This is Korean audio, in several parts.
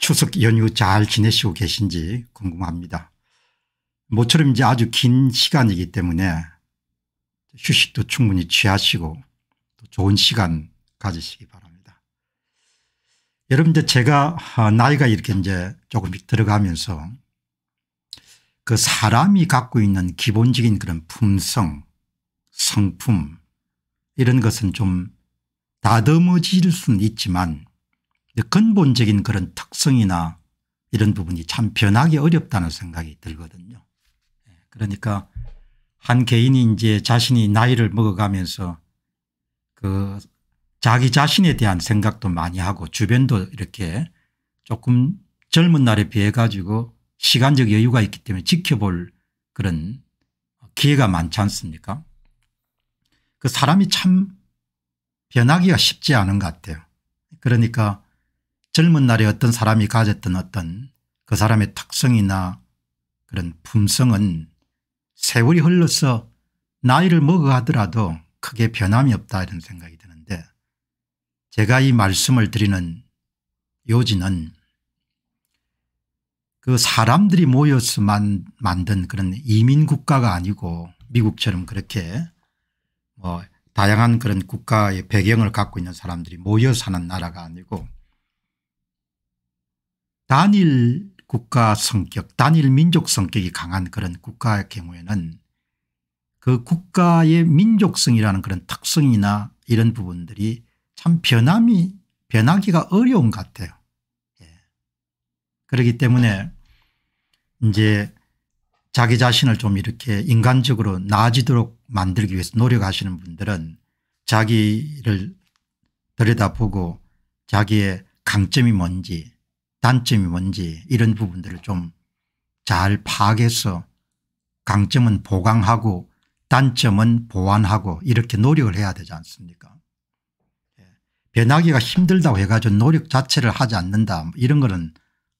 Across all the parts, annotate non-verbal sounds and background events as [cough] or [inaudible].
추석 연휴 잘 지내시고 계신지 궁금합니다. 모처럼 이제 아주 긴 시간이기 때문에 휴식도 충분히 취하시고 좋은 시간 가지시기 바랍니다. 여러분 이제 제가 아, 나이가 이렇게 이제 조금씩 들어가면서 그 사람이 갖고 있는 기본적인 그런 품성 성품 이런 것은 좀 다듬어질 수는 있지만 근본적인 그런 특성이나 이런 부분이 참 변하기 어렵다는 생각이 들거든요. 예, 그러니까 한 개인이 이제 자신이 나이를 먹어가면서 그 자기 자신에 대한 생각도 많이 하고 주변도 이렇게 조금 젊은 날에 비해 가지고 시간적 여유가 있기 때문에 지켜볼 그런 기회가 많지 않습니까 그 사람이 참 변하기가 쉽지 않은 것 같아요. 그러니까 젊은 날에 어떤 사람이 가졌던 어떤 그 사람의 특성이나 그런 품성은 세월이 흘러서 나이를 먹어가더라도 크게 변함이 없다 이런 생각이 드는데 제가 이 말씀을 드리는 요지는 그 사람들이 모여서 만, 만든 그런 이민국가가 아니고 미국처럼 그렇게 뭐 다양한 그런 국가의 배경을 갖고 있는 사람들이 모여 사는 나라가 아니고 단일 국가 성격 단일 민족 성격이 강한 그런 국가의 경우에는 그 국가의 민족성이라는 그런 특성이나 이런 부분들이 참 변함이 변하기가 어려운 것 같아요. 예. 그렇기 때문에 이제 자기 자신을 좀 이렇게 인간적으로 나아지도록 만들기 위해서 노력하시는 분들은 자기를 들여다보고 자기의 강점이 뭔지 단점이 뭔지 이런 부분들을 좀 잘 파악해서 강점은 보강하고 단점은 보완하고 이렇게 노력을 해야 되지 않습니까 예. 변하기가 힘들다고 해가지고 노력 자체를 하지 않는다 뭐 이런 거는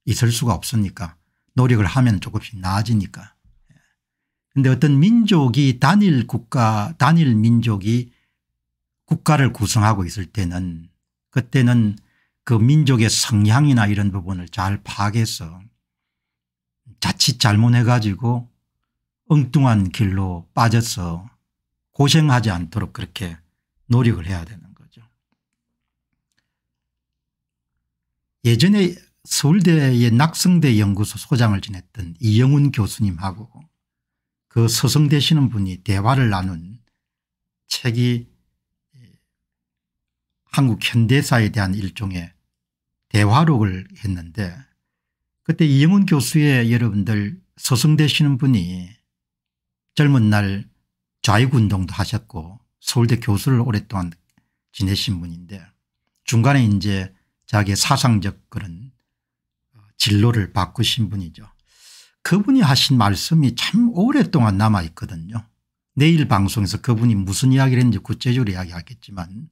있을 수가 없으니까 노력을 하면 조금씩 나아지니까 그런데 예. 어떤 민족이 단일 국가 단일 민족이 국가를 구성하고 있을 때는 그때는 그 민족의 성향이나 이런 부분을 잘 파악해서 자칫 잘못해 가지고 엉뚱한 길로 빠져서 고생하지 않도록 그렇게 노력을 해야 되는 거죠. 예전에 서울대의 낙성대 연구소 소장을 지냈던 이영훈 교수님하고 그 서성대시는 분이 대화를 나눈 책이 한국 현대사에 대한 일종의 대화록을 했는데 그때 이영훈 교수의 여러분들 서승되시는 분이 젊은 날 좌익운동도 하셨고 서울대 교수를 오랫동안 지내신 분인데 중간에 이제 자기의 사상적 그런 진로를 바꾸신 분이죠. 그분이 하신 말씀이 참 오랫동안 남아있거든요. 내일 방송에서 그분이 무슨 이야기를 했는지 구체적으로 이야기하겠지만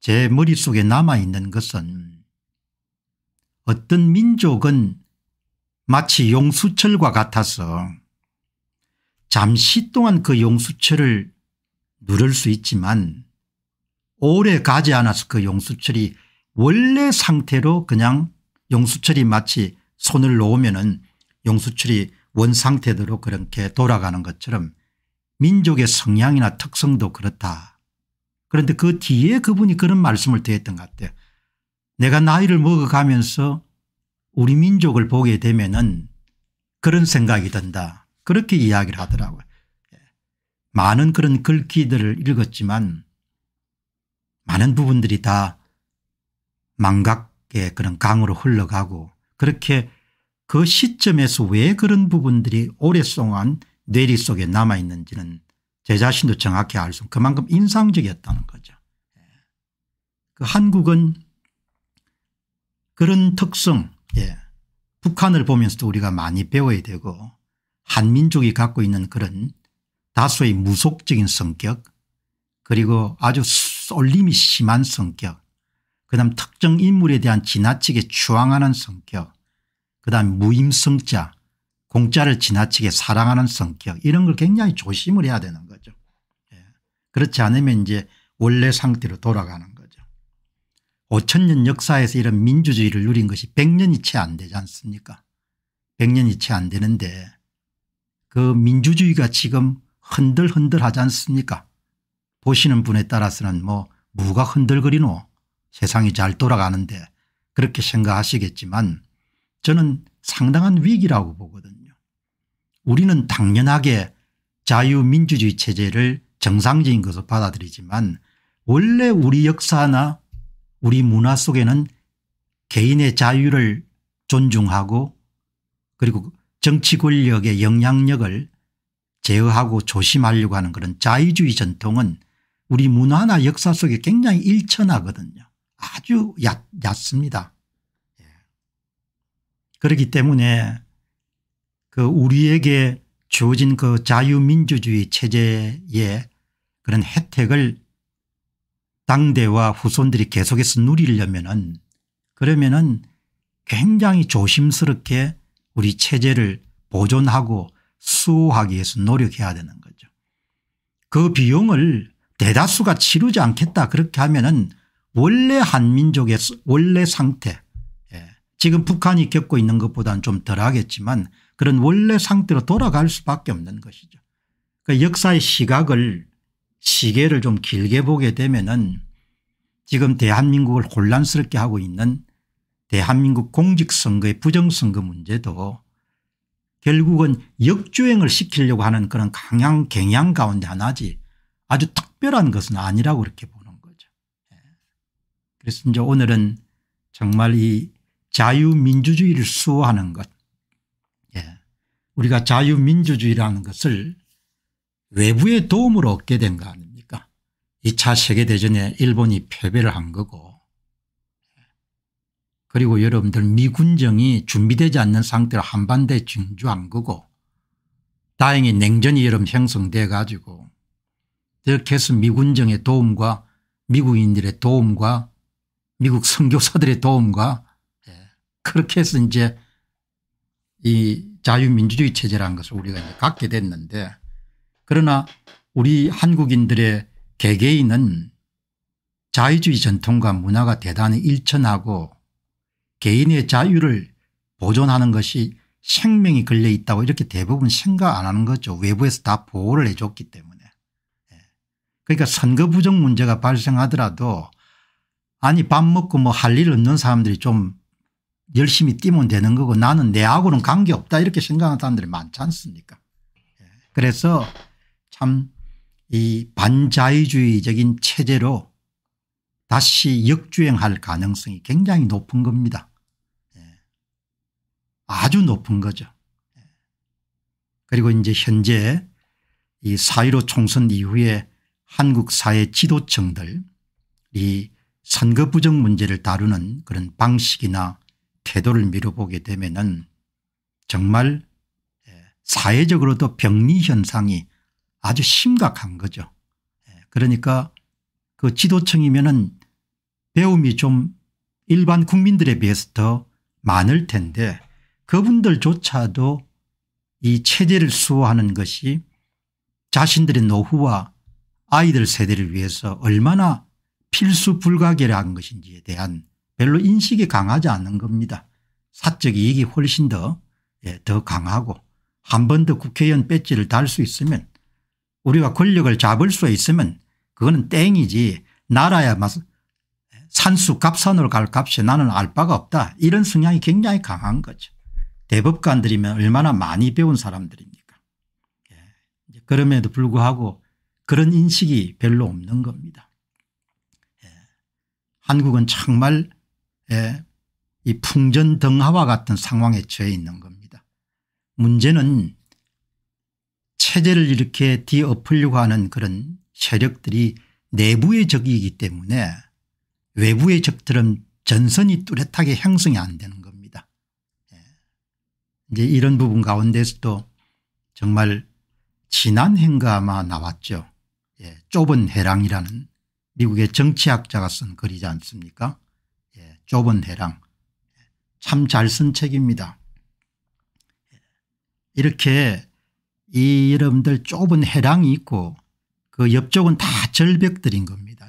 제 머릿속에 남아있는 것은 어떤 민족은 마치 용수철과 같아서 잠시 동안 그 용수철을 누를수 있지만 오래 가지 않아서 그 용수철이 원래 상태로 그냥 용수철이 마치 손을 놓으면 은 용수철이 원상태대로 그렇게 돌아가는 것처럼 민족의 성향이나 특성도 그렇다. 그런데 그 뒤에 그분이 그런 말씀을 드렸던 것 같아요. 내가 나이를 먹어가면서 우리 민족을 보게 되면은 그런 생각이 든다. 그렇게 이야기를 하더라고요. 예. 많은 그런 글귀들을 읽었지만 많은 부분들이 다 망각의 그런 강으로 흘러가고 그렇게 그 시점에서 왜 그런 부분들이 오랫동안 뇌리 속에 남아있는지는 제 자신도 정확히 알 수 그만큼 인상적이었다는 거죠. 예. 그 한국은 그런 특성 예. 북한을 보면서도 우리가 많이 배워야 되고 한민족이 갖고 있는 그런 다소의 무속적인 성격 그리고 아주 쏠림이 심한 성격 그다음 특정 인물에 대한 지나치게 추앙하는 성격 그다음 무임승자 공짜를 지나치게 사랑하는 성격 이런 걸 굉장히 조심을 해야 되는 거죠. 예. 그렇지 않으면 이제 원래 상태로 돌아가는 5천 년 역사에서 이런 민주주의를 누린 것이 100년이 채 안 되지 않습니까 100년이 채 안 되는데 그 민주주의가 지금 흔들흔들 하지 않습니까 보시는 분에 따라서는 뭐무가 흔들거리노 세상이 잘 돌아가는데 그렇게 생각하시겠지만 저는 상당한 위기라고 보거든요. 우리는 당연하게 자유민주주의 체제를 정상적인 것으로 받아들이지만 원래 우리 역사나 우리 문화 속에는 개인의 자유를 존중하고 그리고 정치 권력의 영향력을 제어하고 조심하려고 하는 그런 자유주의 전통은 우리 문화나 역사 속에 굉장히 일천하거든요. 아주 얕, 습니다 예. 그렇기 때문에 그 우리에게 주어진 그 자유민주주의 체제의 그런 혜택을 당대와 후손들이 계속해서 누리려면은 그러면은 굉장히 조심스럽게 우리 체제를 보존하고 수호하기 위해서 노력해야 되는 거죠. 그 비용을 대다수가 치르지 않겠다 그렇게 하면은 원래 한민족의 원래 상태 예. 지금 북한이 겪고 있는 것보다는 좀 덜하겠지만 그런 원래 상태로 돌아갈 수밖에 없는 것이죠. 그 역사의 시각을 시계를 좀 길게 보게 되면은 지금 대한민국을 혼란스럽게 하고 있는 대한민국 공직선거의 부정선거 문제도 결국은 역주행을 시키려고 하는 그런 강향 경향 가운데 하나지 아주 특별한 것은 아니라고 이렇게 보는 거죠. 예. 그래서 이제 오늘은 정말 이 자유민주주의를 수호하는 것 예. 우리가 자유민주주의라는 것을 외부의 도움을 얻게 된 거 아닙니까 2차 세계대전에 일본이 패배를 한 거고 그리고 여러분들 미군정이 준비되지 않는 상태로 한반도 진주한 거고 다행히 냉전이 여름 형성돼 가지고 이렇게 해서 미군정의 도움과 미국인들의 도움과 미국 선교사들의 도움과 예, 그렇게 해서 이제 이 자유민주주의 체제라는 것을 우리가 이제 갖게 됐는데 그러나 우리 한국인들의 개개인은 자유주의 전통과 문화가 대단히 일천하고 개인의 자유를 보존하는 것이 생명이 걸려 있다고 이렇게 대부분 생각 안 하는 거죠. 외부에서 다 보호를 해줬기 때문에. 예. 그러니까 선거 부정 문제가 발생하더라도 아니 밥 먹고 뭐 할 일 없는 사람들이 좀 열심히 뛰면 되는 거고 나는 내하고는 관계없다 이렇게 생각하는 사람들이 많지 않습니까 예. 그래서 참이 반자유주의적인 체제로 다시 역주행할 가능성이 굉장히 높은 겁니다. 예. 아주 높은 거죠. 예. 그리고 이제 현재 이 사이로 총선 이후에 한국 사회 지도층들이 선거 부정 문제를 다루는 그런 방식이나 태도를 미뤄보게 되면은 정말 예, 사회적으로도 병리 현상이 아주 심각한 거죠. 예, 그러니까 그 지도층이면은 배움이 좀 일반 국민들에 비해서 더 많을 텐데 그분들조차도 이 체제를 수호하는 것이 자신들의 노후와 아이들 세대를 위해서 얼마나 필수 불가결한 것인지에 대한 별로 인식이 강하지 않은 겁니다. 사적 이익이 훨씬 더, 예, 더 강하고 한 번 더 국회의원 배지를 달 수 있으면 우리가 권력을 잡을 수 있으면 그거는 땡이지 나라야 산수 갑산으로 갈 값이 나는 알 바가 없다 이런 성향이 굉장히 강한 거죠. 대법관들이면 얼마나 많이 배운 사람들입니까 예. 그럼에도 불구하고 그런 인식이 별로 없는 겁니다. 예. 한국은 정말 예. 이 풍전등하와 같은 상황에 처해 있는 겁니다. 문제는 체제를 이렇게 뒤엎으려고 하는 그런 세력들이 내부의 적이기 때문에 외부의 적들은 전선이 뚜렷하게 형성이 안 되는 겁니다. 예. 이제 이런 부분 가운데서도 정말 지난 행가 아마 나왔죠. 예, 좁은 해랑이라는 미국의 정치학자가 쓴 글이지 않습니까 예, 좁은 해랑 예, 참잘 쓴 책입니다. 예. 이렇게 이 여러분들 좁은 해랑이 있고 그 옆쪽은 다 절벽들인 겁니다.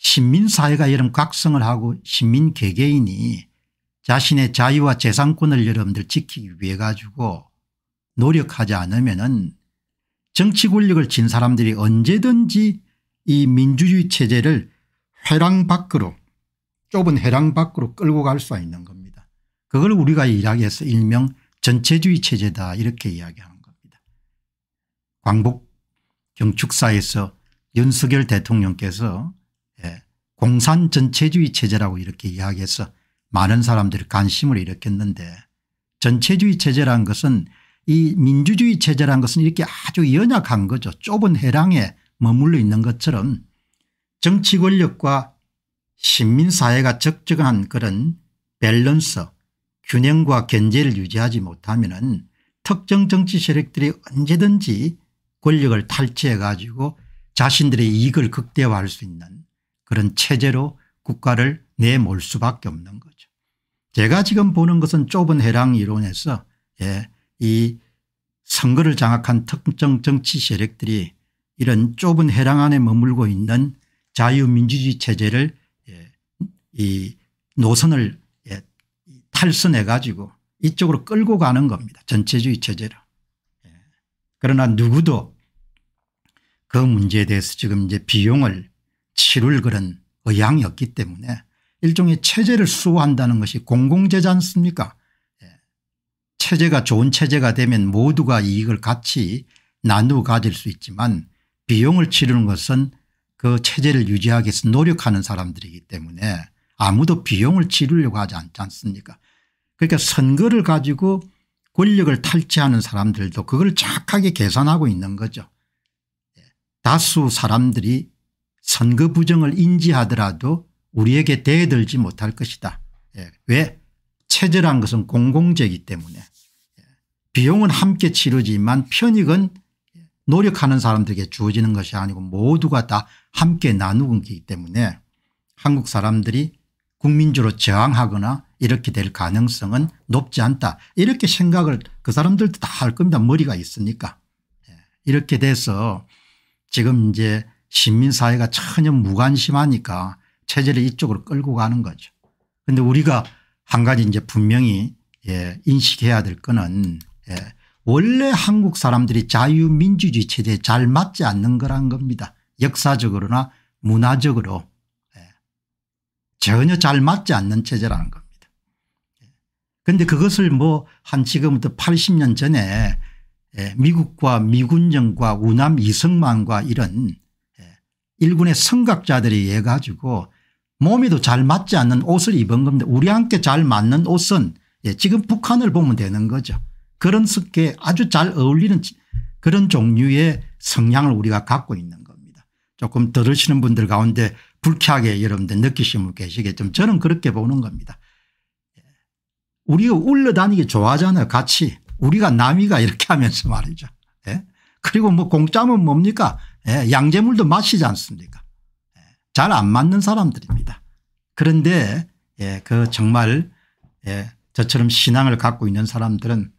신민사회가 여러분 각성을 하고 신민 개개인이 자신의 자유와 재산권을 여러분들 지키기 위해 가지고 노력하지 않으면 은 정치 권력을 진 사람들이 언제든지 이 민주주의 체제를 회랑 밖으로 좁은 회랑 밖으로 끌고 갈 수 있는 겁니다. 그걸 우리가 이야기해서 일명 전체주의 체제다 이렇게 이야기하는 겁니다. 광복 경축사에서 윤석열 대통령께서 예, 공산 전체주의 체제라고 이렇게 이야기해서 많은 사람들이 관심을 일으켰는데 전체주의 체제란 것은 이 민주주의 체제란 것은 이렇게 아주 연약한 거죠. 좁은 해랑에 머물러 있는 것처럼 정치 권력과 시민사회가 적정한 그런 밸런스 균형과 견제를 유지하지 못하면 특정 정치 세력들이 언제든지 권력을 탈취해 가지고 자신들의 이익을 극대화할 수 있는 그런 체제로 국가를 내몰 수밖에 없는 거죠. 제가 지금 보는 것은 좁은 해랑 이론에서 예, 이 선거를 장악한 특정 정치 세력들이 이런 좁은 해랑 안에 머물고 있는 자유민주주의 체제를 예, 이 노선을 탈선해 가지고 이쪽으로 끌고 가는 겁니다. 전체주의 체제로. 예. 그러나 누구도 그 문제에 대해서 지금 이제 비용을 치룰 그런 의향이 없기 때문에 일종의 체제를 수호한다는 것이 공공재지 않습니까 예. 체제가 좋은 체제가 되면 모두가 이익을 같이 나누어 가질 수 있지만 비용을 치르는 것은 그 체제를 유지하기 위해서 노력하는 사람들이기 때문에 아무도 비용을 치르려고 하지 않지 않습니까 그러니까 선거를 가지고 권력을 탈취하는 사람들도 그걸 착하게 계산하고 있는 거죠. 예. 다수 사람들이 선거 부정을 인지하더라도 우리에게 대들지 못할 것이다. 예. 왜? 체제란 것은 공공재이기 때문에 예. 비용은 함께 치르지만 편익은 노력하는 사람들에게 주어지는 것이 아니고 모두가 다 함께 나누기 때문에 한국 사람들이 국민주로 저항하거나 이렇게 될 가능성은 높지 않다 이렇게 생각을 그 사람들도 다 할 겁니다. 머리가 있으니까. 예. 이렇게 돼서 지금 이제 시민사회가 전혀 무관심하니까 체제를 이쪽으로 끌고 가는 거죠. 그런데 우리가 한 가지 이제 분명히 예, 인식해야 될 거는 예, 원래 한국 사람들이 자유민주주의 체제에 잘 맞지 않는 거란 겁니다. 역사적으로나 문화적으로 예, 전혀 잘 맞지 않는 체제라는 거. 그런데 그것을 뭐 한 지금부터 80년 전에 예, 미국과 미군정과 우남 이승만과 이런 예, 일군의 성각자들이 해 가지고 몸에도 잘 맞지 않는 옷을 입은 겁니다. 우리한테 잘 맞는 옷은 예, 지금 북한을 보면 되는 거죠. 그런 습게 아주 잘 어울리는 그런 종류의 성향을 우리가 갖고 있는 겁니다. 조금 들으시는 분들 가운데 불쾌하게 여러분들 느끼시는 계시겠지만 저는 그렇게 보는 겁니다. 우리가 울려다니기 좋아하잖아요 같이 우리가 남이가 이렇게 하면서 말이죠. 예? 그리고 뭐 공짜면 뭡니까 예? 양재물도 마시지 않습니까 예? 잘 안 맞는 사람들입니다. 그런데 예, 그 정말 예, 저처럼 신앙을 갖고 있는 사람들은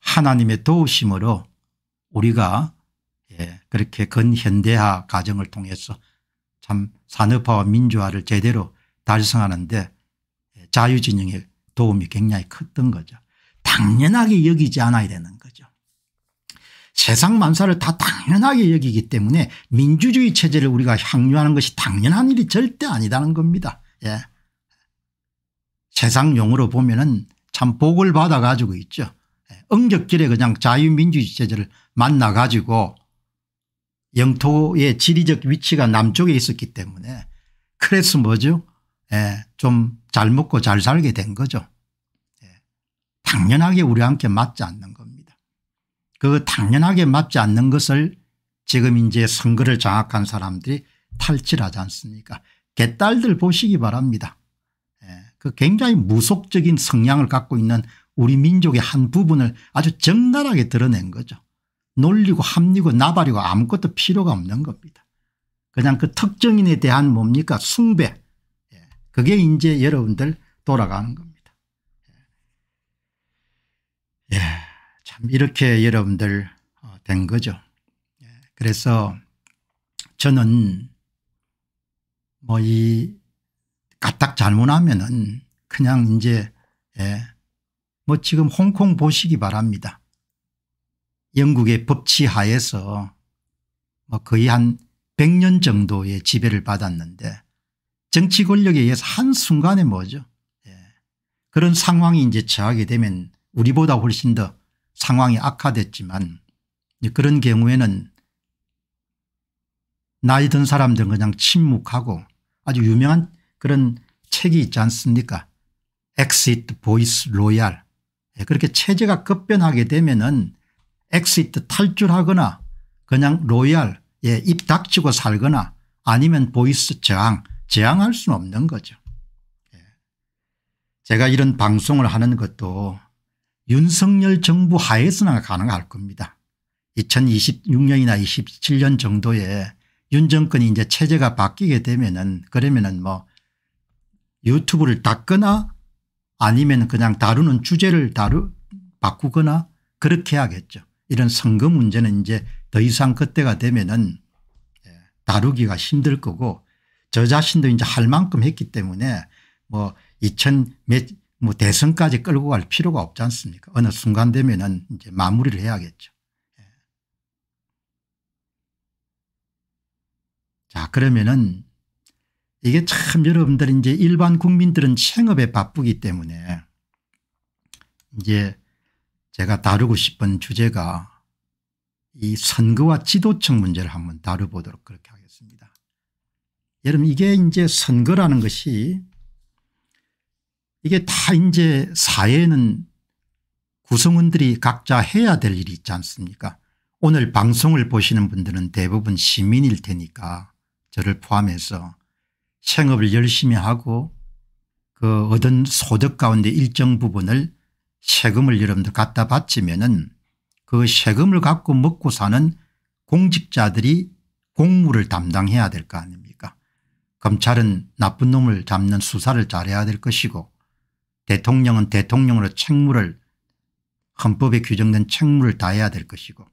하나님의 도우심으로 우리가 예, 그렇게 근현대화 과정을 통해서 참 산업화와 민주화를 제대로 달성하는데 자유진영의 도움이 굉장히 컸던 거죠. 당연하게 여기지 않아야 되는 거죠. 세상 만사를 다 당연하게 여기기 때문에 민주주의 체제를 우리가 향유하는 것이 당연한 일이 절대 아니다는 겁니다. 예. 세상 용어로 보면참 복을 받아 가지고 있죠. 엉적질에 예. 그냥 자유민주주의 체제를 만나 가지고 영토의 지리적 위치가 남쪽에 있었기 때문에 그래서 뭐죠 예, 좀 잘 먹고 잘 살게 된 거죠. 예, 당연하게 우리한테 맞지 않는 겁니다. 그 당연하게 맞지 않는 것을 지금 이제 선거를 장악한 사람들이 탈출하지 않습니까 개딸들 보시기 바랍니다. 예, 그 굉장히 무속적인 성향을 갖고 있는 우리 민족의 한 부분을 아주 적나라하게 드러낸 거죠. 놀리고 합리고 나발이고 아무것도 필요가 없는 겁니다. 그냥 그 특정인에 대한 뭡니까 숭배 그게 이제 여러분들 돌아가는 겁니다. 예, 참 이렇게 여러분들 어, 된 거죠. 예, 그래서 저는 뭐이 까딱 잘못하면은 그냥 이제 예, 뭐 지금 홍콩 보시기 바랍니다. 영국의 법치 하에서 뭐 거의 한 100년 정도의 지배를 받았는데 정치 권력에 의해서 한순간에 뭐죠. 예. 그런 상황이 이제 처하게 되면 우리보다 훨씬 더 상황이 악화됐지만 그런 경우에는 나이 든 사람들은 그냥 침묵하고 아주 유명한 그런 책이 있지 않습니까 엑시트 보이스 로얄 그렇게 체제가 급변하게 되면은 엑시트 탈출하거나 그냥 로얄 예, 입 닥치고 살거나 아니면 보이스 저항 저항할 수는 없는 거죠. 예. 제가 이런 방송을 하는 것도 윤석열 정부 하에서나 가능할 겁니다. 2026년이나 27년 정도에 윤 정권이 이제 체제가 바뀌게 되면은 그러면은 뭐 유튜브를 닫거나 아니면 그냥 다루는 주제를 다루 바꾸거나 그렇게 하겠죠. 이런 선거 문제는 이제 더 이상 그때가 되면은 예, 다루기가 힘들 거고 저 자신도 이제 할 만큼 했기 때문에 뭐 2000몇뭐 뭐 대선까지 끌고 갈 필요가 없지 않습니까 어느 순간 되면은 이제 마무리를 해야겠죠. 예. 자 그러면은 이게 참 여러분들 이제 일반 국민들은 생업에 바쁘기 때문에 이제 제가 다루고 싶은 주제가 이 선거와 지도층 문제를 한번 다뤄보도록 그렇게 하겠습니다. 여러분 이게 이제 선거라는 것이 이게 다 이제 사회는 구성원들이 각자 해야 될 일이 있지 않습니까 오늘 방송을 보시는 분들은 대부분 시민일 테니까 저를 포함해서 생업을 열심히 하고 그 얻은 소득 가운데 일정 부분을 세금을 여러분들 갖다 바치면은 그 세금을 갖고 먹고 사는 공직자들이 공무를 담당해야 될 거 아닙니까 검찰은 나쁜 놈을 잡는 수사를 잘해야 될 것이고 대통령은 대통령으로 책무를 헌법에 규정된 책무를 다해야 될 것이고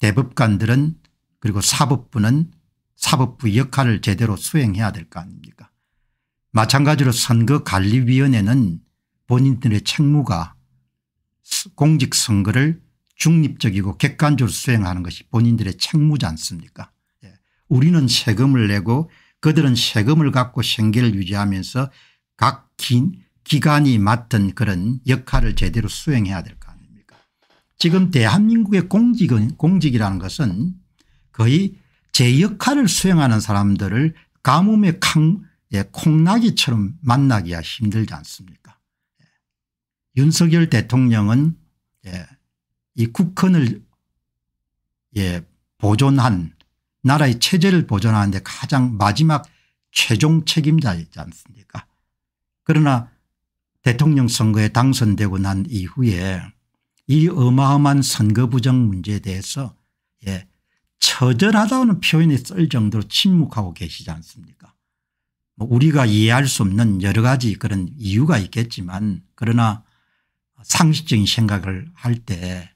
대법관들은 그리고 사법부는 사법부 역할을 제대로 수행해야 될 거 아닙니까 마찬가지로 선거관리위원회는 본인들의 책무가 공직선거를 중립적이고 객관적으로 수행하는 것이 본인들의 책무지 않습니까 예. 우리는 세금을 내고 그들은 세금을 갖고 생계를 유지하면서 각 긴 기관이 맡은 그런 역할을 제대로 수행해야 될 거 아닙니까 지금 대한민국의 공직은 공직이라는 것은 거의 제 역할을 수행하는 사람들을 가뭄의 캉, 예, 콩나기처럼 만나기가 힘들지 않습니까 예. 윤석열 대통령은 예, 이 국헌을 예, 보존한 나라의 체제를 보존하는데 가장 마지막 최종 책임자이지 않습니까 그러나 대통령 선거에 당선되고 난 이후에 이 어마어마한 선거 부정 문제에 대해서 예, 처절하다는 표현이 쓸 정도로 침묵하고 계시지 않습니까 뭐 우리가 이해할 수 없는 여러 가지 그런 이유가 있겠지만 그러나 상식적인 생각을 할 때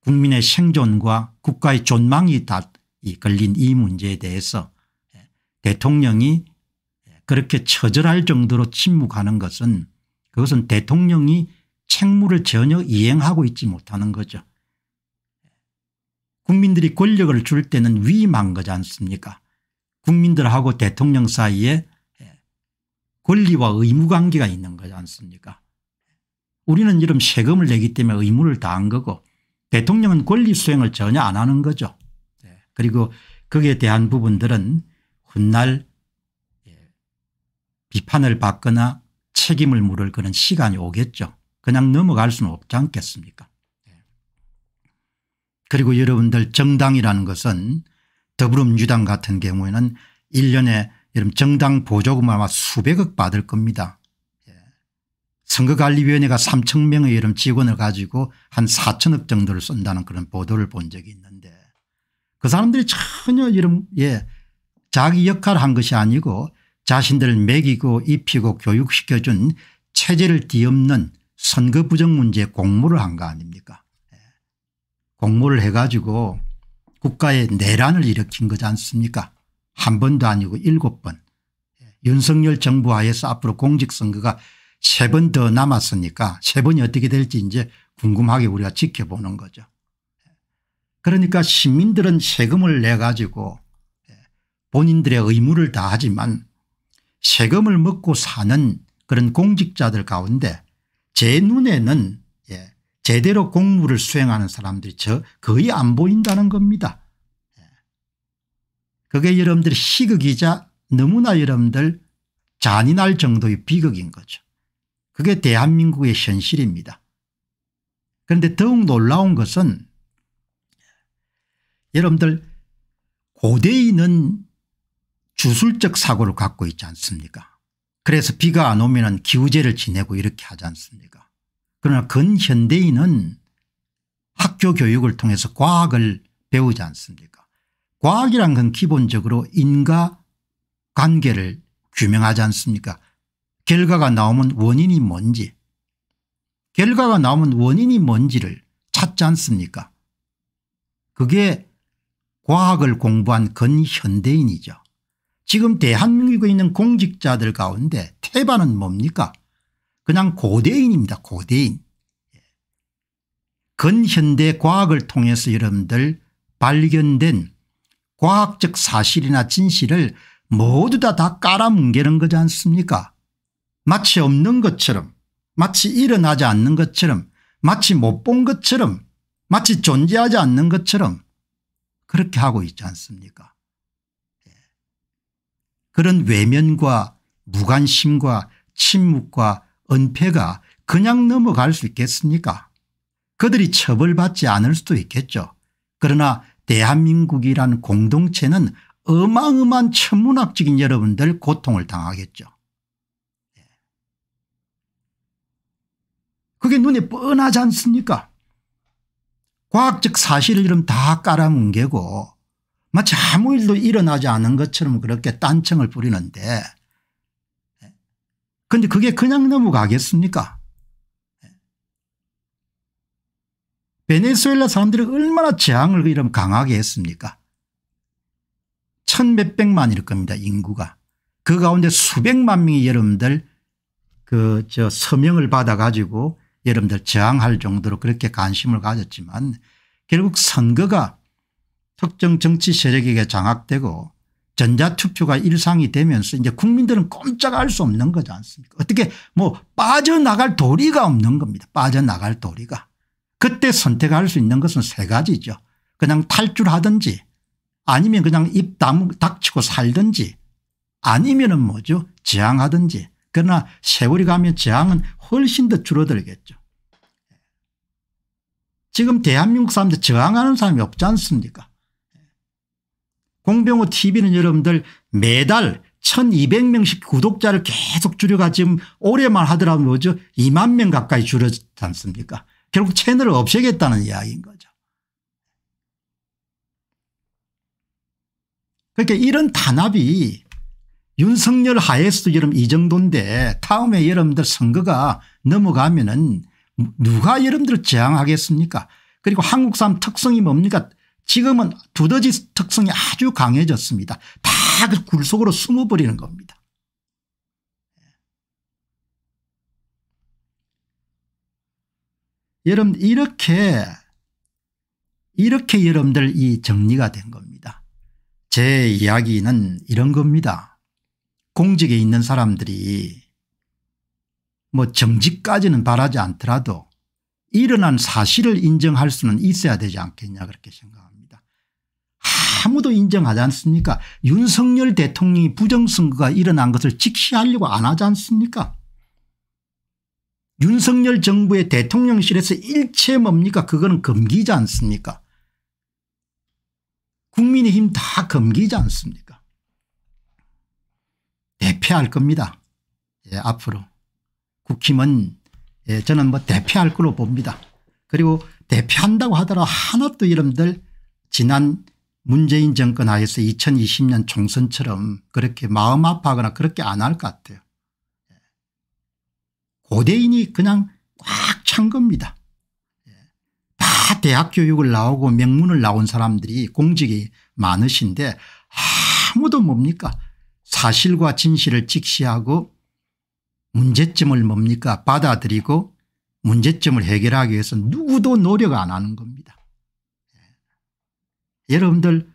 국민의 생존과 국가의 존망이 다이 걸린 이 문제에 대해서 예, 대통령이 예, 그렇게 처절할 정도로 침묵하는 것은 그것은 대통령이 책무를 전혀 이행하고 있지 못하는 거죠. 국민들이 권력을 줄 때는 위임한 거지 않습니까 국민들하고 대통령 사이에 예, 권리와 의무관계가 있는 거지 않습니까 우리는 이런 세금을 내기 때문에 의무를 다한 거고 대통령은 권리 수행을 전혀 안 하는 거죠. 그리고 거기에 대한 부분들은 훗날 예, 비판을 받거나 책임을 물을 그런 시간이 오겠죠. 그냥 넘어갈 수는 없지 않겠습니까 예. 그리고 여러분들 정당이라는 것은 더불어민주당 같은 경우에는 1년에 여러분 정당 보조금 아마 수백억 받을 겁니다. 예. 선거관리위원회가 3천 명의 여름 직원을 가지고 한 4천억 정도를 쓴다는 그런 보도를 본 적이 있는데 그 사람들이 전혀 이런 예 자기 역할을 한 것이 아니고 자신들을 매기고 입히고 교육시켜준 체제를 뒤엎는 선거 부정 문제 공모를 한 거 아닙니까 예. 공모를 해가지고 국가의 내란을 일으킨 거지 않습니까 한 번도 아니고 일곱 번 예. 윤석열 정부 하에서 앞으로 공직선거가 세 번 더 남았으니까 세 번이 어떻게 될지 이제 궁금하게 우리가 지켜보는 거죠. 그러니까 시민들은 세금을 내 가지고 예, 본인들의 의무를 다하지만 세금을 먹고 사는 그런 공직자들 가운데 제 눈에는 예, 제대로 공무를 수행하는 사람들이 저 거의 안 보인다는 겁니다. 예. 그게 여러분들 희극이자 너무나 여러분들 잔인할 정도의 비극인 거죠. 그게 대한민국의 현실입니다. 그런데 더욱 놀라운 것은 여러분들 고대인은 주술적 사고를 갖고 있지 않습니까 그래서 비가 안 오면 기우제를 지내고 이렇게 하지 않습니까 그러나 근현대인은 학교 교육을 통해서 과학을 배우지 않습니까 과학이란 건 기본적으로 인과 관계를 규명하지 않습니까 결과가 나오면 원인이 뭔지 결과가 나오면 원인이 뭔지를 찾지 않습니까 그게 과학을 공부한 근현대인이죠. 지금 대한민국에 있는 공직자들 가운데 태반은 뭡니까 그냥 고대인입니다. 고대인. 근현대 과학을 통해서 여러분들 발견된 과학적 사실이나 진실을 모두 다, 다 깔아뭉개는 거지 않습니까 마치 없는 것처럼 마치 일어나지 않는 것처럼 마치 못 본 것처럼 마치 존재하지 않는 것처럼 그렇게 하고 있지 않습니까 예. 그런 외면과 무관심과 침묵과 은폐가 그냥 넘어갈 수 있겠습니까 그들이 처벌받지 않을 수도 있겠죠. 그러나 대한민국이란 공동체는 어마어마한 천문학적인 여러분들 고통을 당하겠죠. 예. 그게 눈에 뻔하지 않습니까 과학적 사실을 이름 다 깔아뭉개고 마치 뭐 아무 일도 일어나지 않은 것처럼 그렇게 딴청을 부리는데 근데 그게 그냥 넘어가겠습니까 베네수엘라 사람들이 얼마나 재앙을 그 이름 강하게 했습니까 천 몇백만일 겁니다 인구가 그 가운데 수백만 명이 여러분들 그 저 서명을 받아 가지고 여러분들 저항할 정도로 그렇게 관심을 가졌지만 결국 선거가 특정 정치 세력에게 장악되고 전자투표가 일상이 되면서 이제 국민들은 꼼짝 할수 없는 거지 않습니까 어떻게 뭐 빠져나갈 도리가 없는 겁니다. 빠져나갈 도리가. 그때 선택할 수 있는 것은 세 가지죠. 그냥 탈출하든지 아니면 그냥 입 닥치고 살든지 아니면 은 뭐죠 저항하든지 그러나 세월이 가면 저항은 훨씬 더 줄어들겠죠. 지금 대한민국 사람들 저항하는 사람이 없지 않습니까 공병호 tv는 여러분들 매달 1200명씩 구독자를 계속 줄여가 지금 올해만 하더라도 뭐죠 2만 명 가까이 줄어지 않습니까 결국 채널을 없애겠다는 이야기인 거죠. 그러니까 이런 단합이 윤석열 하에서도 여러분 이 정도인데 다음에 여러분들 선거가 넘어가면은 누가 여러분들을 저항하겠습니까 그리고 한국 사람 특성이 뭡니까 지금은 두더지 특성이 아주 강해졌습니다. 다 그 굴속으로 숨어버리는 겁니다. 예. 여러분 이렇게 이렇게 여러분들 이 정리가 된 겁니다. 제 이야기는 이런 겁니다. 공직에 있는 사람들이 뭐 정직까지는 바라지 않더라도 일어난 사실을 인정할 수는 있어야 되지 않겠냐 그렇게 생각합니다. 아무도 인정하지 않습니까 윤석열 대통령이 부정선거가 일어난 것을 직시하려고 안 하지 않습니까 윤석열 정부의 대통령실에서 일체 뭡니까 그거는 금기지 않습니까 국민의힘 다 금기지 않습니까 대패할 겁니다 예, 앞으로. 국힘은 예, 저는 뭐 대패할 걸로 봅니다. 그리고 대표한다고 하더라 하나도 이름들 지난 문재인 정권 하에서 2020년 총선처럼 그렇게 마음 아파하거나 그렇게 안 할 것 같아요. 예. 고대인이 그냥 꽉 찬 겁니다. 예. 다 대학 교육을 나오고 명문을 나온 사람들이 공직이 많으신데 아무도 뭡니까 사실과 진실을 직시하고 문제점을 뭡니까 받아들이고 문제점을 해결하기 위해서 누구도 노력 안 하는 겁니다. 예. 여러분들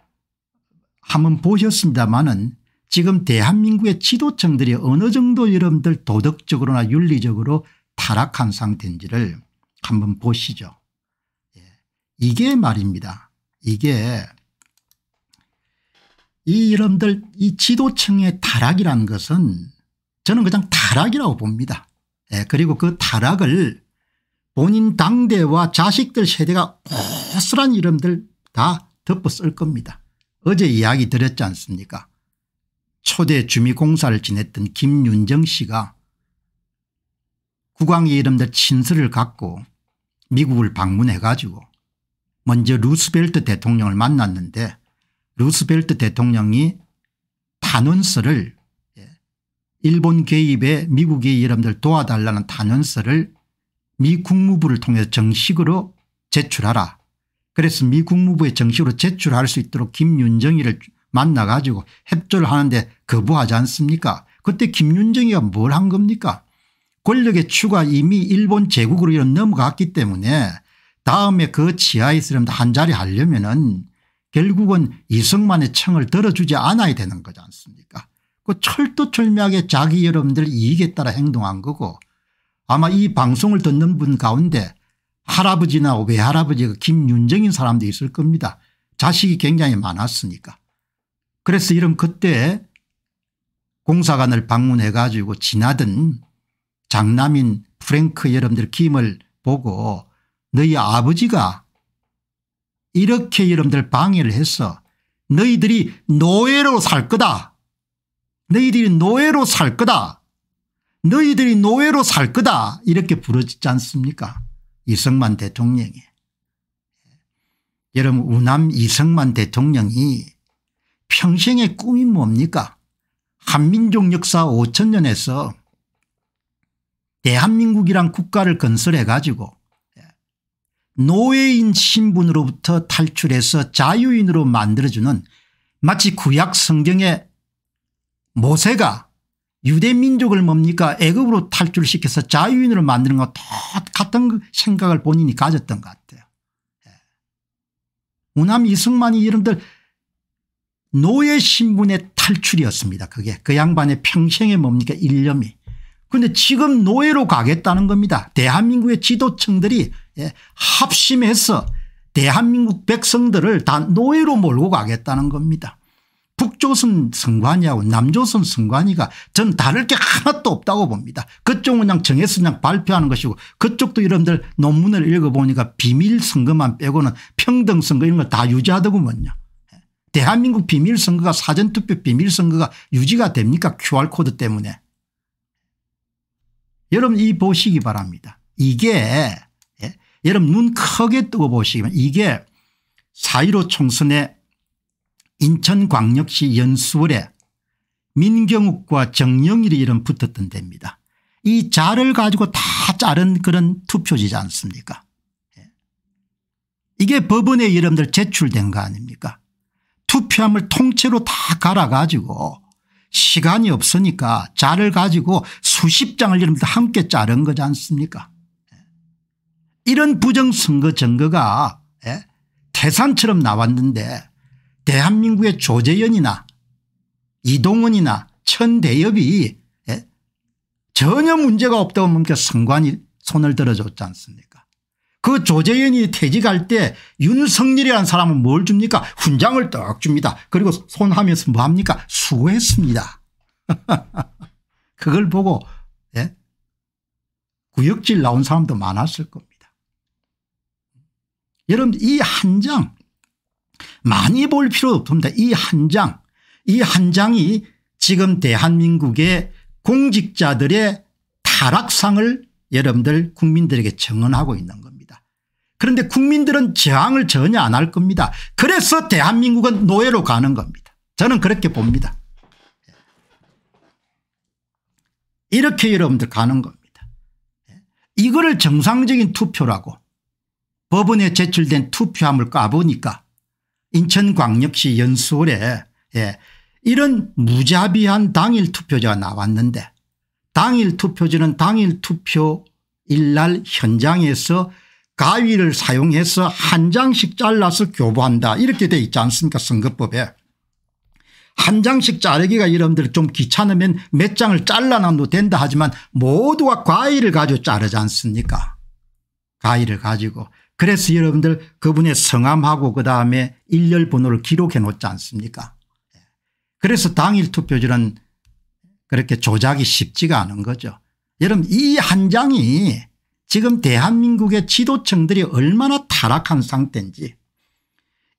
한번 보셨습니다마는 지금 대한민국의 지도층들이 어느 정도 여러분들 도덕적으로나 윤리적으로 타락한 상태인지를 한번 보시죠. 예. 이게 말입니다. 이게 이 여러분들 이 지도층의 타락이라는 것은 저는 그냥 타 타락이라고 봅니다. 예, 그리고 그 타락을 본인 당대와 자식들 세대가 고스란 이름들 다 덮어 쓸 겁니다. 어제 이야기 드렸지 않습니까 초대 주미공사를 지냈던 김윤정 씨가 국왕의 이름들 친서를 갖고 미국을 방문해 가지고 먼저 루스벨트 대통령을 만났는데 루스벨트 대통령이 탄원서를 일본 개입에 미국의 여러분들 도와달라는 단원서를미 국무부를 통해 정식으로 제출하라. 그래서 미 국무부에 정식으로 제출할 수 있도록 김윤정이를 만나 가지고 협조를 하는데 거부하지 않습니까 그때 김윤정이가 뭘 한 겁니까 권력의 추가 이미 일본 제국으로 넘어갔기 때문에 다음에 그지하에 있으려면 한자리 하려면 은 결국은 이승만의 청을 들어주지 않아야 되는 거지 않습니까 그철도철미하게 자기 여러분들 이익에 따라 행동한 거고 아마 이 방송을 듣는 분 가운데 할아버지나 외할아버지 그 김윤정인 사람도 있을 겁니다. 자식이 굉장히 많았으니까. 그래서 이런 그때 공사관을 방문해 가지고 지나던 장남인 프랭크 여러분들 김을 보고 너희 아버지가 이렇게 여러분들 방해를 해서 너희들이 노예로 살 거다 너희들이 노예로 살 거다. 너희들이 노예로 살 거다. 이렇게 부르짖지 않습니까? 이승만 대통령이. 여러분 우남 이승만 대통령이 평생의 꿈이 뭡니까? 한민족 역사 5천년에서 대한민국이란 국가를 건설해 가지고 노예인 신분으로부터 탈출해서 자유인으로 만들어주는 마치 구약 성경의 모세가 유대민족을 뭡니까 애굽으로 탈출시켜서 자유인으로 만드는 것 똑같은 그 생각을 본인이 가졌던 것 같아요. 예. 우남 이승만이 이름들 노예 신분의 탈출이었습니다. 그게 그 양반의 평생의 뭡니까 일념이. 그런데 지금 노예로 가겠다는 겁니다. 대한민국의 지도층들이 예, 합심해서 대한민국 백성들을 다 노예로 몰고 가겠다는 겁니다. 북조선 선관위하고 남조선 선관위가 전 다를 게 하나도 없다고 봅니다. 그쪽은 그냥 정해서 그냥 발표하는 것이고 그쪽도 여러분들 논문을 읽어보니까 비밀선거만 빼고는 평등선거 이런 걸 다 유지하더구먼요. 예. 대한민국 비밀선거가 사전투표 비밀선거가 유지가 됩니까 QR코드 때문에. 여러분 이 보시기 바랍니다. 이게 예? 여러분 눈 크게 뜨고 보시면 기 이게 4.15 총선에 인천광역시 연수월에 민경욱과 정영일이 이름 붙었던 데입니다. 이 자를 가지고 다 자른 그런 투표지지 않습니까 예. 이게 법원에 여러분들 제출된 거 아닙니까 투표함을 통째로 다 갈아가지고 시간이 없으니까 자를 가지고 수십 장을 여러분들 함께 자른 거지 않습니까 예. 이런 부정선거 증거가 예, 태산처럼 나왔는데 대한민국의 조재연이나 이동원이나 천대엽이 예? 전혀 문제가 없다고 뭡니까 선관이 손을 들어줬지 않습니까 그 조재연이 퇴직할 때 윤석열이라는 사람은 뭘 줍니까 훈장을 떡 줍니다 그리고 손하면서 뭐합니까 수고했습니다 [laughs] 그걸 보고 예? 구역질 나온 사람도 많았을 겁니다 여러분 이한장 많이 볼 필요 없습니다. 이 한 장, 이 한 장이 지금 대한민국의 공직자들의 타락상을 여러분들 국민들에게 증언하고 있는 겁니다. 그런데 국민들은 저항을 전혀 안 할 겁니다. 그래서 대한민국은 노예로 가는 겁니다. 저는 그렇게 봅니다. 이렇게 여러분들 가는 겁니다. 이거를 정상적인 투표라고 법원에 제출된 투표함을 까보니까 인천광역시 연수원에 예, 이런 무자비한 당일 투표자가 나왔는데 당일 투표지는 당일 투표 일날 현장에서 가위를 사용해서 한 장씩 잘라서 교부한다 이렇게 돼 있지 않습니까 선거법에 한 장씩 자르기가 여러분들 좀 귀찮으면 몇 장을 잘라놔도 된다 하지만 모두가 과일을 가지고 자르지 않습니까 과일을 가지고 그래서 여러분들 그분의 성함하고 그다음에 일렬 번호를 기록해 놓지 않습니까 예. 그래서 당일 투표지는 그렇게 조작이 쉽지가 않은 거죠. 여러분 이 한 장이 지금 대한민국의 지도층들이 얼마나 타락한 상태인지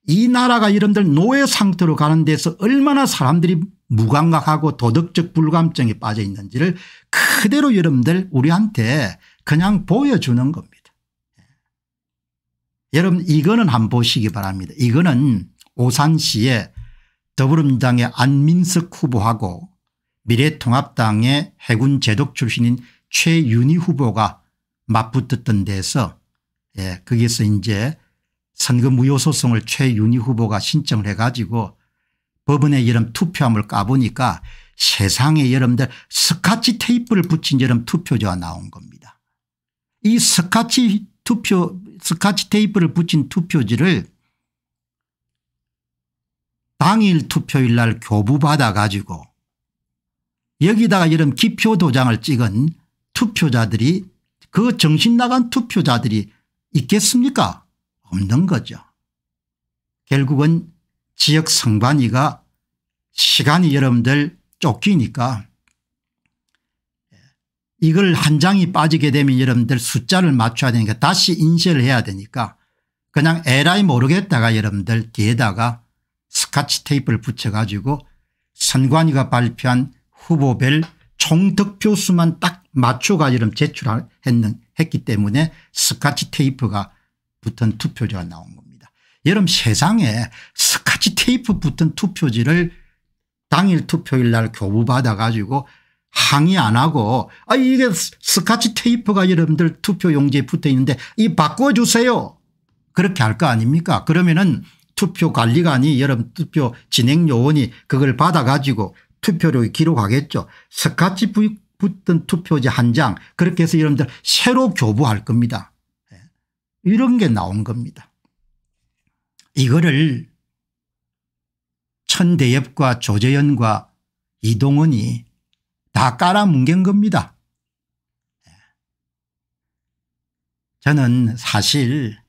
이 나라가 여러분들 노예 상태로 가는 데서 얼마나 사람들이 무감각하고 도덕적 불감증에 빠져 있는지를 그대로 여러분들 우리한테 그냥 보여주는 겁니다. 여러분 이거는 한번 보시기 바랍니다. 이거는 오산시에 더불어민당의 안민석 후보하고 미래통합당의 해군 제독 출신인 최윤희 후보가 맞붙었던 데서 예, 거기서 이제 선거 무효 소송을 최윤희 후보가 신청을 해가지고 법원에 여름 투표함을 까보니까 세상에 여러분들 스카치 테이프를 붙인 여름 투표자가 나온 겁니다. 이 스카치 투표 스카치 테이프를 붙인 투표지를 당일 투표일 날 교부받아 가지고 여기다가 이런 기표 도장을 찍은 투표자들이 그 정신 나간 투표자들이 있겠습니까 없는 거죠. 결국은 지역 선관위가 시간이 여러분들 쫓기니까 이걸 한 장이 빠지게 되면 여러분들 숫자를 맞춰야 되니까 다시 인쇄를 해야 되니까 그냥 에라이 모르겠다가 여러분들 뒤에다가 스카치 테이프를 붙여가지고 선관위가 발표한 후보별 총 득표 수만 딱 맞춰가지고 제출했기 때문에 스카치 테이프가 붙은 투표지가 나온 겁니다. 여러분 세상에 스카치 테이프 붙은 투표지를 당일 투표일 날 교부받아 가지고 항의 안 하고 아 이게 스카치 테이프가 여러분들 투표 용지에 붙어 있는데 이 바꿔주세요. 그렇게 할 거 아닙니까 그러면은 투표 관리관이 여러분 투표 진행 요원이 그걸 받아 가지고 투표를 기록하겠죠. 스카치 붙은 투표지 한장 그렇게 해서 여러분들 새로 교부할 겁니다. 예. 이런 게 나온 겁니다. 이거를 천대엽과 조재현과 이동원이 다 깔아뭉갠 겁니다. 저는 사실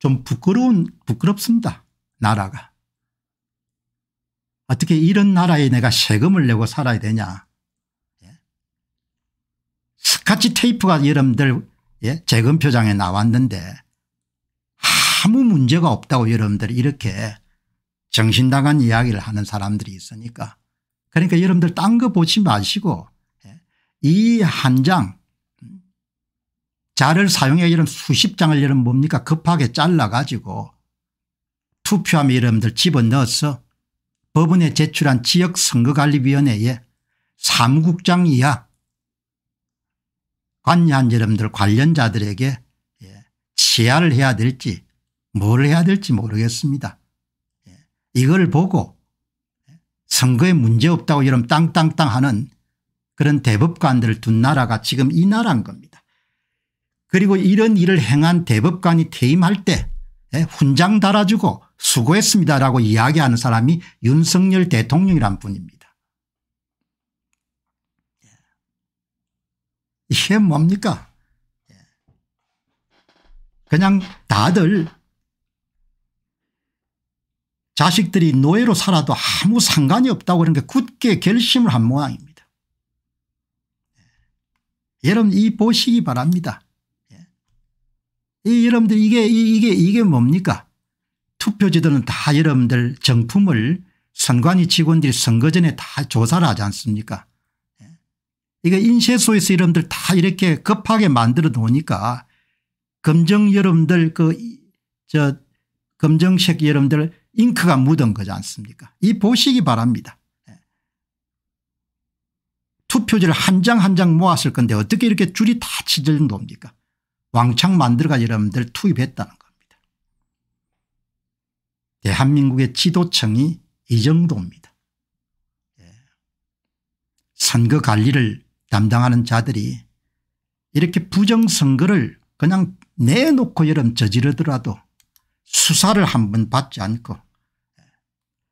좀 부끄러운 부끄럽습니다. 나라가. 어떻게 이런 나라에 내가 세금을 내고 살아야 되냐. 예? 스카치 테이프가 여러분들 예? 재검표장에 나왔는데 아무 문제가 없다고 여러분들 이렇게 정신당한 이야기를 하는 사람들이 있으니까 그러니까 여러분들 딴 거 보지 마시고 예, 이한 장 자를 사용해 이런 수십 장을 여러분 뭡니까 급하게 잘라 가지고 투표함에 여러분들 집어넣어서 법원에 제출한 지역선거관리위원회에 사무국장 이하 관여한 여러분들 관련자들에게 예, 치하를 해야 될지 뭘 해야 될지 모르겠습니다. 예, 이걸 보고 선거에 문제없다고 여러 땅땅땅 하는 그런 대법관들을 둔 나라가 지금 이 나라인 겁니다. 그리고 이런 일을 행한 대법관이 퇴임할 때 예, 훈장 달아주고 수고했습니다라고 이야기하는 사람이 윤석열 대통령이란 분입니다. 예. 이게 뭡니까 예. 그냥 다들 자식들이 노예로 살아도 아무 상관이 없다고 그런 게 굳게 결심을 한 모양입니다. 예. 여러분 이 보시기 바랍니다. 예. 이 여러분들 이게 이게 이게 뭡니까? 투표지도는 다 여러분들 정품을 선관위 직원들이 선거 전에 다 조사를 하지 않습니까? 예. 이거 인쇄소에서 여러분들 다 이렇게 급하게 만들어 놓으니까 검정 여러분들 그 저 검정색 여러분들 잉크가 묻은 거지 않습니까 이 보시기 바랍니다. 예. 투표지를 한 장 한 장 모았을 건데 어떻게 이렇게 줄이 다 치질 놉니까 왕창 만들어가 여러분들 투입했다는 겁니다. 대한민국의 지도청이 이 정도입니다. 예. 선거 관리를 담당하는 자들이 이렇게 부정선거를 그냥 내놓고 여름 저지르더라도 수사를 한번 받지 않고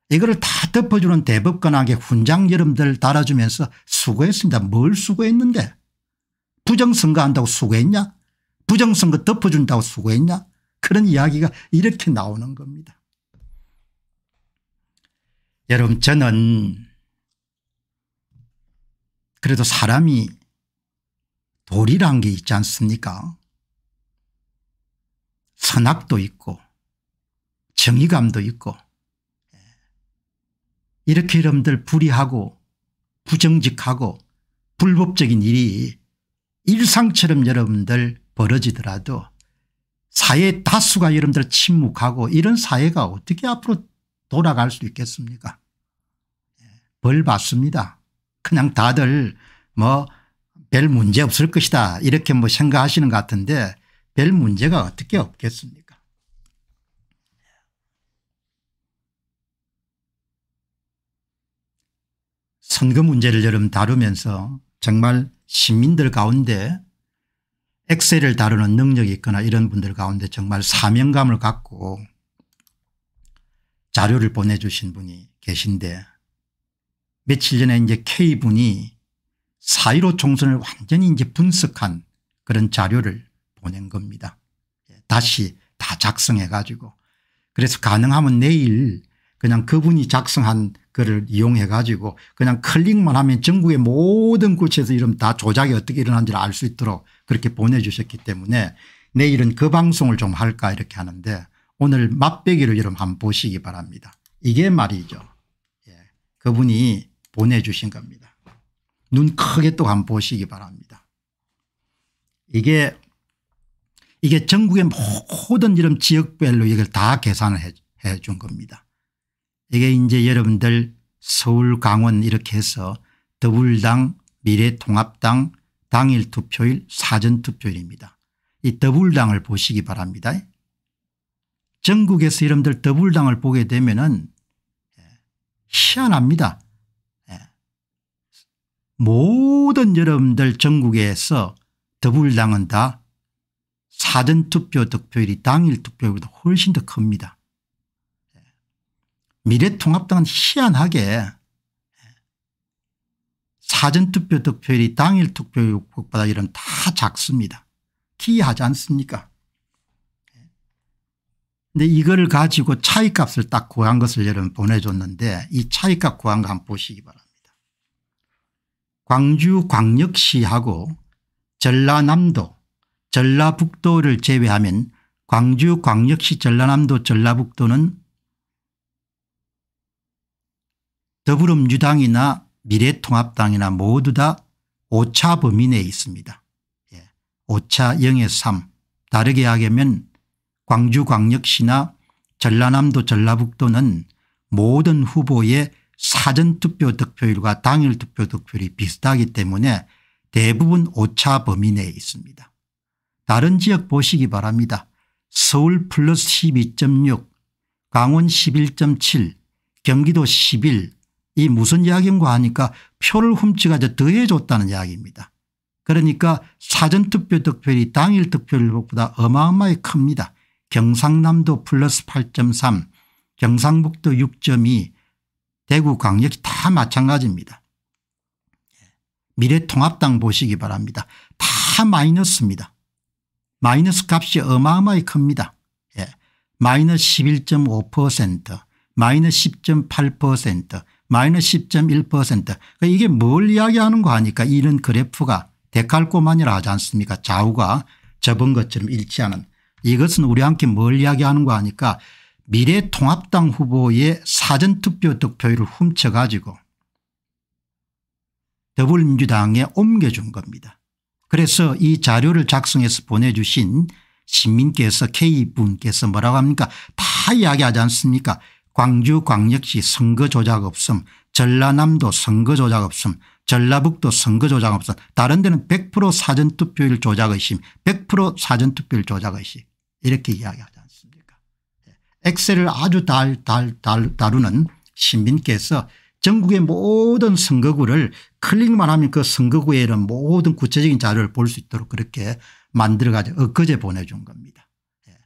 이거를 다 덮어주는 대법관에게 훈장 여름분들 달아주면서 수고했습니다. 뭘 수고했는데 부정선거한다고 수고했냐 부정선거 덮어준다고 수고했냐 그런 이야기가 이렇게 나오는 겁니다. 여러분 저는 그래도 사람이 도리란 게 있지 않습니까 선악도 있고 정의감도 있고 이렇게 여러분들 불의하고 부정직하고 불법적인 일이 일상처럼 여러분들 벌어지더라도 사회 다수가 여러분들 침묵하고 이런 사회가 어떻게 앞으로 돌아갈 수 있겠습니까 예, 벌 받습니다. 그냥 다들 뭐 별 문제 없을 것이다 이렇게 뭐 생각하시는 것 같은데 별 문제가 어떻게 없겠습니까 선거 문제를 여름 다루면서 정말 시민들 가운데 엑셀을 다루는 능력이 있거나 이런 분들 가운데 정말 사명감을 갖고 자료를 보내주신 분이 계신데 며칠 전에 이제 K분이 사이로 총선을 완전히 이제 분석한 그런 자료를 보낸 겁니다. 예, 다시 다 작성해 가지고 그래서 가능하면 내일 그냥 그분이 작성한 그걸 이용해 가지고 그냥 클릭만 하면 전국의 모든 구체에서 이름 다 조작이 어떻게 일어난지를 알 수 있도록 그렇게 보내주셨기 때문에 내일은 그 방송을 좀 할까 이렇게 하는데 오늘 맛배기를 여러분 한번 보시기 바랍니다. 이게 말이죠. 예. 그분이 보내주신 겁니다. 눈 크게 또 한번 보시기 바랍니다. 이게 이게 전국의 모든 이름 지역별로 이걸 다 계산을 해 준 겁니다. 이게 이제 여러분들 서울 강원 이렇게 해서 더불당 미래통합당 당일투표일 사전투표일입니다. 이 더불당을 보시기 바랍니다. 전국에서 여러분들 더불당을 보게 되면 은 예, 희한합니다. 예. 모든 여러분들 전국에서 더불당은 다 사전투표 득표율이 당일투표율보다 훨씬 더 큽니다. 미래통합당은 희한하게 사전투표 득표율이 당일 투표율 보다 이런 다 작습니다. 기이하지 않습니까 근데 이거를 가지고 차이값을 딱 구한 것을 여러분 보내줬는데 이 차이값 구한 거 한번 보시기 바랍니다. 광주 광역시하고 전라남도 전라북도를 제외하면 광주 광역시 전라남도 전라북도는 더불어민주당이나 미래통합당이나 모두 다 5차 범위 내에 있습니다. 5차 0의 3 다르게 하면 게 광주광역시나 전라남도 전라북도는 모든 후보의 사전투표 득표율과 당일투표 득표율이 비슷하기 때문에 대부분 5차 범위 내에 있습니다. 다른 지역 보시기 바랍니다. 서울 플러스 12.6 강원 11.7 경기도 11이 무슨 이야기인가 하니까 표를 훔치가지 더해줬다는 이야기입니다. 그러니까 사전투표 득표율이 당일 득표율보다 어마어마히 큽니다. 경상남도 플러스 8.3 경상북도 6.2 대구 광역시 다 마찬가지입니다. 미래통합당 보시기 바랍니다. 다 마이너스입니다. 마이너스 값이 어마어마히 큽니다. 예. 마이너스 11.5% 마이너스 10.8% 마이너스 10.1% 그러니까 이게 뭘 이야기하는 거 하니까 이런 그래프가 데칼코만이라 하지 않습니까 좌우가 접은 것처럼 일치하는 이것은 우리 함께 뭘 이야기하는 거 하니까 미래통합당 후보의 사전투표 득표율을 훔쳐가지고 더불어민주당에 옮겨준 겁니다. 그래서 이 자료를 작성해서 보내주신 시민께서 K분께서 뭐라고 합니까 다 이야기하지 않습니까 광주광역시 선거조작 없음 전라남도 선거조작 없음 전라북도 선거조작 없음 다른 데는 100% 사전투표율 조작 의심 100% 사전투표율 조작 의심 이렇게 이야기하지 않습니까 예. 엑셀을 아주 달, 달, 달, 다루는 시민께서 전국의 모든 선거구를 클릭만 하면 그 선거구에 이런 모든 구체적인 자료를 볼 수 있도록 그렇게 만들어가지고 엊그제 보내준 겁니다. 예.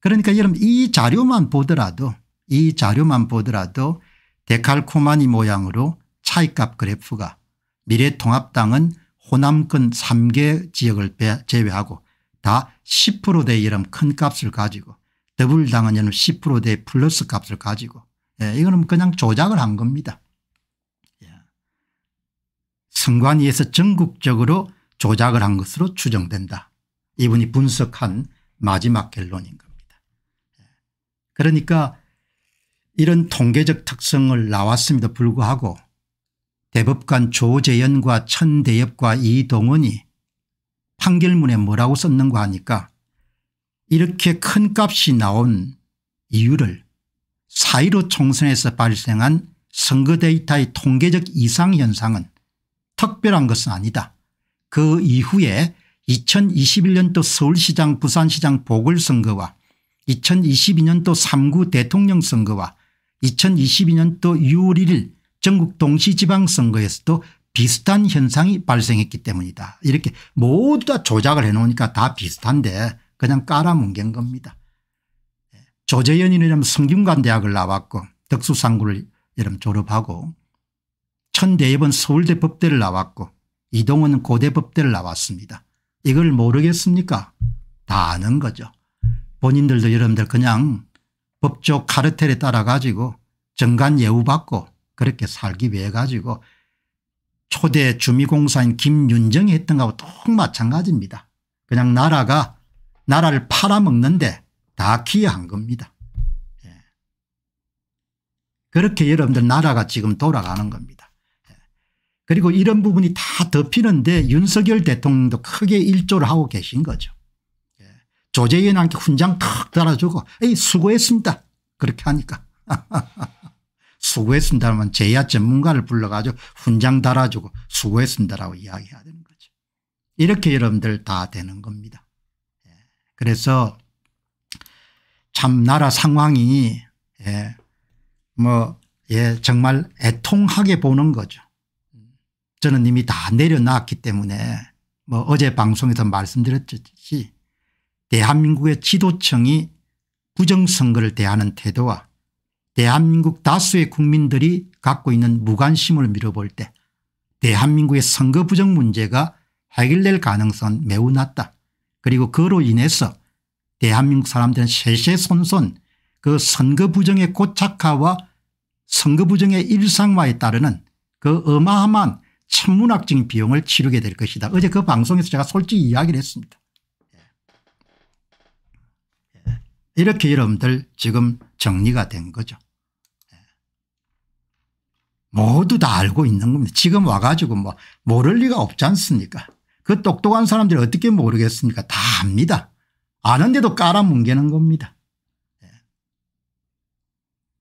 그러니까 여러분 이 자료만 보더라도 이 자료만 보더라도 데칼코마니 모양으로 차이값 그래프가 미래통합당은 호남권 3개 지역을 제외하고 다 10%대 이런 큰 값을 가지고 더블당은 여는 10%대 플러스 값을 가지고 예, 이거는 그냥 조작을 한 겁니다. 예. 선관위에서 전국적으로 조작을 한 것으로 추정된다. 이분이 분석한 마지막 결론인 겁니다. 예. 그러니까 이런 통계적 특성을 나왔음에도 불구하고 대법관 조재연과 천대엽과 이동원이 판결문에 뭐라고 썼는가 하니까 이렇게 큰 값이 나온 이유를 사1 5 총선에서 발생한 선거 데이터의 통계적 이상 현상은 특별한 것은 아니다. 그 이후에 2021년도 서울시장 부산시장 보궐선거와 2022년도 3구 대통령 선거와 2022년도 6월 1일 전국 동시지방선거에서도 비슷한 현상이 발생했기 때문이다. 이렇게 모두 다 조작을 해놓으니까 다 비슷한데 그냥 깔아뭉갠 겁니다. 예, 조재현이는 성균관 대학을 나왔고 덕수상구를 여름 졸업하고 천대엽은 서울대 법대를 나왔고 이동은 고대 법대를 나왔습니다. 이걸 모르겠습니까 다 아는 거죠. 본인들도 여러분들 그냥 법적 카르텔에 따라 가지고 정관 예우받고 그렇게 살기 위해 가지고 초대 주미공사인 김윤정이 했던 거하고 똑 마찬가지입니다. 그냥 나라가 나라를 팔아먹는데 다 기여한 겁니다. 예. 그렇게 여러분들 나라가 지금 돌아가는 겁니다. 예. 그리고 이런 부분이 다 덮이는데 윤석열 대통령도 크게 일조를 하고 계신 거죠. 조재현한테 훈장 탁 달아주고 에이 수고했습니다. 그렇게 하니까. [laughs] 수고했습니다만 제야 전문가를 불러가지고 훈장 달아주고 수고했습니다라고 이야기해야 되는 거죠. 이렇게 여러분들 다 되는 겁니다. 예. 그래서 참 나라 상황이 예, 뭐, 예, 정말 애통하게 보는 거죠. 저는 이미 다 내려놨기 때문에 뭐 어제 방송에서 말씀드렸듯이 대한민국의 지도층이 부정선거를 대하는 태도와 대한민국 다수의 국민들이 갖고 있는 무관심을 밀어볼 때 대한민국의 선거 부정 문제가 해결될 가능성은 매우 낮다. 그리고 그로 인해서 대한민국 사람들은 세세손손 그 선거 부정의 고착화와 선거 부정의 일상화에 따르는 그 어마어마한 천문학적인 비용을 치르게 될 것이다. 어제 그 방송에서 제가 솔직히 이야기를 했습니다. 이렇게 여러분들 지금 정리가 된 거죠. 예. 모두 다 알고 있는 겁니다. 지금 와가지고 뭐 모를 리가 없지 않습니까 그 똑똑한 사람들이 어떻게 모르겠습니까 다 압니다. 아는데도 깔아뭉개는 겁니다. 예.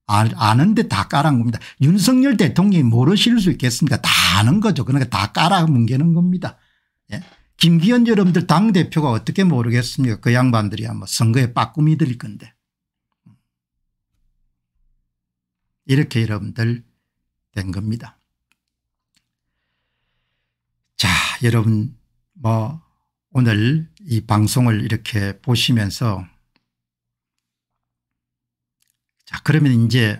아, 아는데 다깔아 겁니다. 윤석열 대통령이 모르실 수 있겠습니까 다 아는 거죠. 그러니까 다 깔아뭉개는 겁니다. 예. 김기현 여러분들 당대표가 어떻게 모르겠습니까 그 양반들이야 뭐 선거에 빠꾸미들일 건데 이렇게 여러분들 된 겁니다. 자 여러분 뭐 오늘 이 방송을 이렇게 보시면서 자 그러면 이제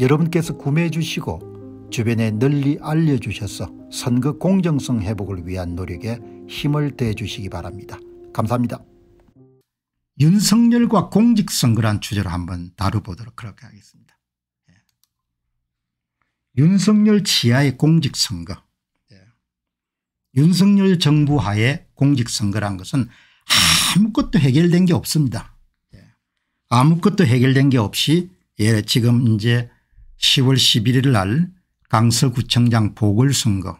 여러분께서 구매해 주시고 주변에 널리 알려주셔서 선거 공정성 회복을 위한 노력에 힘을 대해 주시기 바랍니다. 감사합니다. 윤석열과 공직선거란 주제로 한번 다뤄보도록 그렇게 하겠습니다. 예. 윤석열 지하의 공직선거 예. 윤석열 정부 하에 공직선거란 것은 아무것도 해결된 게 없습니다. 예. 아무것도 해결된 게 없이 예, 지금 이제 10월 11일 날 강서구청장 보궐선거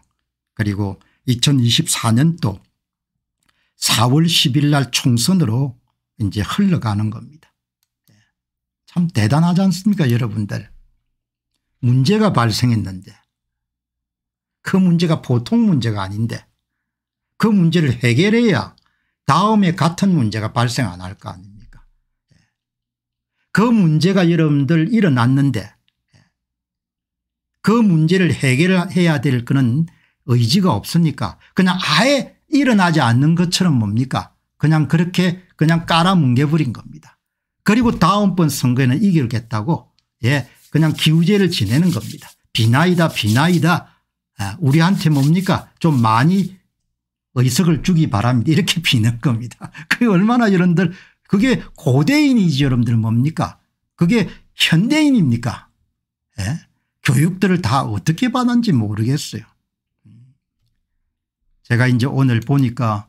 그리고 2024년도 4월 10일 날 총선으로 이제 흘러가는 겁니다. 예. 참 대단하지 않습니까 여러분들. 문제가 발생했는데 그 문제가 보통 문제가 아닌데 그 문제를 해결해야 다음에 같은 문제가 발생 안 할 거 아닙니까 예. 그 문제가 여러분들 일어났는데 그 문제를 해결해야 될 거는 의지가 없으니까 그냥 아예 일어나지 않는 것처럼 뭡니까 그냥 그렇게 그냥 깔아뭉개버린 겁니다. 그리고 다음번 선거에는 이길겠다고예 그냥 기우제를 지내는 겁니다. 비나이다 비나이다 아, 우리한테 뭡니까 좀 많이 의석을 주기 바랍니다. 이렇게 [laughs] 비는 겁니다. 그게 얼마나 여러분들 그게 고대인이지 여러분들 뭡니까 그게 현대인입니까 예? 교육들을 다 어떻게 받는지 모르겠어요. 제가 이제 오늘 보니까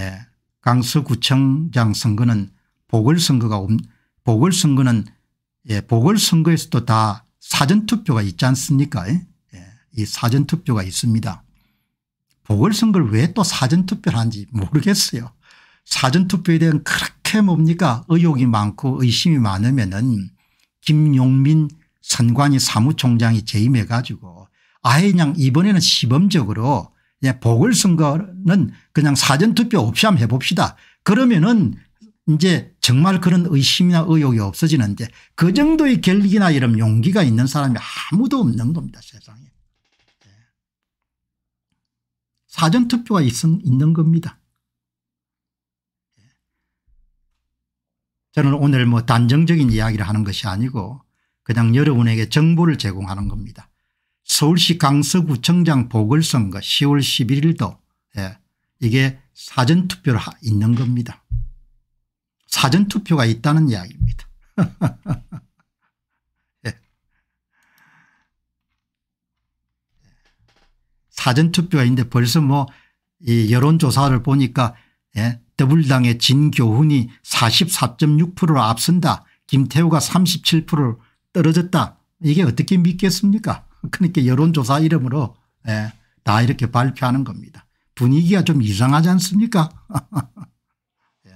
예, 강서구청장 선거는 보궐선거가 보궐선거는 예, 보궐선거에서도 다 사전투표가 있지 않습니까 예? 예 이 사전투표가 있습니다. 보궐선거를 왜 또 사전투표를 하는지 모르겠어요. 사전투표에 대한 그렇게 뭡니까 의혹이 많고 의심이 많으면 은 김용민 선관위 사무총장이 재임해 가지고 아예 그냥 이번에는 시범적으로 예, 보궐선거는 그냥 사전투표 없이 한번 해봅시다. 그러면은 이제 정말 그런 의심이나 의혹이 없어지는데 그 정도의 결기나 이런 용기가 있는 사람이 아무도 없는 겁니다 세상에. 예. 사전투표가 있는 겁니다. 예. 저는 오늘 뭐 단정적인 이야기를 하는 것이 아니고 그냥 여러분에게 정보를 제공하는 겁니다. 서울시 강서구청장 보궐선거 10월 11일도 예, 이게 사전투표로 있는 겁니다. 사전투표가 있다는 이야기입니다. [laughs] 예. 사전투표가 있는데 벌써 뭐 이 여론조사를 보니까 예, 더블당의 진교훈이 44.6%로 앞선다. 김태우가 37%를 떨어졌다. 이게 어떻게 믿겠습니까? 그러니까 여론조사 이름으로 예, 다 이렇게 발표하는 겁니다. 분위기가 좀 이상하지 않습니까? [laughs] 예.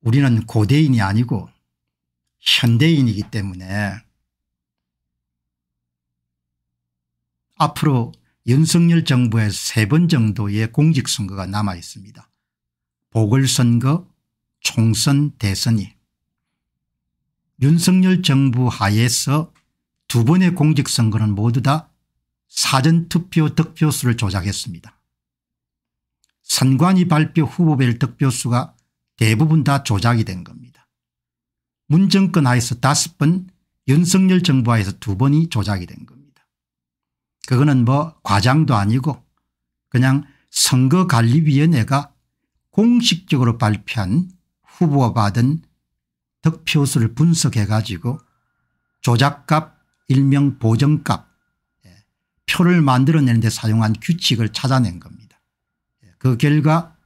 우리는 고대인이 아니고 현대인이기 때문에 앞으로 윤석열 정부의 세 번 정도의 공직선거가 남아 있습니다. 보궐선거 총선 대선이 윤석열 정부 하에서 두 번의 공직선거는 모두 다 사전투표 득표수를 조작했습니다. 선관위 발표 후보별 득표수가 대부분 다 조작이 된 겁니다. 문정권 하에서 다섯 번 윤석열 정부 하에서 두 번이 조작이 된 겁니다. 그거는 뭐 과장도 아니고 그냥 선거관리위원회가 공식적으로 발표한 후보가 받은 득표수를 분석해 가지고 조작값 일명 보정값 예, 표를 만들어내는 데 사용한 규칙을 찾아낸 겁니다. 예, 그 결과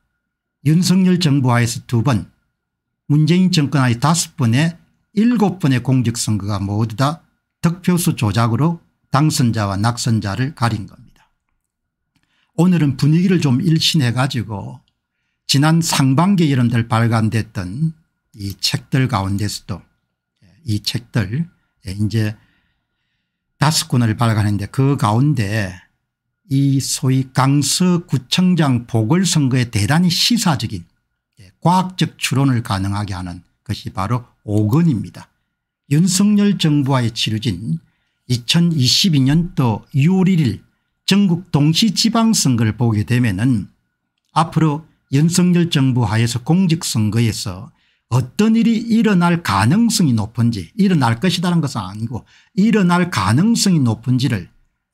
윤석열 정부 하에서 두번 문재인 정권 하에 다섯 번의 일곱 번의 공직선거가 모두 다 득표수 조작으로 당선자와 낙선자를 가린 겁니다. 오늘은 분위기를 좀 일신해 가지고 지난 상반기 이런 데 발간됐던 이 책들 가운데서도 이 책들 예, 이제 다섯 권을 발간했는데 그 가운데 이 소위 강서구청장 보궐선거에 대단히 시사적인 예, 과학적 추론을 가능하게 하는 것이 바로 5권입니다. 윤석열 정부와의 치루진 2022년도 6월 1일 전국 동시지방선거를 보게 되면 은 앞으로 윤석열 정부 하에서 공직선거에서 어떤 일이 일어날 가능성이 높은지 일어날 것이라는 것은 아니고 일어날 가능성이 높은지를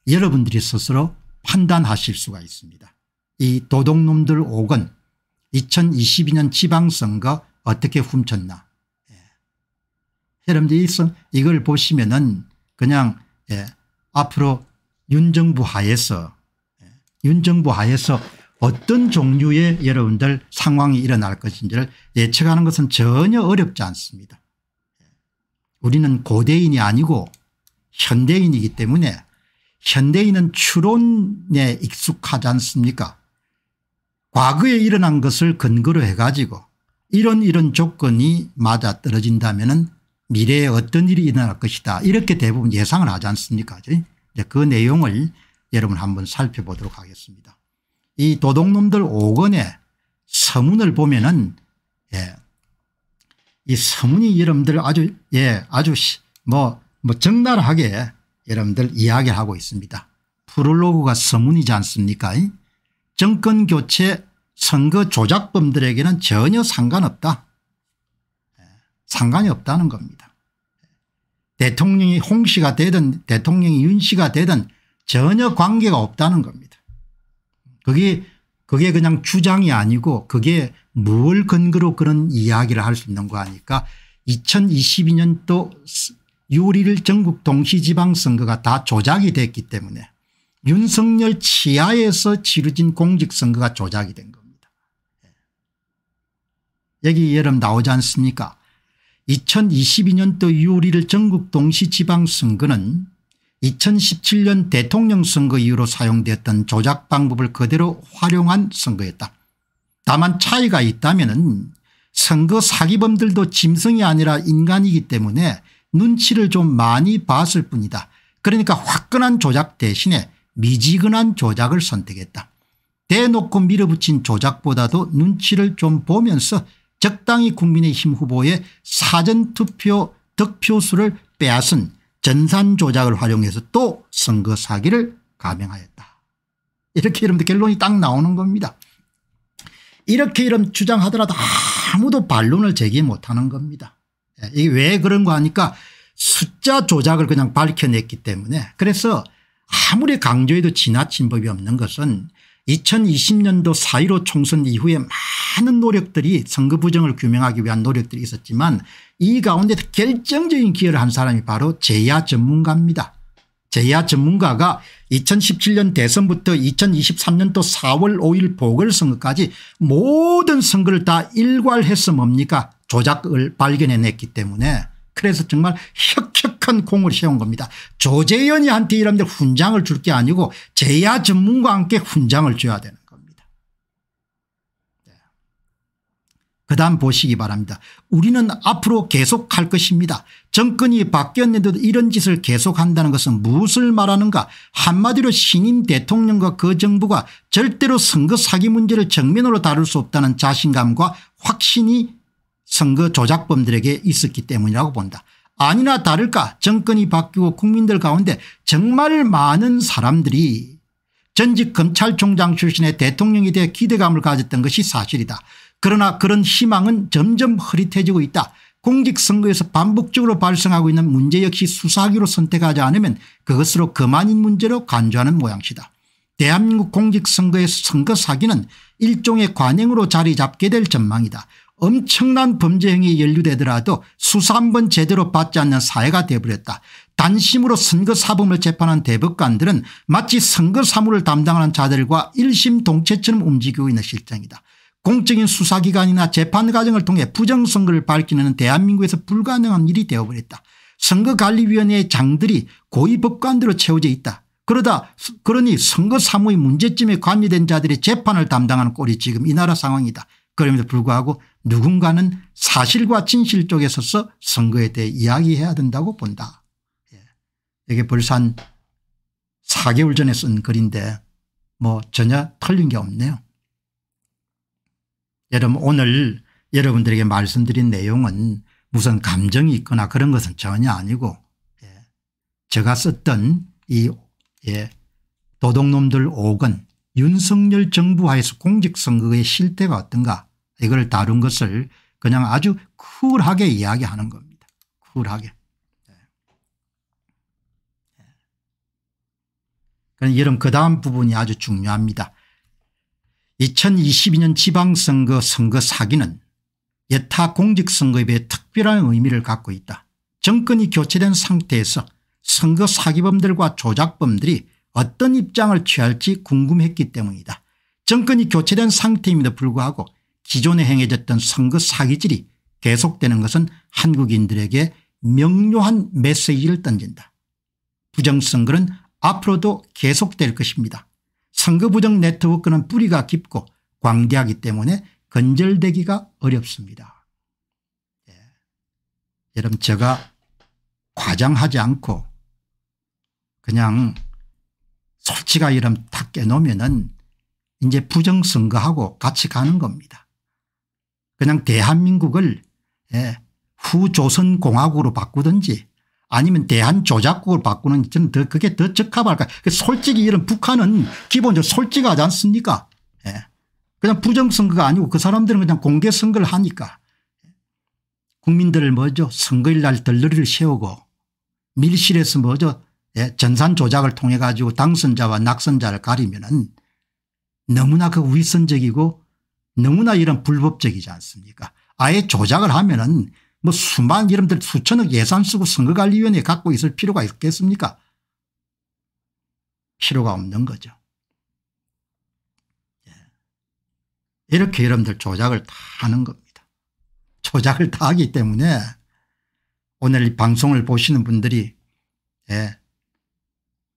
여러분들이 스스로 판단하실 수가 있습니다. 이 도둑놈들 5건 2022년 지방선거 어떻게 훔쳤나 예. 여러분들이 걸 보시면 은 그냥 예. 앞으로 윤정부 하에서 예. 윤정부 하에서 어떤 종류의 여러분들 상황이 일어날 것인지를 예측하는 것은 전혀 어렵지 않습니다. 우리는 고대인이 아니고 현대인이기 때문에 현대인은 추론에 익숙하지 않습니까 과거에 일어난 것을 근거로 해가지고 이런 이런 조건이 맞아떨어진다면 미래에 어떤 일이 일어날 것이다 이렇게 대부분 예상을 하지 않습니까 그 내용을 여러분 한번 살펴보도록 하겠습니다. 이 도둑놈들 5권의 서문을 보면은 예. 이 서문이 여러분들 아주 예 아주 뭐뭐 뭐 적나라하게 여러분들 이야기하고 있습니다. 프롤로그가 서문이지 않습니까? 정권 교체 선거 조작범들에게는 전혀 상관없다. 예, 상관이 없다는 겁니다. 대통령이 홍 씨가 되든 대통령이 윤 씨가 되든 전혀 관계가 없다는 겁니다. 그게 그게 그냥 주장이 아니고 그게 뭘 근거로 그런 이야기를 할 수 있는 거 아니까 2022년도 6월 1일 전국 동시지방선거가 다 조작이 됐기 때문에 윤석열 치하에서 치러진 공직선거가 조작이 된 겁니다. 예. 여기 여름 나오지 않습니까 2022년도 6월 1일 전국 동시지방선거는 2017년 대통령 선거 이후로 사용되었던 조작 방법을 그대로 활용한 선거였다. 다만 차이가 있다면 선거 사기범들도 짐승이 아니라 인간이기 때문에 눈치를 좀 많이 봤을 뿐이다. 그러니까 화끈한 조작 대신에 미지근한 조작을 선택했다. 대놓고 밀어붙인 조작보다도 눈치를 좀 보면서 적당히 국민의힘 후보의 사전투표 득표수를 빼앗은 전산 조작을 활용해서 또 선거 사기를 감행하였다. 이렇게 이러면 결론이 딱 나오는 겁니다. 이렇게 이런 주장하더라도 아무도 반론을 제기 못하는 겁니다. 예, 이게 왜 그런가 하니까 숫자 조작을 그냥 밝혀냈기 때문에 그래서 아무리 강조해도 지나친 법이 없는 것은 2020년도 4.15 총선 이후에 많은 노력들이 선거 부정을 규명하기 위한 노력들이 있었지만 이 가운데 결정적인 기여를 한 사람이 바로 제야 전문가입니다. 제야 전문가가 2017년 대선부터 2023년도 4월 5일 보궐선거까지 모든 선거를 다 일괄해서 뭡니까 조작을 발견해냈기 때문에 그래서 정말 혁혁한 공을 세운 겁니다. 조재현이한테 이러면 훈장을 줄 게 아니고 제야 전문과 함께 훈장을 줘야 되는 겁니다. 네. 그 다음 보시기 바랍니다. 우리는 앞으로 계속할 것입니다. 정권이 바뀌었는데도 이런 짓을 계속한다는 것은 무엇을 말하는가 한마디로 신임 대통령과 그 정부가 절대로 선거 사기 문제를 정면으로 다룰 수 없다는 자신감과 확신이 선거 조작범들에게 있었기 때문이라고 본다. 아니나 다를까 정권이 바뀌고 국민들 가운데 정말 많은 사람들이 전직 검찰총장 출신의 대통령에 대해 기대감을 가졌던 것이 사실이다. 그러나 그런 희망은 점점 흐릿해지고 있다. 공직선거에서 반복적으로 발생하고 있는 문제 역시 수사기로 선택하지 않으면 그것으로 그만인 문제로 간주하는 모양시다 대한민국 공직선거의 선거 사기는 일종의 관행으로 자리 잡게 될 전망이다. 엄청난 범죄 행위에 연루되더라도 수사 한 번 제대로 받지 않는 사회가 돼버렸다. 단심으로 선거사범을 재판한 대법관들은 마치 선거사무를 담당하는 자들과 일심 동체처럼 움직이고 있는 실정이다. 공적인 수사기관이나 재판 과정을 통해 부정선거를 밝히는 대한민국에서 불가능한 일이 되어버렸다. 선거관리위원회의 장들이 고위 법관들로 채워져 있다. 그러다 그러니 선거사무의 문제점에 관여된 자들이 재판을 담당하는 꼴이 지금 이 나라 상황이다. 그럼에도 불구하고 누군가는 사실과 진실 쪽에 서서 선거에 대해 이야기해야 된다고 본다. 예. 이게 벌써 한 4개월 전에 쓴 글인데 뭐 전혀 틀린 게 없네요. 여러분 오늘 여러분들에게 말씀드린 내용은 무슨 감정이 있거나 그런 것은 전혀 아니고 예. 제가 썼던 이 예. 도둑놈들 5권 윤석열 정부 하에서 공직선거의 실태가 어떤가 이걸 다룬 것을 그냥 아주 쿨하게 이야기하는 겁니다. 쿨하게. 네. 네. 그러니까 여러분 그 다음 부분이 아주 중요합니다. 2022년 지방선거 선거 사기는 여타 공직선거에 비해 특별한 의미를 갖고 있다. 정권이 교체된 상태에서 선거 사기범들과 조작범들이 어떤 입장을 취할지 궁금했기 때문이다. 정권이 교체된 상태임에도 불구하고 기존에 행해졌던 선거 사기질이 계속되는 것은 한국인들에게 명료한 메시지를 던진다. 부정선거는 앞으로도 계속될 것입니다. 선거 부정 네트워크는 뿌리가 깊고 광대하기 때문에 건절되기가 어렵습니다. 예. 여러분 제가 과장하지 않고 그냥 솔직하게 이름 탁 깨놓으면 은 이제 부정선거하고 같이 가는 겁니다. 그냥 대한민국을 예, 후조선공화국으로 바꾸든지 아니면 대한조작국으로 바꾸는 저는 더 그게 더 적합할까 솔직히 이런 북한은 기본적으로 솔직하지 않습니까 예. 그냥 부정선거가 아니고 그 사람들은 그냥 공개선거를 하니까 국민들을 뭐죠 선거일 날덜러리를 세우고 밀실에서 뭐죠 예. 전산 조작을 통해 가지고 당선자와 낙선자를 가리면은 너무나 그 위선적이고 너무나 이런 불법적이지 않습니까 아예 조작을 하면은 뭐 수만 이름들 수천억 예산 쓰고 선거관리위원회 갖고 있을 필요가 있겠습니까 필요가 없는 거죠. 예. 이렇게 여러분들 조작을 다 하는 겁니다. 조작을 다 하기 때문에 오늘 이 방송을 보시는 분들이 예,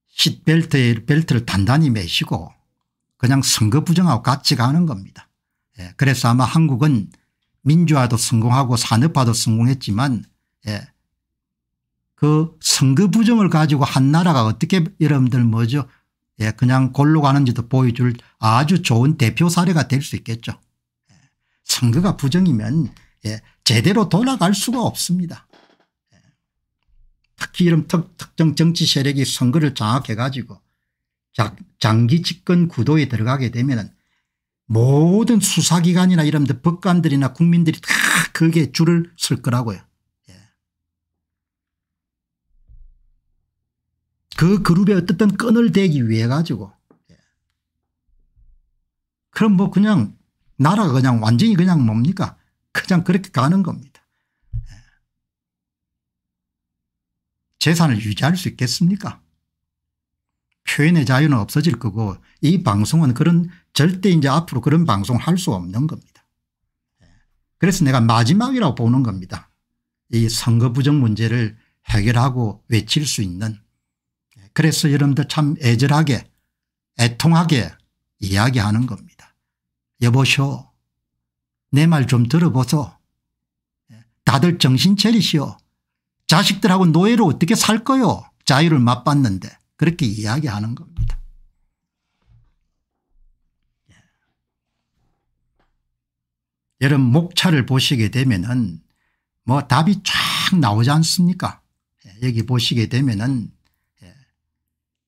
시벨트에 벨트를 단단히 매시고 그냥 선거 부정하고 같이 가는 겁니다. 예, 그래서 아마 한국은 민주화도 성공하고 산업화도 성공했지만 예, 그 선거 부정을 가지고 한 나라가 어떻게 여러분들 뭐죠 예, 그냥 골로 가는지도 보여줄 아주 좋은 대표 사례가 될 수 있겠죠. 예, 선거가 부정이면 예, 제대로 돌아갈 수가 없습니다. 예, 특히 이런 특, 특정 정치 세력이 선거를 장악해 가지고 장기 집권 구도에 들어가게 되면 모든 수사기관이나 이런 데 법관들이나 국민들이 다 그게 줄을 설 거라고요. 예. 그 그룹에 어떻든 끈을 대기 위해 가지고 예. 그럼 뭐 그냥 나라가 그냥 완전히 그냥 뭡니까 그냥 그렇게 가는 겁니다. 예. 재산을 유지할 수 있겠습니까 표현의 자유는 없어질 거고 이 방송은 그런 절대 이제 앞으로 그런 방송 을할 수 없는 겁니다. 예. 그래서 내가 마지막이라고 보는 겁니다. 이 선거 부정 문제를 해결하고 외칠 수 있는 예. 그래서 여러분들 참 애절하게 애통하게 이야기하는 겁니다. 여보쇼 내 말 좀 들어보소 예. 다들 정신 차리시오 자식들하고 노예로 어떻게 살 거요 자유를 맛봤는데 그렇게 이야기하는 겁니다. 예. 여러분 목차를 보시게 되면은 뭐 답이 쫙 나오지 않습니까? 예, 여기 보시게 되면은 예,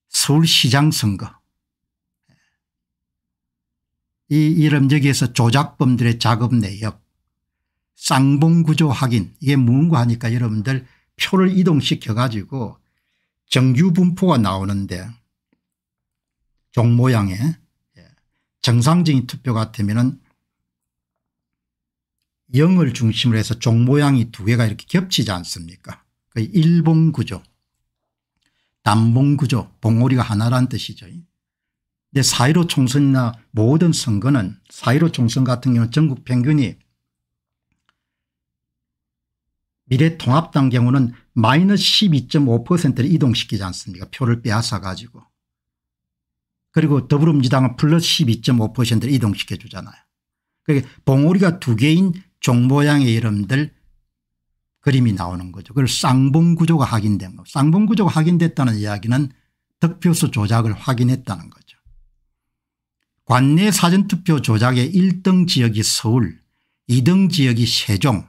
서울시장 선거 이 이름 여기에서 조작범들의 작업 내역 쌍봉구조 확인 이게 뭔가 하니까 여러분들 표를 이동시켜 가지고 정규분포가 나오는데 종 모양의 예, 정상적인 투표 같으면 0을 중심으로 해서 종 모양이 두 개가 이렇게 겹치지 않습니까 그 일봉 구조 단봉 구조 봉오리가 하나란 뜻이죠. 근데 4.15 총선이나 모든 선거는 4.15 총선 같은 경우는 전국 평균이 미래통합당 경우는 마이너스 12.5%를 이동시키지 않습니까 표를 빼앗아 가지고 그리고 더불어민주당은 플러스 12.5%를 이동시켜 주잖아요. 그러니까 봉오리가 두 개인 종 모양의 이름들 그림이 나오는 거죠. 그걸 쌍봉 구조가 확인된 거. 쌍봉 구조가 확인됐다는 이야기는 득표수 조작을 확인했다는 거죠. 관내 사전투표 조작의 1등 지역이 서울 2등 지역이 세종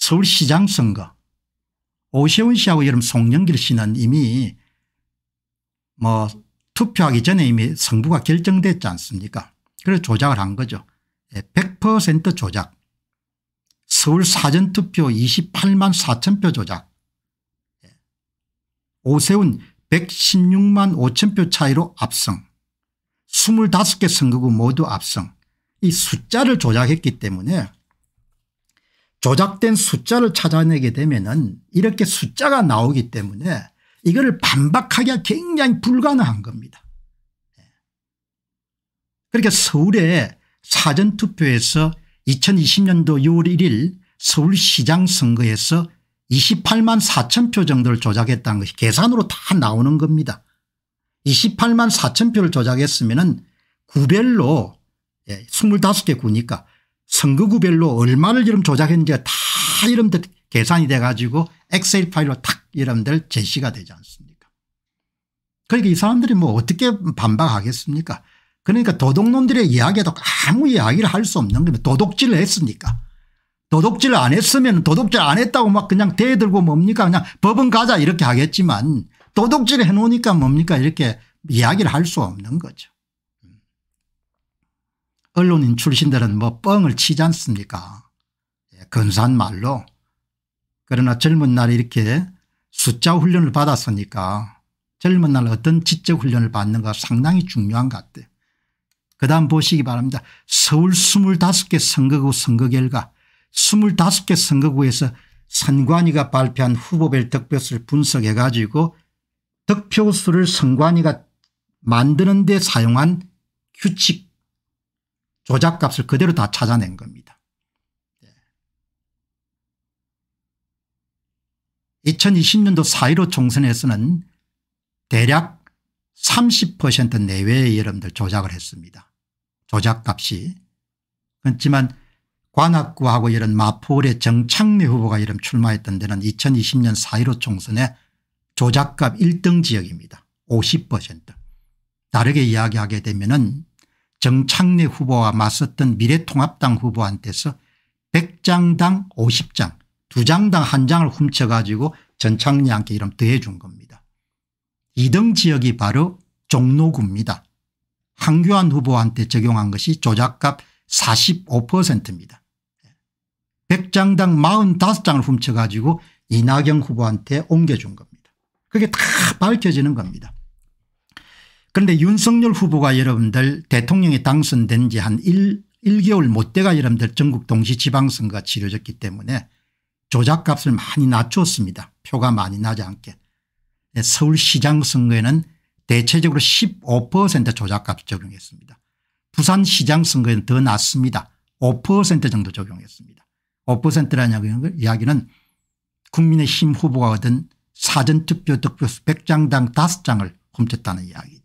서울시장 선거 오세훈 씨하고 여름 송영길 씨는 이미 뭐 투표하기 전에 이미 성부가 결정됐지 않습니까 그래서 조작을 한 거죠. 100% 예, 조작 서울 사전투표 28만 4천 표 조작 예. 오세훈 116만 5천 표 차이로 압승 25개 선거구 모두 압승 이 숫자를 조작했기 때문에 조작된 숫자를 찾아내게 되면은 이렇게 숫자가 나오기 때문에 이거를 반박하기가 굉장히 불가능한 겁니다. 예. 그렇게 서울의 사전투표에서 2020년도 6월 1일 서울시장 선거에서 28만 4천 표 정도를 조작했다는 것이 계산으로 다 나오는 겁니다. 28만 4천 표를 조작했으면 구별로 25개 예, 구니까 선거구별로 얼마를 이름 조작했는지가 다 이름들 계산이 돼 가지고 엑셀 파일로 탁 이름들 제시가 되지 않습니까 그러니까 이 사람들이 뭐 어떻게 반박하겠습니까 그러니까 도둑놈들의 이야기도 아무 이야기를 할 수 없는 거면 도둑질을 했으니까 도둑질 안 했으면 도둑질 안 했다고 막 그냥 대들고 뭡니까 그냥 법은 가자 이렇게 하겠지만 도둑질 해놓으니까 뭡니까 이렇게 이야기를 할 수 없는 거죠. 언론인 출신들은 뭐 뻥을 치지 않습니까 예, 근사한 말로 그러나 젊은 날 이렇게 숫자 훈련을 받았으니까 젊은 날 어떤 지적 훈련을 받는가 상당히 중요한 것 같아요. 그 다음 보시기 바랍니다. 서울 25개 선거구 선거 결과 25개 선거구에서 선관위가 발표한 후보별 득표수를 분석해 가지고 득표수를 선관위가 만드는 데 사용한 규칙 조작값을 그대로 다 찾아낸 겁니다. 2020년도 예. 4.15 총선에서는 대략 30% 내외의 여러분들 조작을 했습니다. 조작값이. 그렇지만 관악구하고 이런 마포울의 정창래 후보가 이런 출마했던 데는 2020년 4.15 총선에 조작값 1등 지역입니다. 50% 다르게 이야기하게 되면 은 정창래 후보와 맞섰던 미래통합당 후보한테서 100장당 50장 2장당 한장을 훔쳐가지고 전창래한테 이름 더해 준 겁니다. 2등 지역이 바로 종로구입니다. 황교안 후보한테 적용한 것이 조작값 45%입니다. 100장당 45장을 훔쳐가지고 이낙연 후보한테 옮겨준 겁니다. 그게 다 밝혀지는 겁니다. 그런데 윤석열 후보가 여러분들 대통령에 당선된 지 한 1개월 못 돼가 여러분들 전국 동시 지방선거가 치러졌기 때문에 조작값을 많이 낮췄습니다. 표가 많이 나지 않게. 네, 서울시장 선거에는 대체적으로 15% 조작값 적용했습니다. 부산시장 선거에는 더 낮습니다. 5% 정도 적용했습니다. 5%라는 이야기는 국민의힘 후보가 얻은 사전투표 득표수 100장당 5장을 훔쳤다는 이야기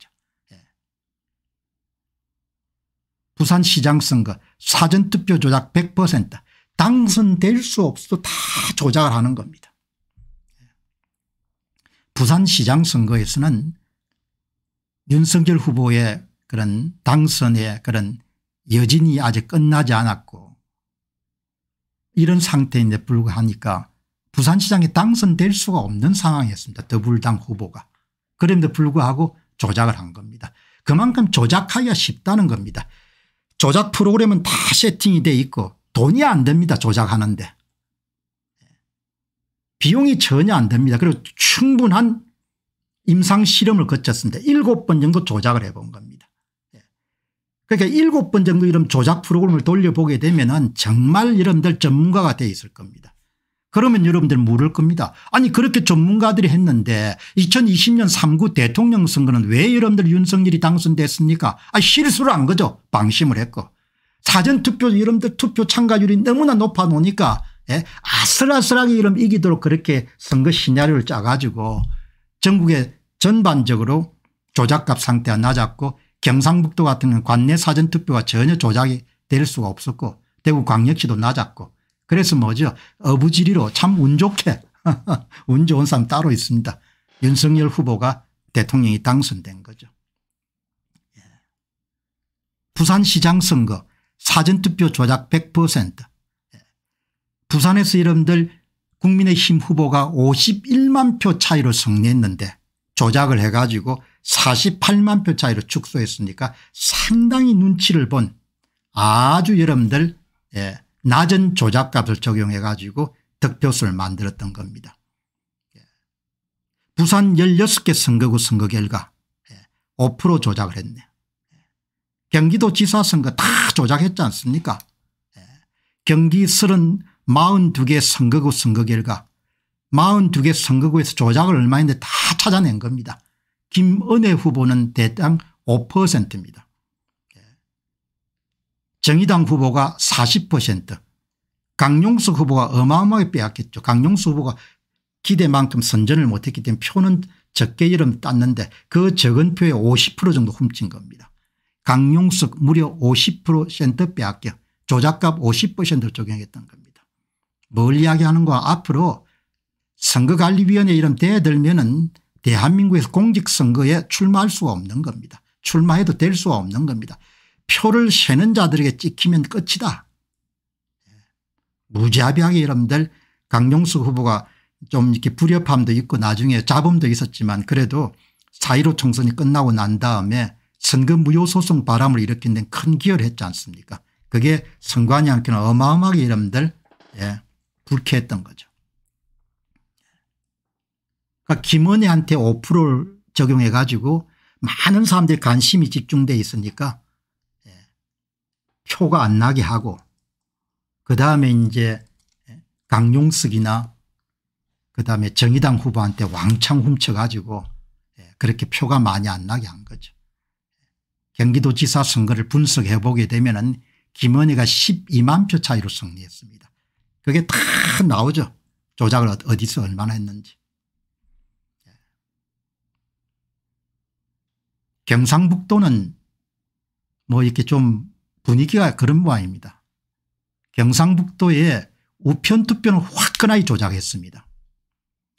부산시장 선거 사전투표 조작 100% 당선될 수 없어도 다 조작을 하는 겁니다. 부산시장 선거에서는 윤석열 후보의 그런 당선의 그런 여진이 아직 끝나지 않았고 이런 상태인데 불구하니까 부산시장에 당선될 수가 없는 상황이었습니다. 더불당 후보가. 그럼에도 불구하고 조작을 한 겁니다. 그만큼 조작하기가 쉽다는 겁니다. 조작 프로그램은 다 세팅이 돼 있고 돈이 안 됩니다. 조작하는데. 비용이 전혀 안 됩니다. 그리고 충분한 임상실험을 거쳤습니다. 일곱 번 정도 조작을 해본 겁니다. 예. 그러니까 일곱 번 정도 이런 조작 프로그램을 돌려보게 되면 정말 이런분들 전문가가 돼 있을 겁니다. 그러면 여러분들 모를 겁니다. 아니 그렇게 전문가들이 했는데 2020년 3구 대통령 선거는 왜 여러분들 윤석열이 당선됐습니까 아 실수를 한 거죠. 방심을 했고. 사전투표 여러분들 투표 참가율이 너무나 높아 놓으니까 예? 아슬아슬하게 이름 이기도록 그렇게 선거 시나리오를 짜가지고 전국에 전반적으로 조작값 상태가 낮았고 경상북도 같은 경 관내 사전투표가 전혀 조작이 될 수가 없었고 대구 광역시도 낮았고 그래서 뭐죠 어부지리로 참 운 좋게 [laughs] 운 좋은 사람 따로 있습니다. 윤석열 후보가 대통령이 당선된 거죠. 예. 부산시장 선거 사전투표 조작 100% 예. 부산에서 여러분들 국민의힘 후보가 51만 표 차이로 승리했는데 조작을 해가지고 48만 표 차이로 축소했으니까 상당히 눈치를 본 아주 여러분들 예, 낮은 조작값을 적용해 가지고 득표수를 만들었던 겁니다. 예. 부산 16개 선거구 선거 결과 5% 예, 조작을 했네요. 예. 경기도 지사선거 다 조작했지 않습니까 경기 42개 선거구 선거 결과 42개 선거구에서 조작을 얼마인데 다 찾아낸 겁니다. 김은혜 후보는 대당 5%입니다. 정의당 후보가 40%강용석 후보가 어마어마하게 빼앗겼죠. 강용석 후보가 기대만큼 선전을 못했기 때문에 표는 적게 이름 땄는데 그 적은 표의 50% 정도 훔친 겁니다. 강용석 무려 50% 빼앗겨 조작값 50%를 적용했던 겁니다. 뭘 이야기하는 거야 앞으로 선거관리위원회 이름 대들면 은 대한민국에서 공직선거에 출마할 수가 없는 겁니다. 출마해도 될 수가 없는 겁니다. 표를 세는 자들에게 찍히면 끝이다. 무자비하게 여러분들 강용수 후보가 좀 이렇게 불협함도 있고 나중에 잡음도 있었지만 그래도 4.15 총선이 끝나고 난 다음에 선거 무효소송 바람을 일으킨 데는 큰 기여를 했지 않습니까 그게 선관위 한께는 어마어마하게 여러분들 예, 불쾌했던 거죠. 그러니까 김은혜한테 5%를 적용해 가지고 많은 사람들이 관심이 집중돼 있으니까 초가 안 나게 하고 그다음에 이제 강용석이나 그다음에 정의당 후보한테 왕창 훔쳐가지고 예, 그렇게 표가 많이 안 나게 한 거죠. 경기도지사 선거를 분석해 보게 되면 은김은희가 12만 표 차이로 승리했습니다. 그게 다 나오죠. 조작을 어디서 얼마나 했는지. 예. 경상북도는 뭐 이렇게 좀 분위기가 그런 모양입니다. 경상북도에 우편 투표는 화끈하게 조작했습니다.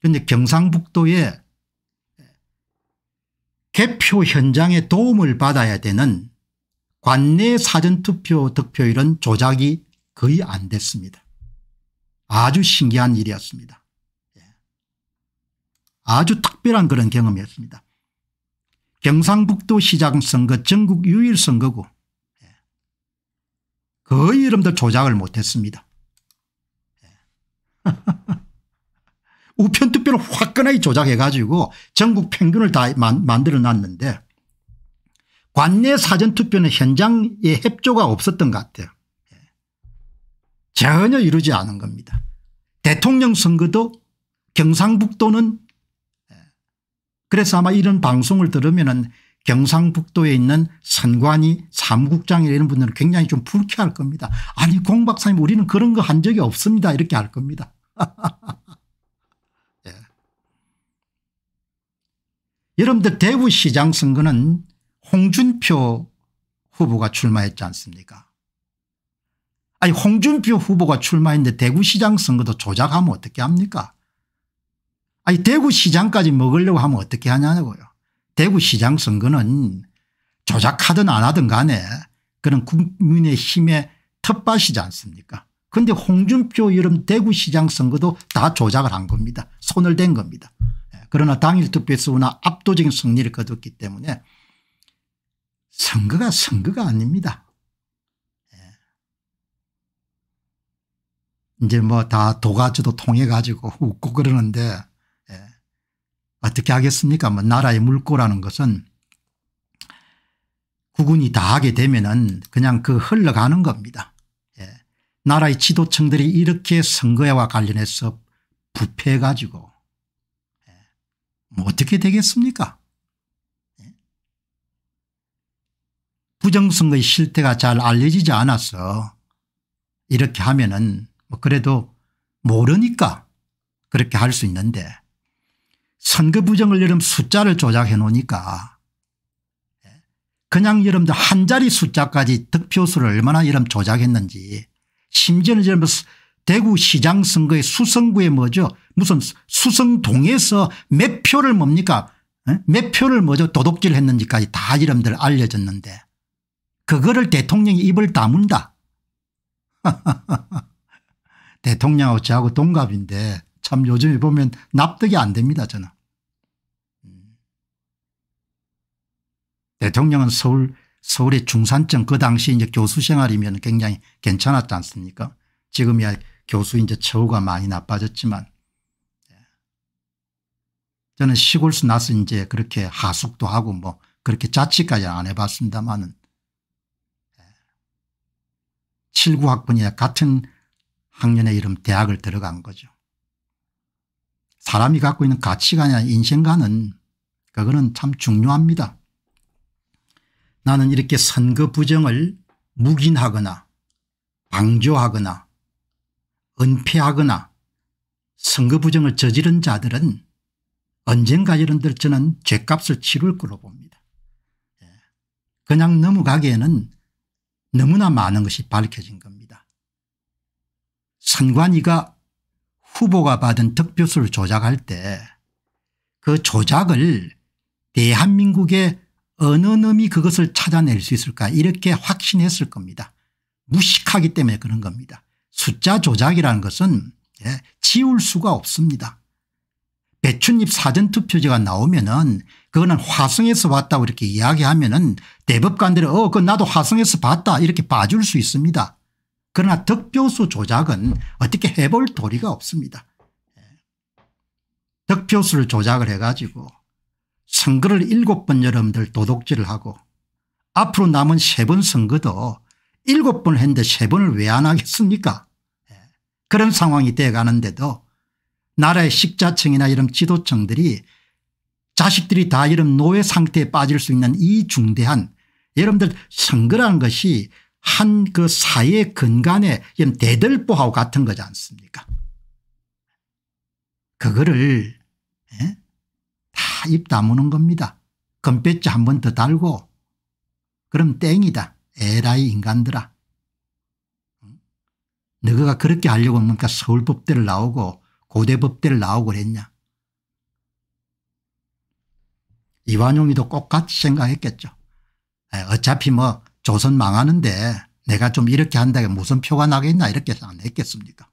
그런데 경상북도에 개표 현장에 도움을 받아야 되는 관내 사전투표 득표율은 조작이 거의 안 됐습니다. 아주 신기한 일이었습니다. 예. 아주 특별한 그런 경험이었습니다. 경상북도 시장 선거 전국 유일 선거고 거의 여러분들 조작을 못했습니다. 예. [laughs] 우편투표를 화끈하게 조작해가지고 전국 평균을 다 만들어 놨는데 관내 사전투표는 현장에 협조가 없었던 것 같아요. 예. 전혀 이루지 않은 겁니다. 대통령 선거도 경상북도는 예. 그래서 아마 이런 방송을 들으면 은 경상북도에 있는 선관위 사무국장이 라는 분들은 굉장히 좀 불쾌할 겁니다. 아니 공 박사님 우리는 그런 거 한 적이 없습니다 이렇게 할 겁니다. [laughs] 예. 여러분들 대구시장 선거는 홍준표 후보가 출마했지 않습니까 아니 홍준표 후보가 출마했는데 대구시장 선거도 조작하면 어떻게 합니까 아니 대구시장까지 먹으려고 하면 어떻게 하냐고요 대구시장 선거는 조작하든 안 하든 간에 그런 국민의 힘의 텃밭이지 않습니까 그런데 홍준표 이름 대구시장 선거도 다 조작을 한 겁니다. 손을 댄 겁니다. 예, 그러나 당일 투표에서 오나 압도적인 승리를 거뒀기 때문에 선거가 선거가 아닙니다. 예. 이제 뭐 다 도가주도 통해 가지고 웃고 그러는데 어떻게 하겠습니까 뭐 나라의 물꼬라는 것은 국군이 다 하게 되면 은 그냥 그 흘러가는 겁니다. 예. 나라의 지도층들이 이렇게 선거와 관련해서 부패해 가지고 예. 뭐 어떻게 되겠습니까 예. 부정선거의 실태가 잘 알려지지 않아서 이렇게 하면 은뭐 그래도 모르니까 그렇게 할 수 있는데 선거 부정을 여러분 숫자를 조작해 놓으니까 예? 그냥 여러분들 한 자리 숫자까지 득표수를 얼마나 여러분 조작했는지 심지어는 여러분 뭐 대구시장 선거의 수성구에 뭐죠 무슨 수성동에서 몇 표를 뭡니까 예? 몇 표를 뭐죠 도둑질 했는지까지 다 여러분들 알려졌는데 그거를 대통령이 입을 다문다. [laughs] 대통령하고 저하고 동갑인데 참 요즘에 보면 납득이 안 됩니다 저는. 대통령은 서울 서울의 중산층 그 당시 이제 교수 생활이면 굉장히 괜찮았지 않습니까? 지금이야 교수 이제 처우가 많이 나빠졌지만 예. 저는 시골서 나서 이제 그렇게 하숙도 하고 뭐 그렇게 자취까지 안 해봤습니다만은 7, 예. 9학번이나 같은 학년의 이름 대학을 들어간 거죠. 사람이 갖고 있는 가치관이나 인생관은 그거는 참 중요합니다. 나는 이렇게 선거 그 부정을 묵인하거나 방조하거나 은폐하거나 선거 그 부정을 저지른 자들은 언젠가 여러들 저는 죄값을 치를 거로 봅니다. 예. 그냥 넘어가기에는 너무나 많은 것이 밝혀진 겁니다. 선관위가 후보가 받은 득표수를 조작할 때 그 조작을 대한민국의 어느 놈이 그것을 찾아낼 수 있을까 이렇게 확신했을 겁니다. 무식하기 때문에 그런 겁니다. 숫자 조작이라는 것은 예, 지울 수가 없습니다. 배춧잎 사전투표제가 나오면 은 그거는 화성에서 봤다고 이렇게 이야기하면 은 대법관들이 어 그건 나도 화성에서 봤다 이렇게 봐줄 수 있습니다. 그러나 득표수 조작은 어떻게 해볼 도리가 없습니다. 예. 득표수를 조작을 해가지고 선거를 7번 여러분들 도둑질을 하고 앞으로 남은 3번 선거도 7번 했는데 3번을 왜 안 하겠습니까 예. 그런 상황이 되어가는데도 나라의 식자층이나 이런 지도층들이 자식들이 다 이런 노예 상태에 빠질 수 있는 이 중대한 여러분들 선거라는 것이 한 그 사회 근간에 대들보하고 같은 거지 않습니까 그거를 예? 입 다무는 겁니다. 건배지 한번 더 달고 그럼 땡이다. 에라이 인간들아. 너가 그렇게 하려고 하니까 서울법대를 나오고 고대법대를 나오고 그랬냐. 이완용이도 똑같이 생각했겠죠. 어차피 뭐 조선 망하는데 내가 좀 이렇게 한다게 무슨 표가 나겠나 이렇게 안 했겠습니까.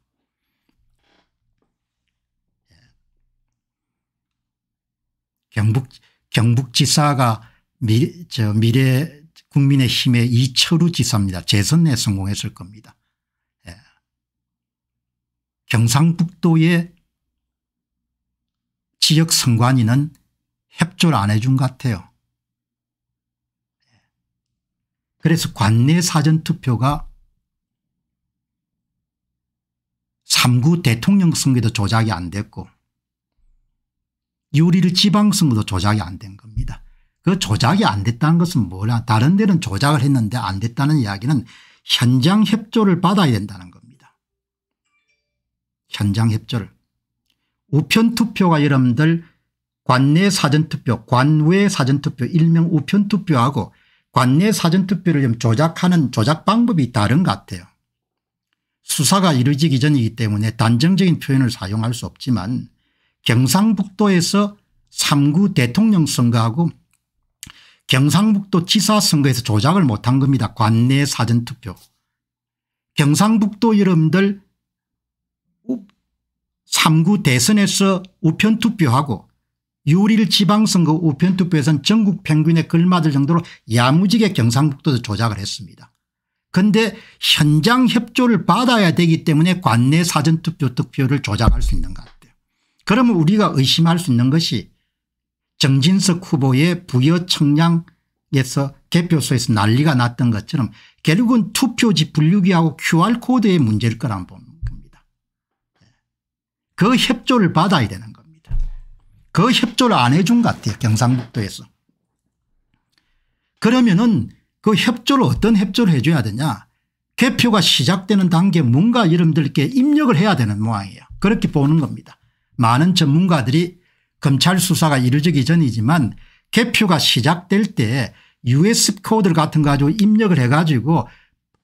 경북 경북지사가 미, 저 미래 국민의 힘의 이철우 지사입니다. 재선에 성공했을 겁니다. 예. 경상북도의 지역 선관위는 협조를 안 해준 것 같아요. 예. 그래서 관내 사전투표가 3구 대통령 선거도 조작이 안 됐고 유리를 지방선거도 조작이 안 된 겁니다. 그 조작이 안 됐다는 것은 뭐냐 다른 데는 조작을 했는데 안 됐다는 이야기는 현장 협조를 받아야 된다는 겁니다. 현장 협조를. 우편투표가 여러분들 관내 사전투표 관외 사전투표 일명 우편투표하고 관내 사전투표를 좀 조작하는 조작 방법이 다른 것 같아요. 수사가 이루어지기 전이기 때문에 단정적인 표현을 사용할 수 없지만 경상북도에서 3구 대통령 선거하고 경상북도 지사선거에서 조작을 못한 겁니다. 관내 사전투표. 경상북도 여러분들 3구 대선에서 우편투표하고 6일 지방선거 우편투표에선 전국 평균에 걸맞을 정도로 야무지게 경상북도에서 조작을 했습니다. 그런데 현장 협조를 받아야 되기 때문에 관내 사전투표 득표를 조작할 수 있는 것 그러면 우리가 의심할 수 있는 것이 정진석 후보의 부여 청량에서 개표소에서 난리가 났던 것처럼 결국은 투표지 분류기하고 QR코드의 문제일 거란 겁니다. 그 협조를 받아야 되는 겁니다. 그 협조를 안 해준 것 같아요. 경상북도에서. 그러면은 그 협조를 어떤 협조를 해줘야 되냐. 개표가 시작되는 단계 뭔가 여러분들께 입력을 해야 되는 모양이에요. 그렇게 보는 겁니다. 많은 전문가들이 검찰 수사가 이지기 전이지만 개표가 시작될 때 US 코드를 같은 거 가지고 입력을 해 가지고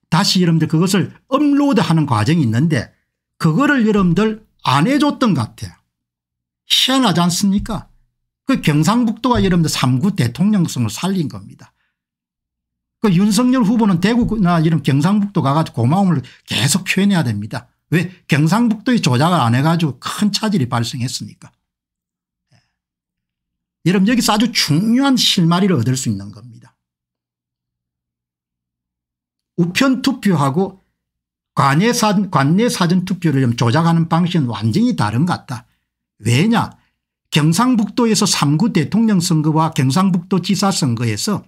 다시 여러분들 그것을 업로드하는 과정이 있는데 그거를 여러분들 안 해줬던 것 같아요. 희한하지 않습니까 그 경상북도가 여러분들 3구 대통령성을 살린 겁니다. 그 윤석열 후보는 대구나 이런 경상북도 가가지고 고마움을 계속 표현해야 됩니다. 왜경상북도에 조작을 안 해가지고 큰 차질이 발생했습니까 예. 여러분 여기서 아주 중요한 실마리를 얻을 수 있는 겁니다. 우편 투표하고 관내 사전, 관내 사전 투표를 좀 조작하는 방식은 완전히 다른 것 같다. 왜냐 경상북도에서 3구 대통령 선거와 경상북도 지사 선거에서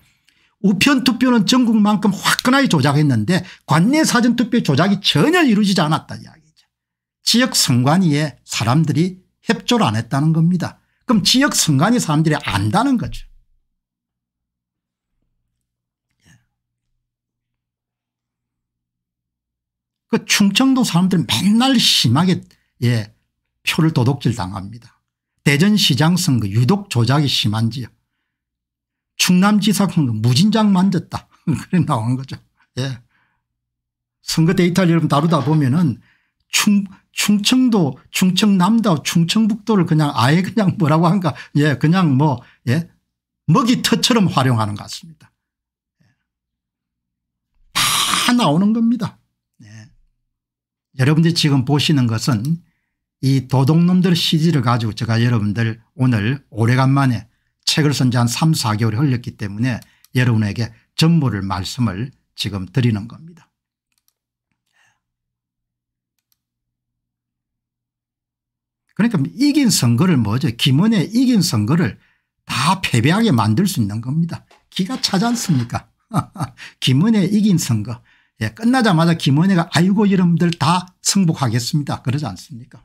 우편 투표는 전국만큼 화끈하게 조작했는데 관내 사전 투표 조작이 전혀 이루어지지 않았다 이야기죠. 지역 선관위에 사람들이 협조를 안 했다는 겁니다. 그럼 지역 선관위 사람들이 안다는 거죠. 예. 그 충청도 사람들이 맨날 심하게 예 표를 도둑질 당합니다. 대전시장 선거 유독 조작이 심한 지역. 충남지사 무진장 만졌다. [laughs] 그래 나오 거죠. 예. 선거 데이터를 여러분 다루다 보면은 충, 충청도, 충청남도, 충청북도를 그냥 아예 그냥 뭐라고 한가. 예, 그냥 뭐, 예, 먹이터처럼 활용하는 것 같습니다. 예. 다 나오는 겁니다. 예. 여러분들이 지금 보시는 것은 이 도둑놈들 CG를 가지고 제가 여러분들 오늘 오래간만에 책을 쓴 지 한 3, 4개월이 흘렸기 때문에 여러분에게 전부를 말씀을 지금 드리는 겁니다. 그러니까 이긴 선거를 뭐죠 김원의 이긴 선거를 다 패배하게 만들 수 있는 겁니다. 기가 차지 않습니까 [laughs] 김은혜 이긴 선거 예, 끝나자마자 김은혜가 아이고 이름들 다 승복하겠습니다. 그러지 않습니까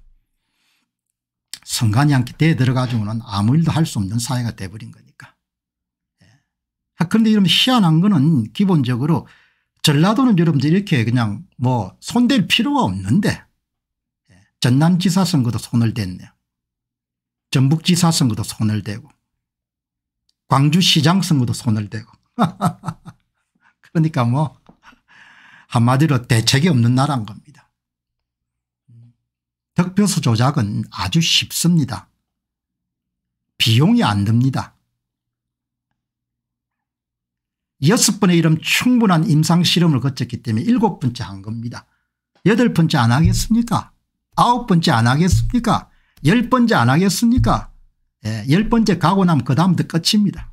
성간이 않게 대에 들어가지고는 아무 일도 할 수 없는 사회가 돼버린 거니까. 예. 그런데 이런 희한한 거는 기본적으로 전라도는 여러분들 이렇게 그냥 뭐 손댈 필요가 없는데 예. 전남지사 선거도 손을 댔네요. 전북지사 선거도 손을 대고 광주시장 선거도 손을 대고 [laughs] 그러니까 뭐 한마디로 대책이 없는 나라인 겁니다. 득표수 조작은 아주 쉽습니다. 비용이 안 듭니다. 여섯 번의 이름 충분한 임상실험을 거쳤기 때문에 일곱 번째 한 겁니다. 여덟 번째 안 하겠습니까? 아홉 번째 안 하겠습니까? 열 번째 안 하겠습니까? 예, 열 번째 가고 나면 그 다음부터 끝입니다.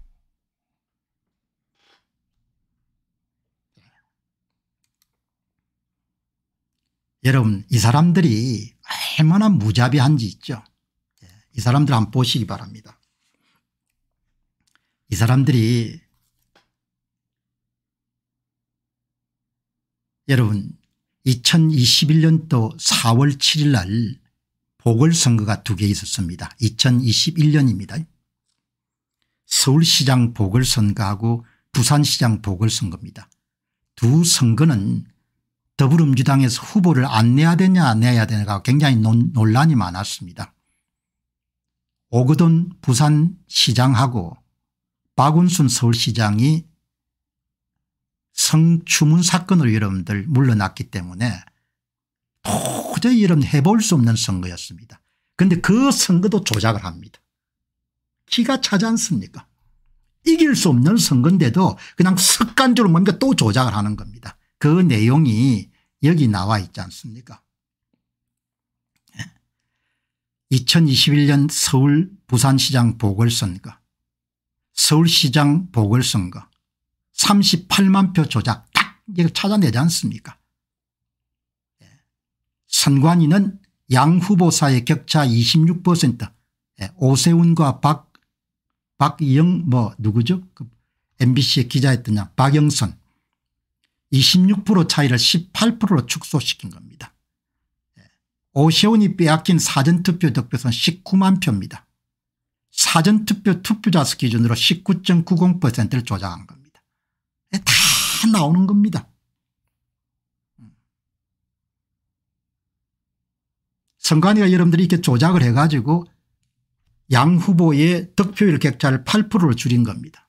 여러분 이 사람들이 얼마나 무자비한지 있죠. 예, 이 사람들 한번 보시기 바랍니다. 이 사람들이 여러분 2021년도 4월 7일 날 보궐선거가 두 개 있었습니다. 2021년입니다. 서울시장 보궐선거하고 부산시장 보궐선거입니다. 두 선거는 더불어민주당에서 후보를 안 내야 되냐 안 내야 되냐가 굉장히 논란이 많았습니다. 오거돈 부산시장하고 박운순 서울시장이 성추문 사건을 여러분들 물러났기 때문에 도저히 이런 해볼 수 없는 선거였습니다. 그런데 그 선거도 조작을 합니다. 기가 차지 않습니까 이길 수 없는 선거인데도 그냥 습관적으로 뭔가 또 조작을 하는 겁니다. 그 내용이 여기 나와 있지 않습니까 2021년 예? 서울 부산시장 보궐선거 서울시장 보궐선거 38만 표 조작 딱 이걸 찾아내지 않습니까 예. 선관위는 양 후보사의 격차 26% 예, 오세훈과 박, 박영 뭐 누구죠 그 MBC의 기자였던 양 박영선 26% 차이를 18%로 축소시킨 겁니다. 예. 오세훈이 빼앗긴 사전투표 득표선 19만 표입니다. 사전투표 투표자 수 기준으로 19.90%를 조작한 겁니다. 예, 다 나오는 겁니다. 음. 선관위가 여러분들이 이렇게 조작을 해가지고 양 후보의 득표율 격차를 8%로 줄인 겁니다.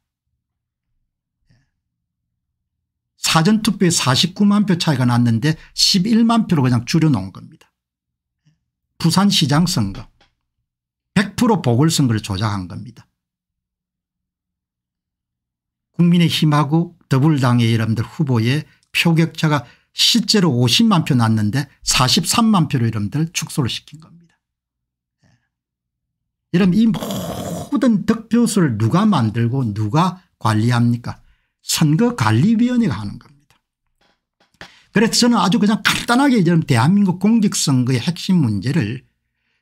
사전투표에 49만 표 차이가 났는데 11만 표로 그냥 줄여놓은 겁니다. 부산시장 선거 100% 보궐선거를 조작한 겁니다. 국민의힘하고 더불당의 이름들 후보의 표격차가 실제로 50만 표 났는데 43만 표로 이름들 축소를 시킨 겁니다. 이러면 이 모든 득표수를 누가 만들고 누가 관리합니까 선거관리위원회가 하는 겁니다. 그래서 저는 아주 그냥 간단하게 이제 대한민국 공직선거의 핵심 문제를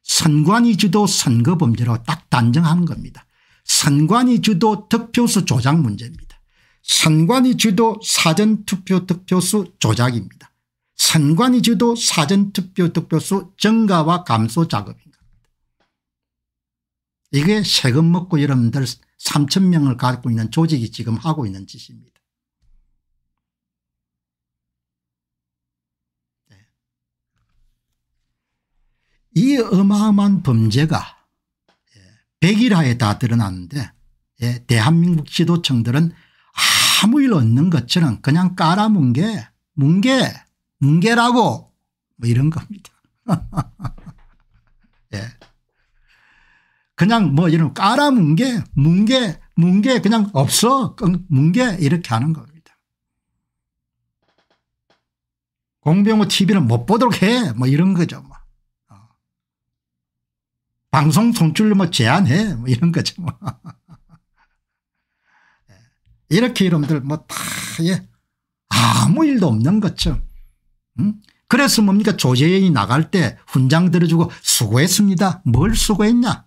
선관위 주도 선거범죄로 딱 단정하는 겁니다. 선관위 주도 득표수 조작 문제입니다. 선관위 주도 사전투표 득표수 조작입니다. 선관위 주도 사전투표 득표수 증가와 감소 작업입니다. 이게 세금 먹고 여러분들 3천 명을 갖고 있는 조직이 지금 하고 있는 짓입니다. 네. 이 어마어마한 범죄가 1일하에다 예, 드러났는데 예, 대한민국 지도층들은 아무 일 없는 것처럼 그냥 깔아뭉개 뭉개 뭉개라고 뭐 이런 겁니다. [laughs] 그냥 뭐 이런 까라뭉개 뭉개 뭉개 그냥 없어 그 뭉개 이렇게 하는 겁니다. 공병호 TV는 못 보도록 해뭐 이런 거죠. 뭐. 어. 방송 송출을 뭐 제한해 뭐 이런 거죠. 뭐. [laughs] 예. 이렇게 이놈들 뭐 다 예. 아무 일도 없는 거죠. 응? 음? 그래서 뭡니까 조재현이 나갈 때 훈장 들어주고 수고했습니다. 뭘 수고했냐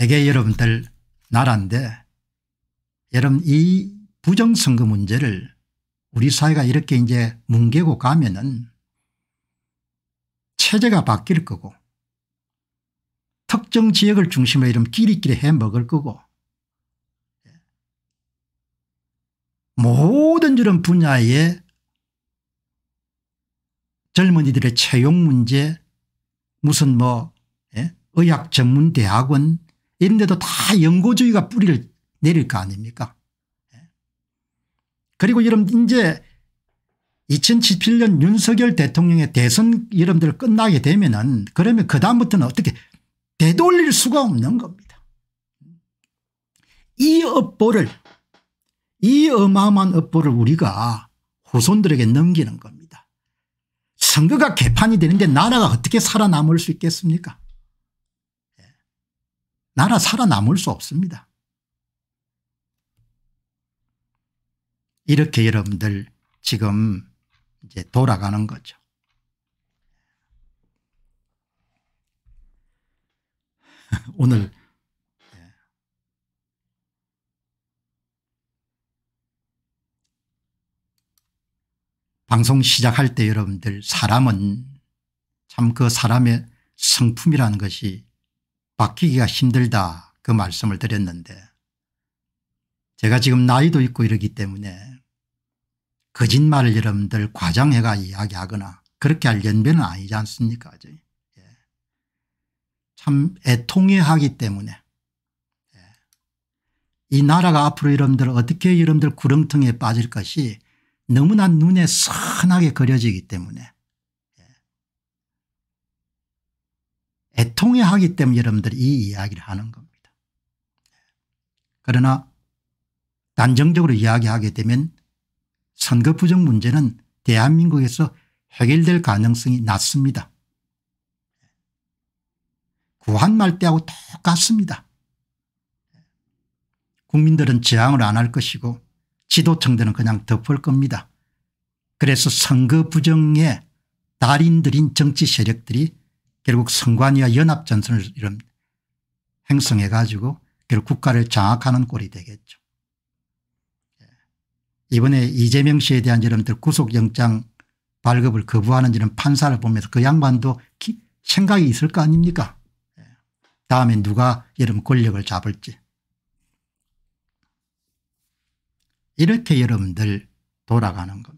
이게 여러분들 나라인데 여러분 이 부정선거 문제를 우리 사회가 이렇게 이제 뭉개고 가면은 체제가 바뀔 거고 특정 지역을 중심으로 이런 끼리끼리 해먹을 거고 모든 이런 분야에 젊은이들의 채용 문제 무슨 뭐 예? 의학 전문 대학원 이런 데도 다 영고주의가 뿌리를 내릴 거 아닙니까 예. 그리고 여러분 이제 2017년 윤석열 대통령의 대선 여러분들 끝나게 되면은 그러면 그 다음부터는 어떻게 되돌릴 수가 없는 겁니다. 이 업보를 이 어마어마한 업보를 우리가 후손들에게 넘기는 겁니다. 선거가 개판이 되는데 나라가 어떻게 살아남을 수 있겠습니까 나라 살아남을 수 없습니다. 이렇게 여러분들 지금 이제 돌아가는 거죠. [laughs] 오늘 방송 시작할 때 여러분들 사람은 참 그 사람의 성품이라는 것이 바뀌기가 힘들다 그 말씀을 드렸는데 제가 지금 나이도 있고 이러기 때문에 거짓말을 여러분들 과장해가 이야기하거나 그렇게 할 연배는 아니지 않습니까 예. 참 애통해 하기 때문에 예. 이 나라가 앞으로 여러분들 어떻게 여러분들 구렁텅에 빠질 것이 너무나 눈에 선하게 그려지기 때문에 애통해 하기 때문에 여러분들이 이 이야기를 하는 겁니다. 그러나 단정적으로 이야기하게 되면 선거 부정 문제는 대한민국에서 해결될 가능성이 낮습니다. 구한말 대하고 똑같습니다. 국민들은 저항을 안 할 것이고 지도청들은 그냥 덮을 겁니다. 그래서 선거 부정의 달인들인 정치 세력들이 결국 선관위와 연합전선을 이런 행성해 가지고 결국 국가를 장악하는 꼴이 되겠죠. 예. 이번에 이재명 씨에 대한 여러분들 구속영장 발급을 거부하는 이런 판사를 보면서 그 양반도 생각이 있을 거 아닙니까 예. 다음에 누가 여러분 권력을 잡을지 이렇게 여러분들 돌아가는 겁니다.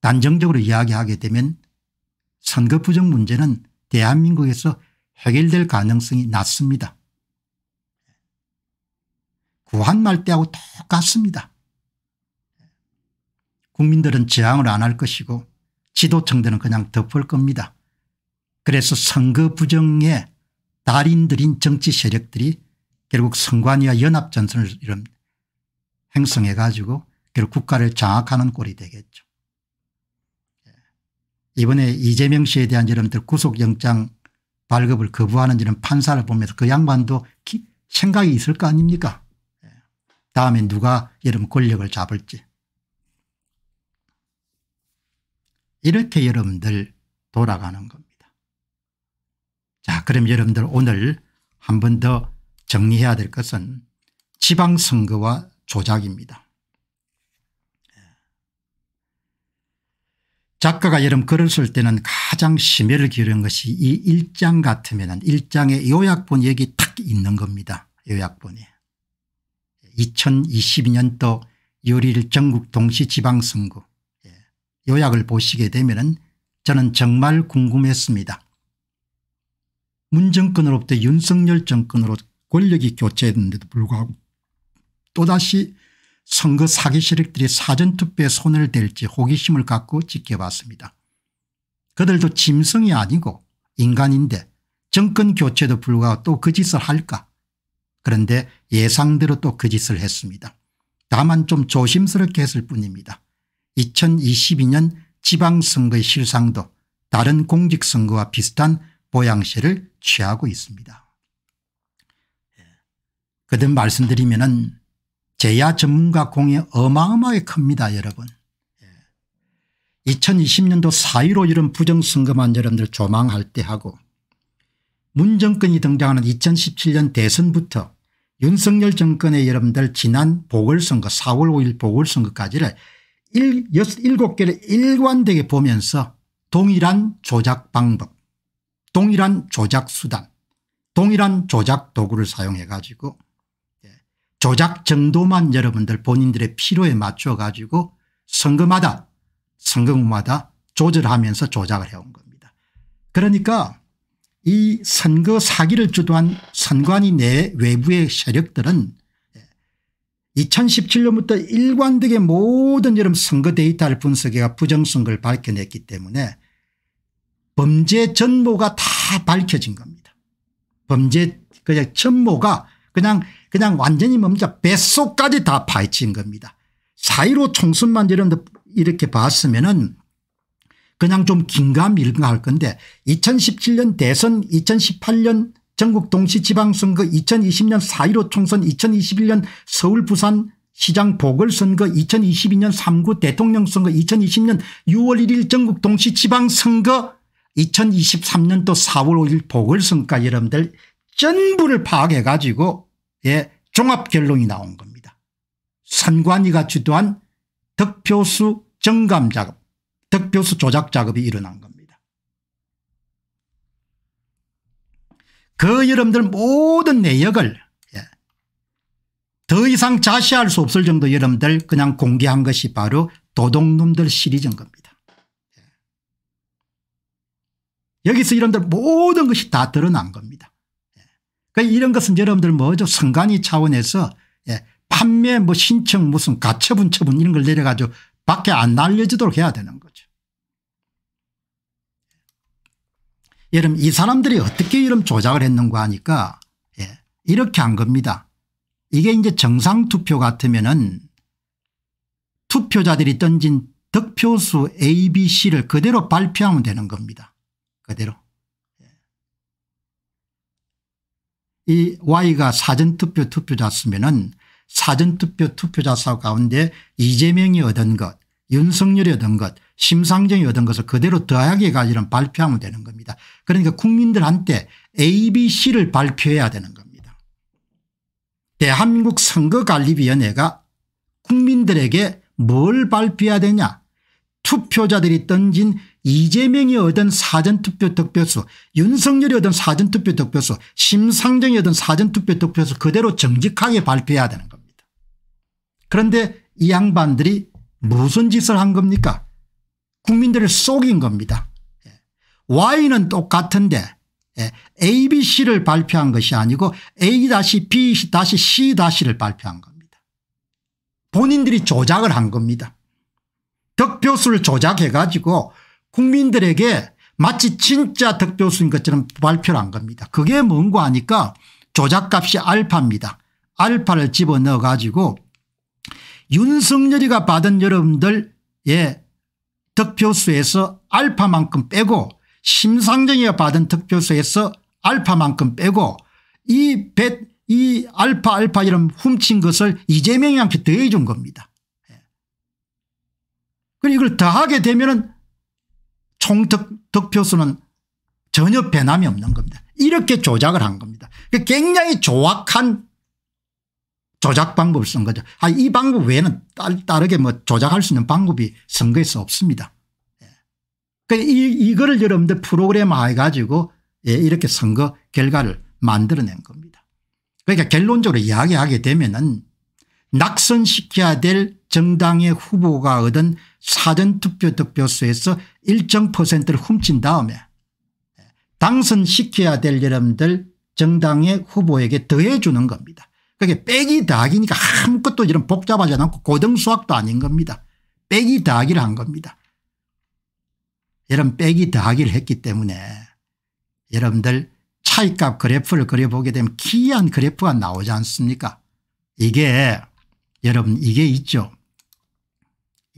단정적으로 이야기하게 되면 선거 부정 문제는 대한민국에서 해결될 가능성이 낮습니다. 구한말 때하고 똑같습니다. 국민들은 저항을 안 할 것이고 지도청대는 그냥 덮을 겁니다. 그래서 선거 부정의 달인들인 정치 세력들이 결국 선관위와 연합전선을 이런 행성해 가지고 결국 국가를 장악하는 꼴이 되겠죠. 이번에 이재명 씨에 대한 여러분들 구속영장 발급을 거부하는 이런 판사를 보면서 그 양반도 기, 생각이 있을 거 아닙니까 예. 다음에 누가 여러분 권력을 잡을지 이렇게 여러분들 돌아가는 겁니다. 자 그럼 여러분들 오늘 한 번 더 정리해야 될 것은 지방선거와 조작입니다. 작가가 여름 글을 쓸 때는 가장 심혈을 기울인 것이 이 일장 같으면 일장의 요약본 여기 탁 있는 겁니다. 요약본이. 2022년도 요리일 전국 동시 지방선거 예, 요약을 보시게 되면 저는 정말 궁금했습니다. 문정권으로부터 윤석열 정권으로 권력이 교체했는데도 불구하고 또다시 선거 사기 세력들이 사전투표에 손을 댈지 호기심을 갖고 지켜봤습니다. 그들도 짐승이 아니고 인간인데 정권 교체도 불구하고 또 그 짓을 할까 그런데 예상대로 또 그 짓을 했습니다. 다만 좀 조심스럽게 했을 뿐입니다. 2022년 지방선거의 실상도 다른 공직선거와 비슷한 보양시를 취하고 있습니다. 그든 말씀드리면 은 제야 전문가 공이 어마어마하게 큽니다 여러분. 2020년도 4.15 이런 부정선거만 여러분들 조망할 때 하고 문정권이 등장하는 2017년 대선부터 윤석열 정권의 여러분들 지난 보궐선거 4월 5일 보궐선거까지를 7, 7개를 일관되게 보면서 동일한 조작 방법 동일한 조작 수단 동일한 조작 도구를 사용해 가지고 조작 정도만 여러분들 본인들의 필요에 맞춰 가지고 선거마다 선거마다 구 조절하면서 조작을 해온 겁니다. 그러니까 이 선거 사기를 주도한 선관위 내 외부의 세력들은 2017년부터 예, 일관되게 모든 여름 선거 데이터를 분석해가 부정선거를 밝혀냈기 때문에 범죄 전모가 다 밝혀진 겁니다. 범죄 그냥 전모가 그냥 그냥 완전히 뭡니까 뱃속까지 다 파헤친 겁니다. 사이로 총선만 이렇게 봤으면 은 그냥 좀 긴가 민가할 건데 2017년 대선 2018년 전국 동시 지방선거 2020년 사일오 총선 2021년 서울 부산 시장 보궐선거 2022년 3구 대통령선거 2020년 6월 1일 전국 동시 지방선거 2023년 또 4월 5일 보궐선거까지 여러분들 전부를 파악해 가지고 예, 종합 결론이 나온 겁니다. 선관위가 주도한 득표수 정감 작업, 득표수 조작 작업이 일어난 겁니다. 그 여러분들 모든 내역을 예, 더 이상 자시할 수 없을 정도 여러분들 그냥 공개한 것이 바로 도둑놈들 시리즈인 겁니다. 예. 여기서 여러분들 모든 것이 다 드러난 겁니다. 그러니까 이런 것은 여러분들 뭐죠 선관위 차원에서 예. 판매 뭐 신청 무슨 가처분 처분 이런 걸 내려가지고 밖에 안 날려지도록 해야 되는 거죠. 여러분 이 사람들이 어떻게 이런 조작을 했는가 하니까 예. 이렇게 한 겁니다. 이게 이제 정상투표 같으면은 투표자들이 던진 득표수 A, B, C를 그대로 발표하면 되는 겁니다. 그대로. 이 Y가 사전투표 투표자 수면은 사전투표 투표자 사 가운데 이재명이 얻은 것 윤석열이 얻은 것 심상정이 얻은 것을 그대로 더하게 가지는 발표하면 되는 겁니다. 그러니까 국민들한테 A B C를 발표해야 되는 겁니다. 대한민국 선거관리위원회가 국민들에게 뭘 발표해야 되냐 투표자들이 던진 이재명이 얻은 사전투표 득표수 윤석열이 얻은 사전투표 득표수 심상정이 얻은 사전투표 득표수 그대로 정직하게 발표해야 되는 겁니다. 그런데 이 양반들이 무슨 짓을 한 겁니까 국민들을 속인 겁니다. 예. Y는 똑같은데 예, ABC를 발표한 것이 아니고 A-B-C-를 발표한 겁니다. 본인들이 조작을 한 겁니다. 득표수를 조작해 가지고 국민들에게 마치 진짜 득표수인 것처럼 발표를 한 겁니다. 그게 뭔고 하니까 조작값이 알파입니다. 알파를 집어넣어 가지고 윤석열이가 받은 여러분들의 득표수에서 알파만큼 빼고 심상정이가 받은 득표수에서 알파만큼 빼고 이 배, 이 알파 알파 이런 훔친 것을 이재명이한테 더해준 겁니다. 예. 그리고 이걸 더하게 되면 은총 득표수는 득 전혀 변함이 없는 겁니다. 이렇게 조작을 한 겁니다. 그러니까 굉장히 조악한 조작 방법을 쓴 거죠. 아, 이 방법 외에는 따르게뭐 조작할 수 있는 방법이 선거에서 없습니다. 예. 그 이, 거를 여러분들 프로그램 해가지고 예, 이렇게 선거 결과를 만들어낸 겁니다. 그러니까 결론적으로 이야기하게 되면은 낙선시켜야 될 정당의 후보가 얻은 사전투표 득표수에서 일정 퍼센트를 훔친 다음에 당선시켜야 될 여러분들 정당의 후보에게 더해 주는 겁니다. 그게 빼기 더하기니까 아무것도 이런 복잡하지 않고 고등수학도 아닌 겁니다. 빼기 더하기를 한 겁니다. 여러분 빼기 더하기를 했기 때문에 여러분들 차이값 그래프를 그려보게 되면 기이한 그래프가 나오지 않습니까 이게 여러분 이게 있죠.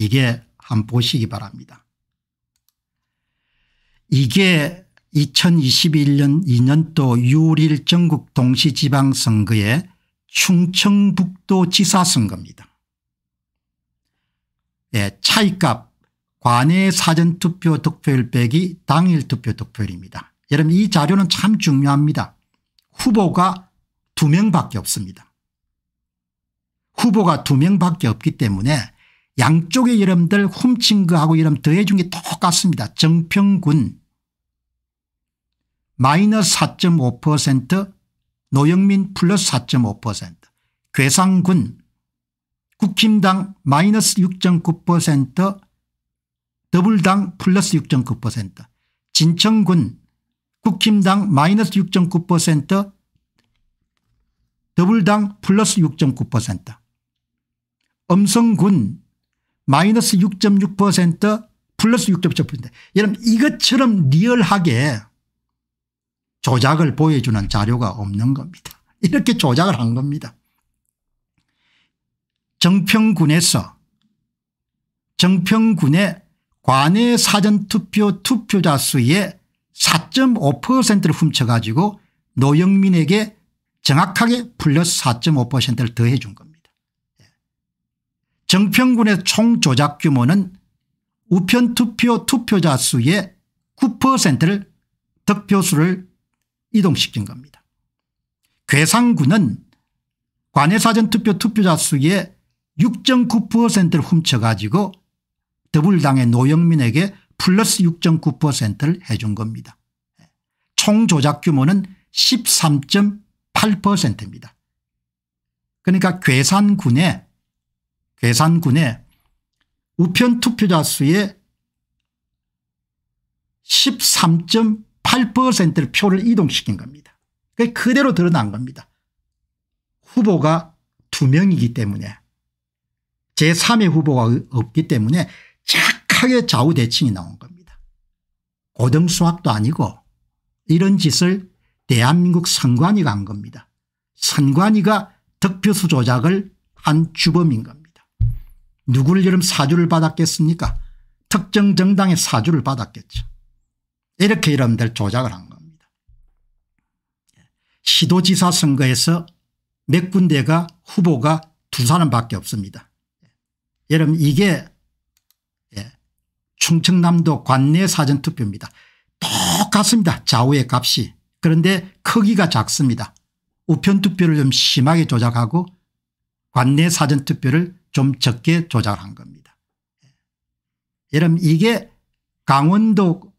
이게 한번 보시기 바랍니다. 이게 2021년 2년도 6일 전국 동시지방선거의 충청북도 지사선거입니다. 예, 차이값 관외 사전투표 득표율 빼기 당일 투표 득표율입니다. 여러분 이 자료는 참 중요합니다. 후보가 두명밖에 없습니다. 후보가 두명밖에 없기 때문에 양쪽의 이름들 훔친 거하고 이름 더해준 게 똑같습니다. 정평군 마이너스 4.5% 노영민 플러스 4.5% 괴상군 국힘당 마이너스 6.9% 더블당 플러스 6.9% 진천군 국힘당 마이너스 6.9% 더블당 플러스 6.9% 엄성군 마이너스 6.6% 플러스 6.7%인데 여러분 이것처럼 리얼하게 조작을 보여주는 자료가 없는 겁니다. 이렇게 조작을 한 겁니다. 정평군에서 정평군의 관내 사전투표 투표자 수의 4.5%를 훔쳐가지고 노영민에게 정확하게 플러스 4.5%를 더해준 겁니다. 정평군의 총 조작 규모는 우편투표 투표자 수의 9%를 득표수를 이동시킨 겁니다. 괴상군은 관외사전투표 투표자 수의 6.9%를 훔쳐가지고 더불당의 노영민에게 플러스 6.9%를 해준 겁니다. 총 조작 규모는 13.8%입니다. 그러니까 괴산군의 괴산군의 우편 투표자 수의 13.8%를 표를 이동시킨 겁니다. 그대로 드러난 겁니다. 후보가 두명이기 때문에 제3의 후보가 없기 때문에 착하게 좌우대칭이 나온 겁니다. 고등수학도 아니고 이런 짓을 대한민국 선관위가 한 겁니다. 선관위가 득표수 조작을 한 주범인 겁니다. 누구를 이름 사주를 받았겠습니까 특정 정당의 사주를 받았겠죠. 이렇게 여러분들 조작을 한 겁니다. 시도지사 선거에서 몇 군데가 후보가 두 사람밖에 없습니다. 여러분 이게 예, 충청남도 관내 사전투표입니다. 똑같습니다. 좌우의 값이. 그런데 크기가 작습니다. 우편투표를 좀 심하게 조작하고 관내 사전투표를 좀 적게 조작한 겁니다. 예. 여러분 이게 강원도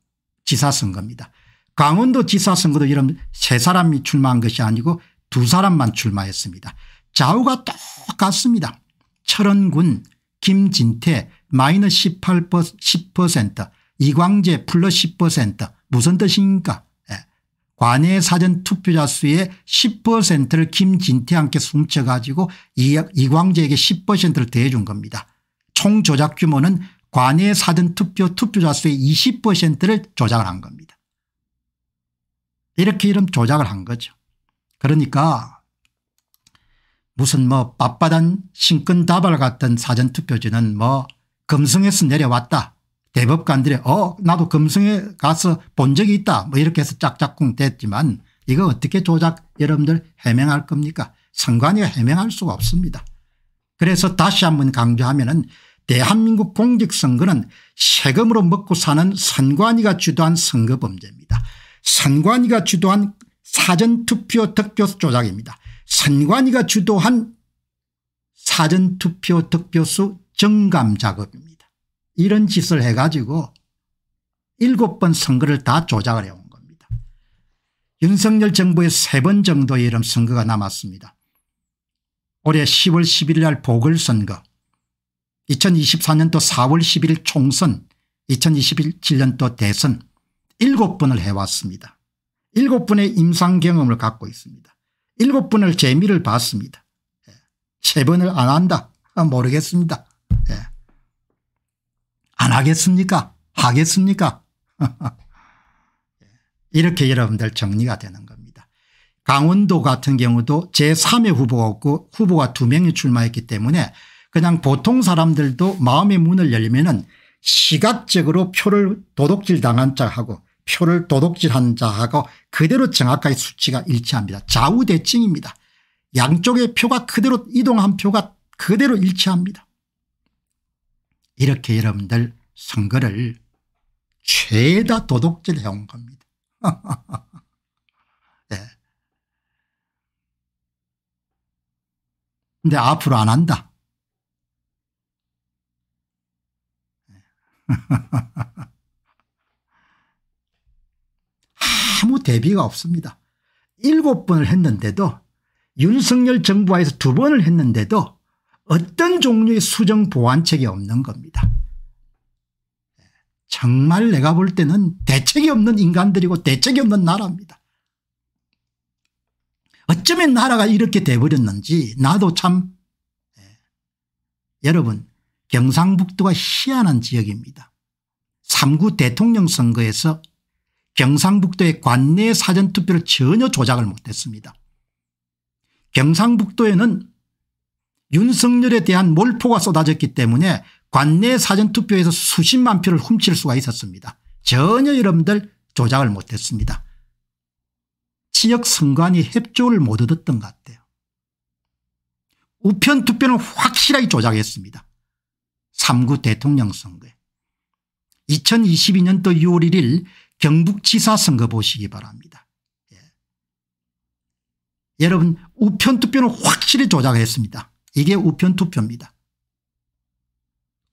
지사선거입니다. 강원도 지사선거도 여러분 세 사람이 출마한 것이 아니고 두 사람만 출마했습니다. 좌우가 똑같습니다. 철원군 김진태 마이너스 18% 10% 이광재 플러스 10% 무슨 뜻입니까 관외 사전 투표자 수의 10%를 김진태한테 숨쳐 가지고 이광재에게 10%를 대해준 겁니다. 총 조작 규모는 관외 사전 투표 투표자 수의 20%를 조작을 한 겁니다. 이렇게 이름 조작을 한 거죠. 그러니까 무슨 뭐 빳빳한 신근 다발 같은 사전투표지는 뭐 금성에서 내려왔다 대법관들의어 나도 금성에 가서 본 적이 있다 뭐 이렇게 해서 짝짝꿍 됐지만 이거 어떻게 조작 여러분들 해명할 겁니까 선관위가 해명할 수가 없습니다. 그래서 다시 한 번 강조하면 은 대한민국 공직선거는 세금으로 먹고 사는 선관위가 주도한 선거범죄입니다. 선관위가 주도한 사전투표 득표수 조작입니다. 선관위가 주도한 사전투표 득표수 정감 작업입니다. 이런 짓을 해가지고 일곱 번 선거를 다 조작을 해온 겁니다. 윤석열 정부의 세 번 정도의 이런 선거가 남았습니다. 올해 10월 11일 날 보궐선거 2024년도 4월 11일 총선 2027년도 대선 7번을 해왔습니다. 7분의 임상 경험을 갖고 있습니다. 7분을 재미를 봤습니다. 3번을 예, 안 한다. 아, 모르겠습니다. 안 하겠습니까? 하겠습니까? [laughs] 이렇게 여러분들 정리가 되는 겁니다. 강원도 같은 경우도 제3의 후보가 없고 후보가 2명이 출마했기 때문에 그냥 보통 사람들도 마음의 문을 열면은 시각적으로 표를 도둑질 당한 자하고 표를 도둑질한 자하고 그대로 정확하게 수치가 일치합니다. 좌우대칭입니다. 양쪽의 표가 그대로 이동한 표가 그대로 일치합니다. 이렇게 여러분들 선거를 죄다 도둑질해 온 겁니다. 그런데 [laughs] 예. 앞으로 안 한다. 예. [laughs] 아무 대비가 없습니다. 일곱 번을 했는데도 윤석열 정부하에서 두 번을 했는데도 어떤 종류의 수정 보완책이 없는 겁니다. 정말 내가 볼 때는 대책이 없는 인간들이고 대책이 없는 나라입니다. 어쩌면 나라가 이렇게 돼버렸는지 나도 참 예. 여러분 경상북도가 희한한 지역입니다. 3구 대통령 선거에서 경상북도의 관내 사전투표를 전혀 조작을 못했습니다. 경상북도에는 윤석열에 대한 몰포가 쏟아졌기 때문에 관내 사전투표에서 수십만 표를 훔칠 수가 있었습니다. 전혀 여러분들 조작을 못했습니다. 지역 선관위 협조를 못 얻었던 것 같아요. 우편 투표는 확실하게 조작했습니다. 3구 대통령 선거에. 2022년도 6월 1일 경북지사 선거 보시기 바랍니다. 예. 여러분 우편 투표는 확실히 조작했습니다. 이게 우편 투표입니다.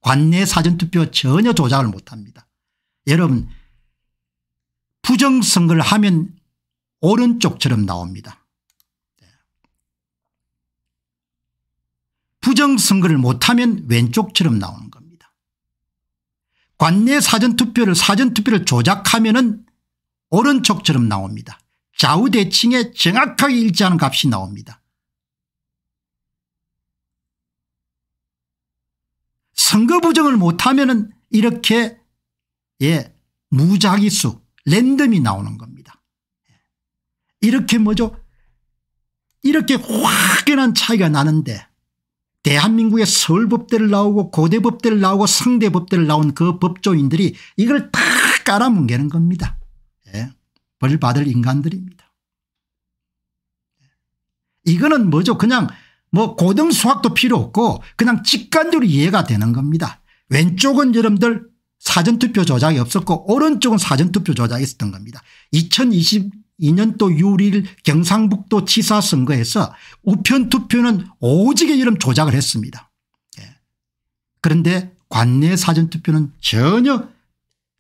관내 사전투표 전혀 조작을 못합니다. 여러분 부정선거를 하면 오른쪽처럼 나옵니다. 부정선거를 못하면 왼쪽처럼 나오는 겁니다. 관내 사전투표를 사전투표를 조작하면 은 오른쪽처럼 나옵니다. 좌우대칭에 정확하게 일치하는 값이 나옵니다. 선거 부정을 못하면 은 이렇게 예 무작위수 랜덤이 나오는 겁니다. 이렇게 뭐죠 이렇게 확연한 차이가 나는데 대한민국의 서울법대를 나오고 고대법대를 나오고 상대법대를 나온 그 법조인들이 이걸 다 깔아뭉개는 겁니다. 예. 벌 받을 인간들입니다. 예. 이거는 뭐죠 그냥 뭐 고등 수학도 필요 없고 그냥 직관적으로 이해가 되는 겁니다. 왼쪽은 여러분들 사전투표 조작이 없었고 오른쪽은 사전투표 조작이 있었던 겁니다. 2022년도 6일 경상북도 치사 선거에서 우편투표는 오지게 여름 조작을 했습니다. 예. 그런데 관내 사전투표는 전혀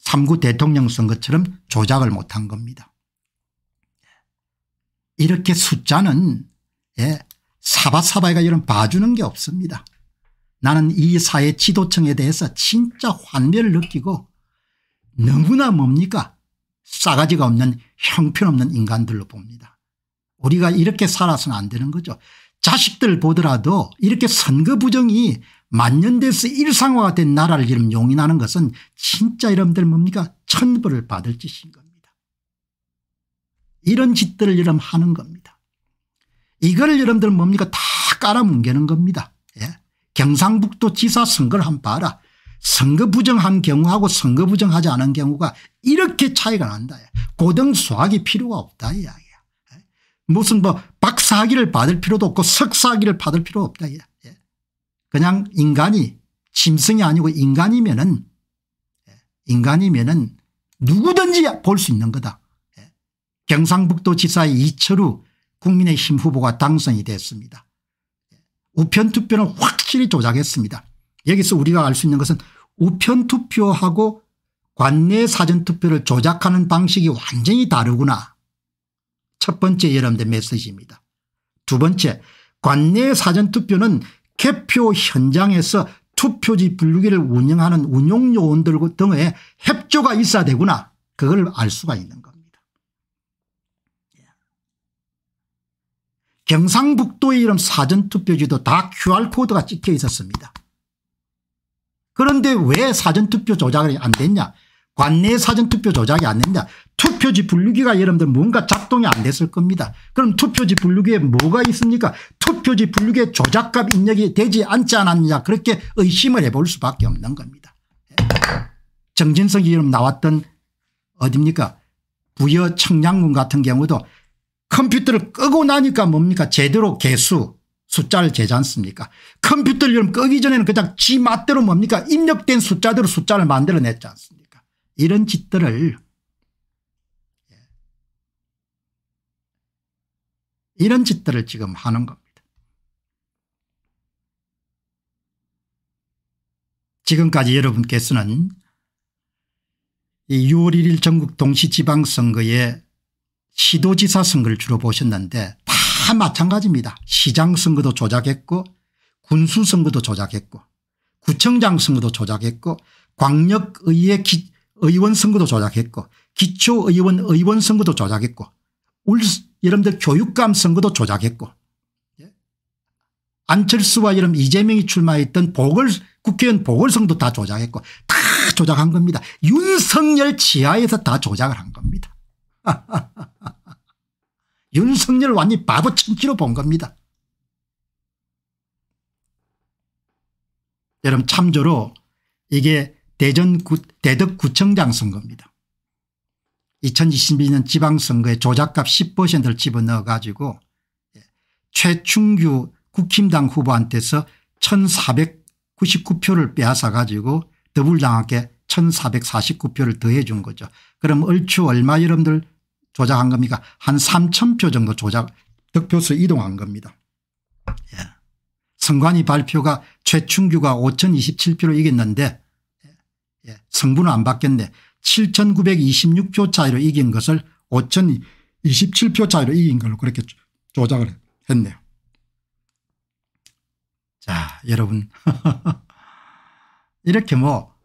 3구 대통령 선거처럼 조작을 못한 겁니다. 이렇게 숫자는 예, 사바사바이가 이런 봐주는 게 없습니다. 나는 이 사회 지도층에 대해서 진짜 환멸을 느끼고 너무나 뭡니까 싸가지가 없는 형편없는 인간들로 봅니다. 우리가 이렇게 살아서는 안 되는 거죠. 자식들 보더라도 이렇게 선거 부정이 만년대에서 일상화가 된 나라를 이름 용인하는 것은 진짜 여러분들 뭡니까 천벌을 받을 짓인 겁니다. 이런 짓들을 이름 하는 겁니다. 이거를 여러분들 뭡니까 다 깔아뭉개는 겁니다. 예? 경상북도 지사 선거를 한번 봐라. 선거 부정한 경우하고 선거 부정하지 않은 경우가 이렇게 차이가 난다. 예? 고등 수학이 필요가 없다 이야기야. 예? 무슨 뭐 박사학위를 받을 필요도 없고 석사학위를 받을 필요 없다. 예. 그냥 인간이 짐승이 아니고 인간이면은 예? 인간이면은 누구든지 볼 수 있는 거다. 경상북도 지사의 이철우 국민의힘 후보가 당선이 됐습니다. 우편투표는 확실히 조작했습니다. 여기서 우리가 알 수 있는 것은 우편투표하고 관내 사전투표를 조작하는 방식이 완전히 다르구나. 첫 번째 여러분들 메시지입니다. 두 번째 관내 사전투표는 개표 현장에서 투표지 분류기를 운영하는 운용요원들 등의 협조가 있어야 되구나. 그걸 알 수가 있는 거 경상북도의 이름 사전투표지도 다 QR코드가 찍혀 있었습니다. 그런데 왜 사전투표 조작이 안 됐냐 관내 사전투표 조작이 안 됐냐 투표지 분류기가 여러분들 뭔가 작동이 안 됐을 겁니다. 그럼 투표지 분류기에 뭐가 있습니까 투표지 분류기에 조작값 입력이 되지 않지 않았냐 그렇게 의심을 해볼 수밖에 없는 겁니다. 정진석이 이름 나왔던 어딥니까 부여 청량군 같은 경우도 컴퓨터를 끄고 나니까 뭡니까 제대로 개수 숫자를 재지 않습니까 컴퓨터를 끄기 전에는 그냥 지 맛대로 뭡니까 입력된 숫자대로 숫자를 만들어냈지 않습니까 이런 짓들을 예. 이런 짓들을 지금 하는 겁니다. 지금까지 여러분께서는 이 6월 1일 전국 동시지방선거에 시도지사 선거를 주로 보셨는데 다 마찬가지입니다. 시장 선거도 조작했고 군수 선거도 조작했고 구청장 선거도 조작했고 광역의회 기, 의원 선거도 조작했고 기초의원 의원 선거도 조작했고 울, 여러분들 교육감 선거도 조작했고 예? 안철수와 이름 이재명이 출마했던 보궐 국회의원 보궐선거도 다 조작했고 다 조작한 겁니다. 윤석열 지하에서 다 조작을 한 겁니다. [laughs] 윤석열 완이 바보 참기로 본 겁니다. 여러분 참조로 이게 대전 구, 대덕구청장 선거입니다. 2022년 지방선거에 조작값 10%를 집어넣어 가지고 최충규 국힘당 후보한테서 1499표를 빼앗아 가지고 더불당한테 1449표를 더해 준 거죠. 그럼 얼추 얼마 여러분들 조작한 겁니까 한 3천 표 정도 조작 득표수 이동한 겁니다. 예. 선관위 발표가 최충규가 5,027표를 이겼는데 예. 성분은 예. 안 바뀌었네. 7,926표 차이로 이긴 것을 5,027표 차이로 이긴 걸 그렇게 조작을 했네요. 자 여러분 [laughs] 이렇게 뭐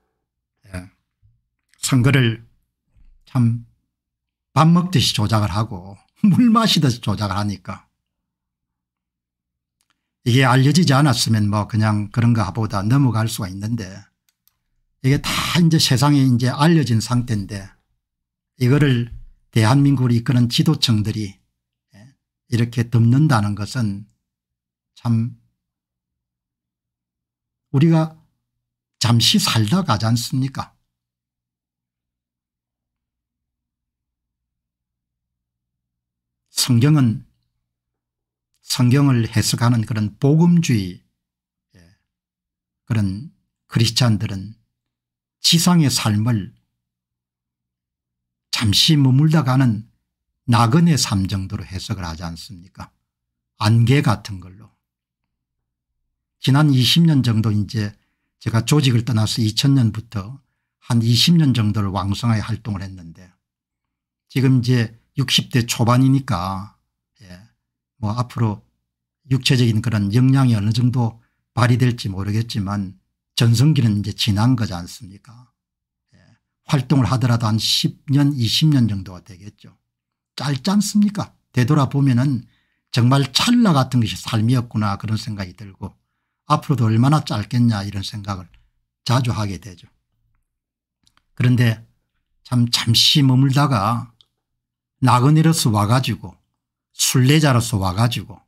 예. 선거를 참밥 먹듯이 조작을 하고 [laughs] 물 마시듯이 조작을 하니까 이게 알려지지 않았으면 뭐 그냥 그런가 보다 넘어갈 수가 있는데 이게 다 이제 세상에 이제 알려진 상태인데 이거를 대한민국을 이끄는 지도층들이 예, 이렇게 덮는다는 것은 참 우리가 잠시 살다 가지 않습니까 성경은 성경을 해석하는 그런 복음주의 예, 그런 크리스찬들은 지상의 삶을 잠시 머물다 가는 나그네 삶 정도로 해석을 하지 않습니까 안개 같은 걸로 지난 20년 정도 이제 제가 조직을 떠나서 2000년부터 한 20년 정도를 왕성하게 활동을 했는데 지금 이제 60대 초반이니까 예. 뭐 앞으로 육체적인 그런 역량이 어느 정도 발휘될지 모르겠지만 전성기는 이제 지난 거지 않습니까 예. 활동을 하더라도 한 10년 20년 정도가 되겠죠. 짧지 않습니까 되돌아보면 은 정말 찰나 같은 것이 삶이었구나 그런 생각이 들고 앞으로도 얼마나 짧겠냐 이런 생각을 자주 하게 되죠. 그런데 참 잠시 머물다가 나그네로서 와가지고 순례자로서 와가지고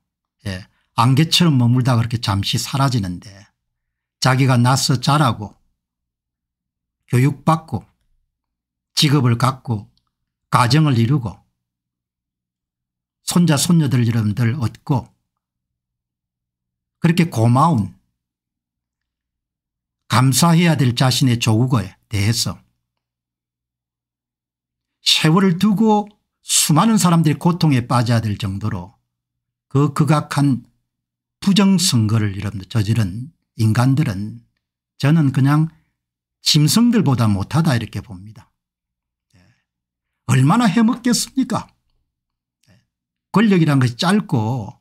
예, 안개처럼 머물다 그렇게 잠시 사라지는데 자기가 나서 자라고 교육받고 직업을 갖고 가정을 이루고 손자 손녀들 여러분들 얻고 그렇게 고마운 감사해야 될 자신의 조국에 대해서 세월을 두고 수많은 사람들이 고통에 빠져야 될 정도로 그 극악한 부정선거를 여러분들 저지른 인간들은 저는 그냥 짐승들보다 못하다 이렇게 봅니다. 예. 얼마나 해먹겠습니까 예. 권력이란 것이 짧고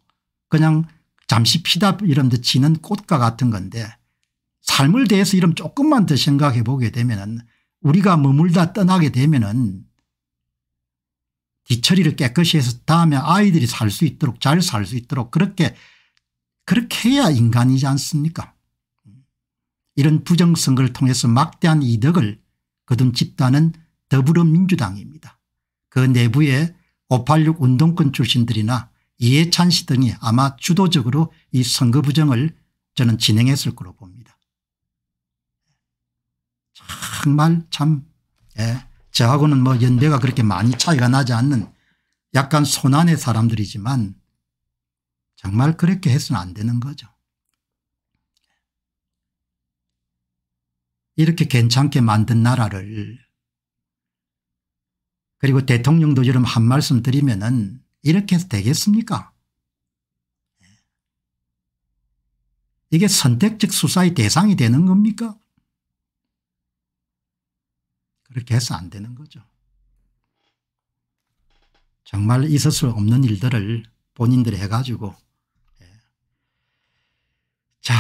그냥 잠시 피다 이런 데 지는 꽃과 같은 건데 삶을 대해서 이런 조금만 더 생각해 보게 되면 은 우리가 머물다 떠나게 되면 은 뒤처리를 깨끗이 해서 다음에 아이들이 살 수 있도록 잘 살 수 있도록 그렇게 그렇게 해야 인간이지 않습니까 이런 부정선거를 통해서 막대한 이득을 거둔 집단은 더불어민주당입니다. 그 내부에 586 운동권 출신들이나 이해찬 씨 등이 아마 주도적으로 이 선거 부정을 저는 진행했을 거로 봅니다. 정말 참 예. 저하고는 뭐 연배가 그렇게 많이 차이가 나지 않는 약간 손안의 사람들이지만 정말 그렇게 해서는 안 되는 거죠. 이렇게 괜찮게 만든 나라를 그리고 대통령도 여런한 말씀 드리면은 이렇게 해서 되겠습니까? 이게 선택적 수사의 대상이 되는 겁니까? 그렇게 해서 안 되는 거죠. 정말 있었을 없는 일들을 본인들이 해가지고 예. 자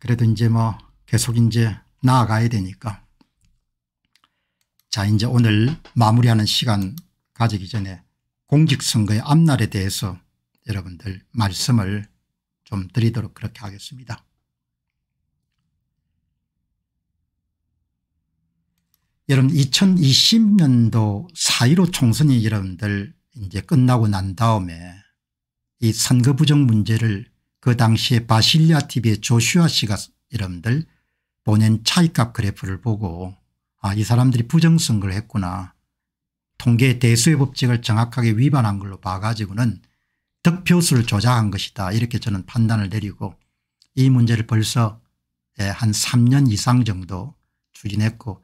그래도 이제 뭐 계속 이제 나아가야 되니까 자 이제 오늘 마무리하는 시간 가지기 전에 공직선거의 앞날에 대해서 여러분들 말씀을 좀 드리도록 그렇게 하겠습니다. 여러분 2020년도 4.15 총선이 여러분들 이제 끝나고 난 다음에 이 선거 부정 문제를 그 당시에 바실리아 TV의 조슈아 씨가 여러분들 보낸 차이값 그래프를 보고 아 이 사람들이 부정선거를 했구나 통계 대수의 법칙을 정확하게 위반한 걸로 봐가지고는 득표수를 조작한 것이다 이렇게 저는 판단을 내리고 이 문제를 벌써 예, 한 3년 이상 정도 추진했고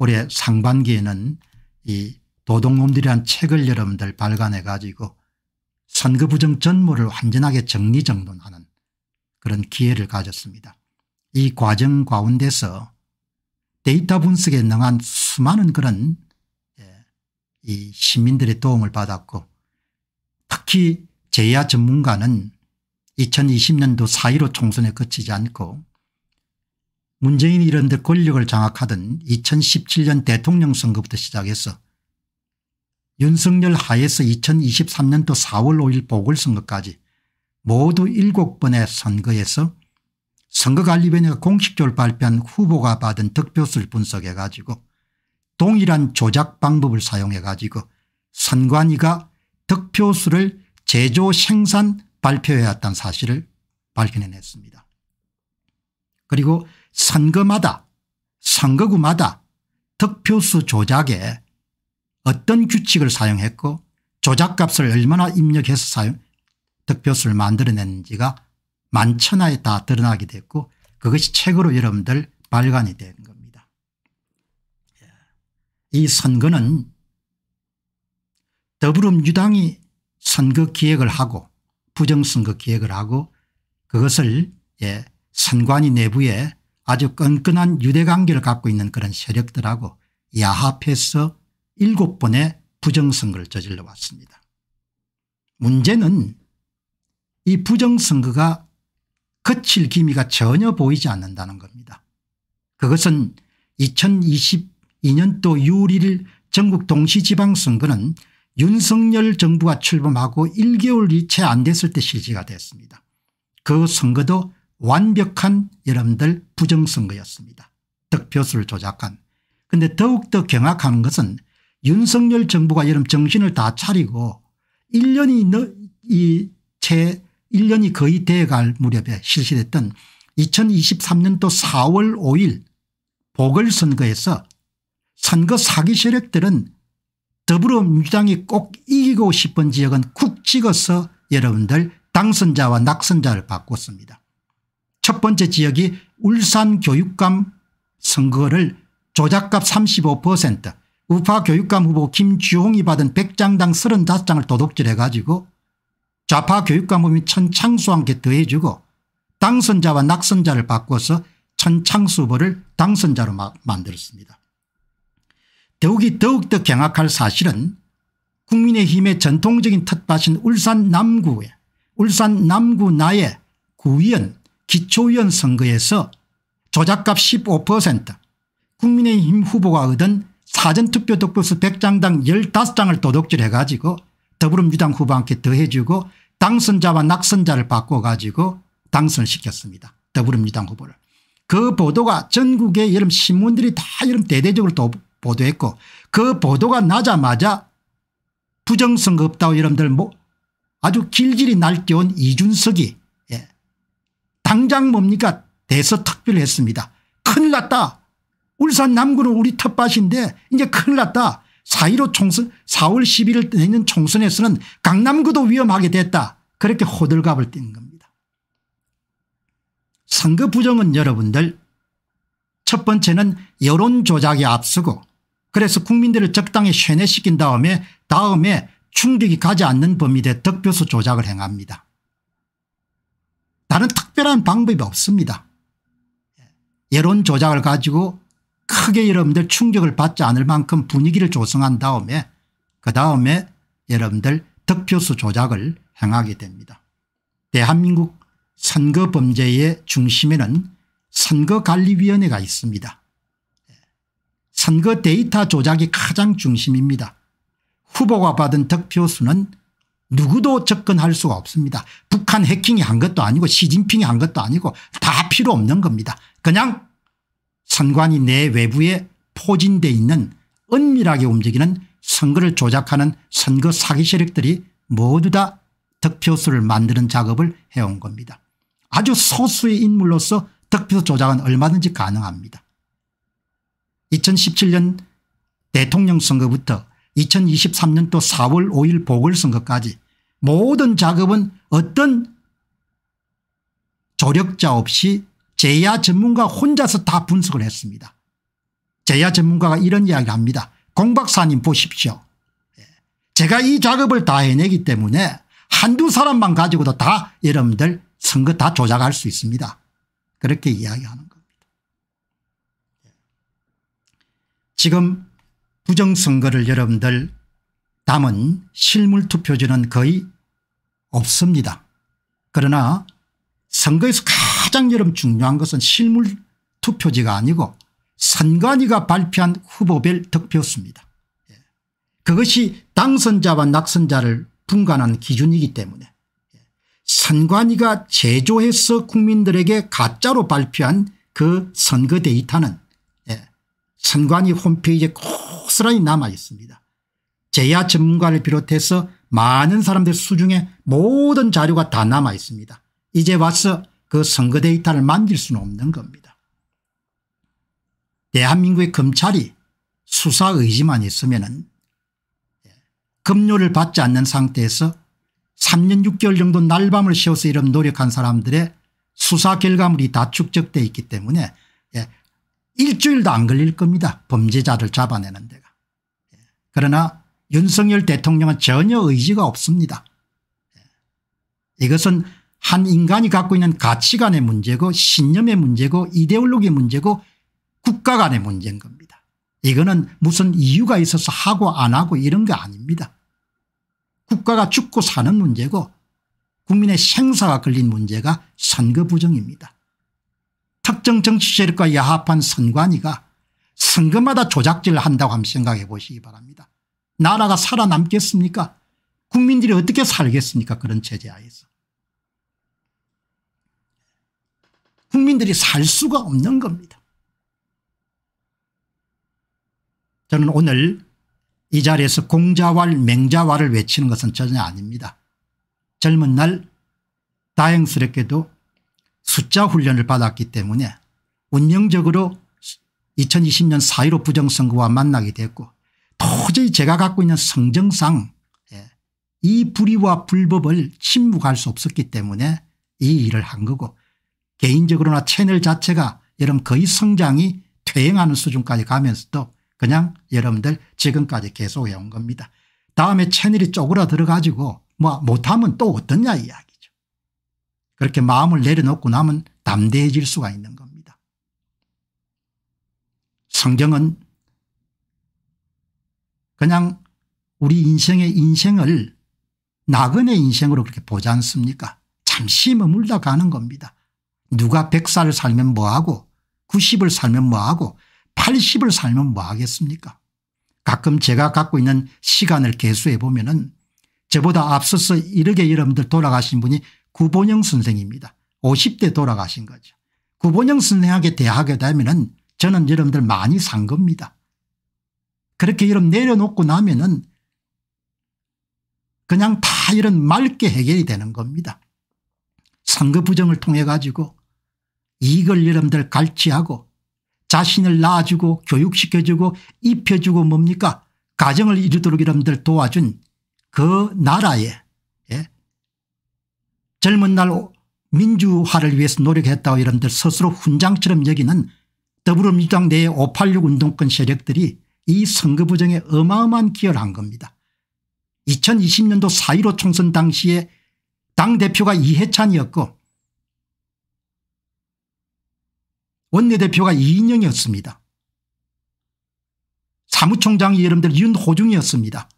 올해 상반기에는 이 도둑놈들이란 책을 여러분들 발간해 가지고 선거 부정 전무를 완전하게 정리정돈하는 그런 기회를 가졌습니다. 이 과정 가운데서 데이터 분석에 능한 수많은 그런 예, 이 시민들의 도움을 받았고 특히 제야 전문가는 2020년도 4.15 총선에 거치지 않고 문재인이 이런 데 권력을 장악하던 2017년 대통령 선거부터 시작해서 윤석열 하에서 2023년도 4월 5일 보궐선거까지 모두 7번의 선거에서 선거관리위원회가 공식적으로 발표한 후보가 받은 득표수를 분석해 가지고 동일한 조작 방법을 사용해 가지고 선관위가 득표수를 제조 생산 발표해왔다는 사실을 밝혀내냈습니다 그리고 선거마다 선거구마다 득표수 조작에 어떤 규칙을 사용했고 조작값을 얼마나 입력해서 사용 득표수를 만들어냈는지가 만천하에 다 드러나게 됐고 그것이 책으로 여러분들 발간이 된 겁니다. 예. 이 선거는 더불어민주당이 선거 기획을 하고 부정선거 기획을 하고 그것을 예, 선관위 내부에 아주 끈끈한 유대관계를 갖고 있는 그런 세력들하고 야합해서 일곱 번의 부정선거를 저질러 왔습니다. 문제는 이 부정선거가 거칠 기미가 전혀 보이지 않는다는 겁니다. 그것은 2022년도 6월 1일 전국 동시지방선거는 윤석열 정부가 출범하고 1개월이 채 안 됐을 때 실시가 됐습니다. 그 선거도 완벽한 여러분들 부정선거였습니다. 득표수를 조작한. 근데 더욱더 경악하는 것은 윤석열 정부가 여러 정신을 다 차리고 1년이 이채 1년이 거의 돼갈 무렵에 실시됐던 2023년도 4월 5일 보궐선거에서 선거 사기 세력들은 더불어민주당이 꼭 이기고 싶은 지역은 쿡 찍어서 여러분들 당선자와 낙선자를 바꿨습니다. 첫 번째 지역이 울산 교육감 선거를 조작값 35% 우파 교육감 후보 김주홍이 받은 100장당 35장을 도둑질해 가지고 좌파 교육감 후보 천창수 함께 더해주고 당선자와 낙선자를 바꿔서 천창수 후보를 당선자로 만들었습니다. 더욱이 더욱더 경악할 사실은 국민의힘의 전통적인 텃밭인 울산 남구에 울산 남구 나의 구의원 기초위원 선거에서 조작값 15% 국민의힘 후보가 얻은 사전투표 득표수 100장당 15장을 도둑질해 가지고 더불어민주당 후보한테 더해주고 당선자와 낙선자를 바꿔가지고 당선시켰습니다. 더불어민주당 후보를. 그 보도가 전국의 여름 신문들이 다 여름 대대적으로 도, 보도했고 그 보도가 나자마자 부정선거 없다고 여러분들 뭐 아주 길길이 날뛰온 이준석이 당장 뭡니까 대서특필 했습니다. 큰일 났다. 울산 남구는 우리 텃밭인데 이제 큰일 났다. 4.15 총선 4월 11일 내년 총선에서는 강남구도 위험하게 됐다. 그렇게 호들갑을 뛴 겁니다. 선거 부정은 여러분들 첫 번째는 여론 조작에 앞서고 그래서 국민들을 적당히 쇠뇌시킨 다음에 다음에 충격이 가지 않는 범위 대 득표수 조작을 행합니다. 다른 특별한 방법이 없습니다. 여론 조작을 가지고 크게 여러분들 충격을 받지 않을 만큼 분위기를 조성한 다음에 그 다음에 여러분들 득표수 조작을 행하게 됩니다. 대한민국 선거 범죄의 중심에는 선거관리위원회가 있습니다. 선거 데이터 조작이 가장 중심입니다. 후보가 받은 득표수는 누구도 접근할 수가 없습니다. 북한 해킹이 한 것도 아니고 시진핑이 한 것도 아니고 다 필요 없는 겁니다. 그냥 선관위 내 외부에 포진되어 있는 은밀하게 움직이는 선거를 조작하는 선거 사기 세력들이 모두 다 득표수를 만드는 작업을 해온 겁니다. 아주 소수의 인물로서 득표 조작은 얼마든지 가능합니다. 2017년 대통령 선거부터 2023년도 4월 5일 보궐선거까지 모든 작업은 어떤 조력자 없이 제야 전문가 혼자서 다 분석을 했습니다. 제야 전문가가 이런 이야기를 합니다. 공 박사님 보십시오. 예. 제가 이 작업을 다 해내기 때문에 한두 사람만 가지고도 다 여러분들 선거 다 조작할 수 있습니다. 그렇게 이야기하는 겁니다. 예. 지금 부정선거를 여러분들 담은 실물투표지는 거의 없습니다. 그러나 선거에서 가장 여러분 중요한 것은 실물투표지가 아니고 선관위가 발표한 후보별 득표수입니다. 예. 그것이 당선자와 낙선자를 분간한 기준이기 때문에 예. 선관위가 제조해서 국민들에게 가짜로 발표한 그 선거 데이터는 예. 선관위 홈페이지에 고스란히 남아있습니다. 제야 전문가를 비롯해서 많은 사람들 수중에 모든 자료가 다 남아있습니다. 이제 와서 그 선거 데이터를 만질 수는 없는 겁니다. 대한민국의 검찰이 수사 의지만 있으면 급료를 받지 않는 상태에서 3년 6개월 정도 날밤을 쉬어서 이런 노력한 사람들의 수사 결과물이 다축적되어 있기 때문에 예, 일주일도 안 걸릴 겁니다. 범죄자를 잡아내는 데가. 예. 그러나 윤석열 대통령은 전혀 의지가 없습니다. 예. 이것은 한 인간이 갖고 있는 가치관의 문제고 신념의 문제고 이데올로기의 문제고 국가 간의 문제인 겁니다. 이거는 무슨 이유가 있어서 하고 안 하고 이런 게 아닙니다. 국가가 죽고 사는 문제고 국민의 생사가 걸린 문제가 선거 부정입니다. 특정 정치 세력과 야합한 선관위가 선거마다 조작질을 한다고 한번 생각해 보시기 바랍니다. 나라가 살아남겠습니까 국민들이 어떻게 살겠습니까 그런 체제 하에서. 국민들이 살 수가 없는 겁니다. 저는 오늘 이 자리에서 공자왈 맹자왈을 외치는 것은 전혀 아닙니다. 젊은 날 다행스럽게도 숫자 훈련을 받았기 때문에 운명적으로 2020년 4.15 부정선거와 만나게 됐고 도저히 제가 갖고 있는 성정상 예, 이 불의와 불법을 침묵할 수 없었기 때문에 이 일을 한 거고 개인적으로나 채널 자체가 여러분 거의 성장이 퇴행하는 수준까지 가면서도 그냥 여러분들 지금까지 계속 해온 겁니다. 다음에 채널이 쪼그라들어 가지고 뭐 못하면 또 어떠냐 이야기. 그렇게 마음을 내려놓고 나면 담대해질 수가 있는 겁니다. 성경은 그냥 우리 인생의 인생을 낙은의 인생으로 그렇게 보지 않습니까 잠시 머물다 가는 겁니다. 누가 100살을 살면 뭐하고 90을 살면 뭐하고 80을 살면 뭐하겠습니까 가끔 제가 갖고 있는 시간을 계수해 보면 은 저보다 앞서서 이르게 여러분들 돌아가신 분이 구본영 선생입니다. 50대 돌아가신 거죠. 구본영 선생에게 대하게 되면은 저는 여러분들 많이 산 겁니다. 그렇게 여러분 내려놓고 나면은 그냥 다 이런 맑게 해결이 되는 겁니다. 선거 부정을 통해 가지고 이익을 여러분들 갈취하고 자신을 낳아주고 교육시켜주고 입혀주고 뭡니까 가정을 이루도록 여러분들 도와준 그 나라에 젊은 날 민주화를 위해서 노력했다고 여러분들 스스로 훈장처럼 여기는 더불어민주당 내의 586 운동권 세력들이 이 선거 부정에 어마어마한 기여를 한 겁니다. 2020년도 4.15 총선 당시에 당대표가 이해찬이었고 원내대표가 이인영이었습니다. 사무총장이 여러분들 윤호중이었습니다.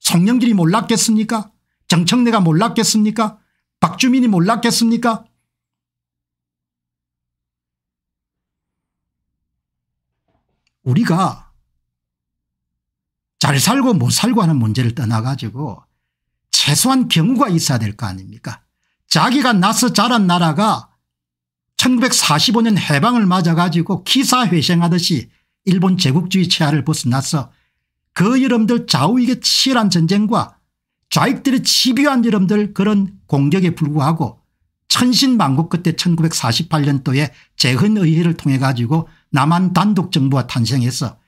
송영길이 몰랐겠습니까 정청래가 몰랐겠습니까 주민이 몰랐겠습니까? 우리가 잘 살고 못 살고 하는 문제를 떠나가지고 최소한 경우가 있어야 될 거 아닙니까 자기가 나서 자란 나라가 1945년 해방을 맞아가지고 기사회생하듯이 일본 제국주의 체하를 벗어나서 그 여러분들 좌우에게 치열한 전쟁과 좌익들의 집요한 여러분들 그런 공격에 불구하고 천신만고 끝에 1948년도에 재헌의회를 통해 가지고 남한 단독정부가 탄생해서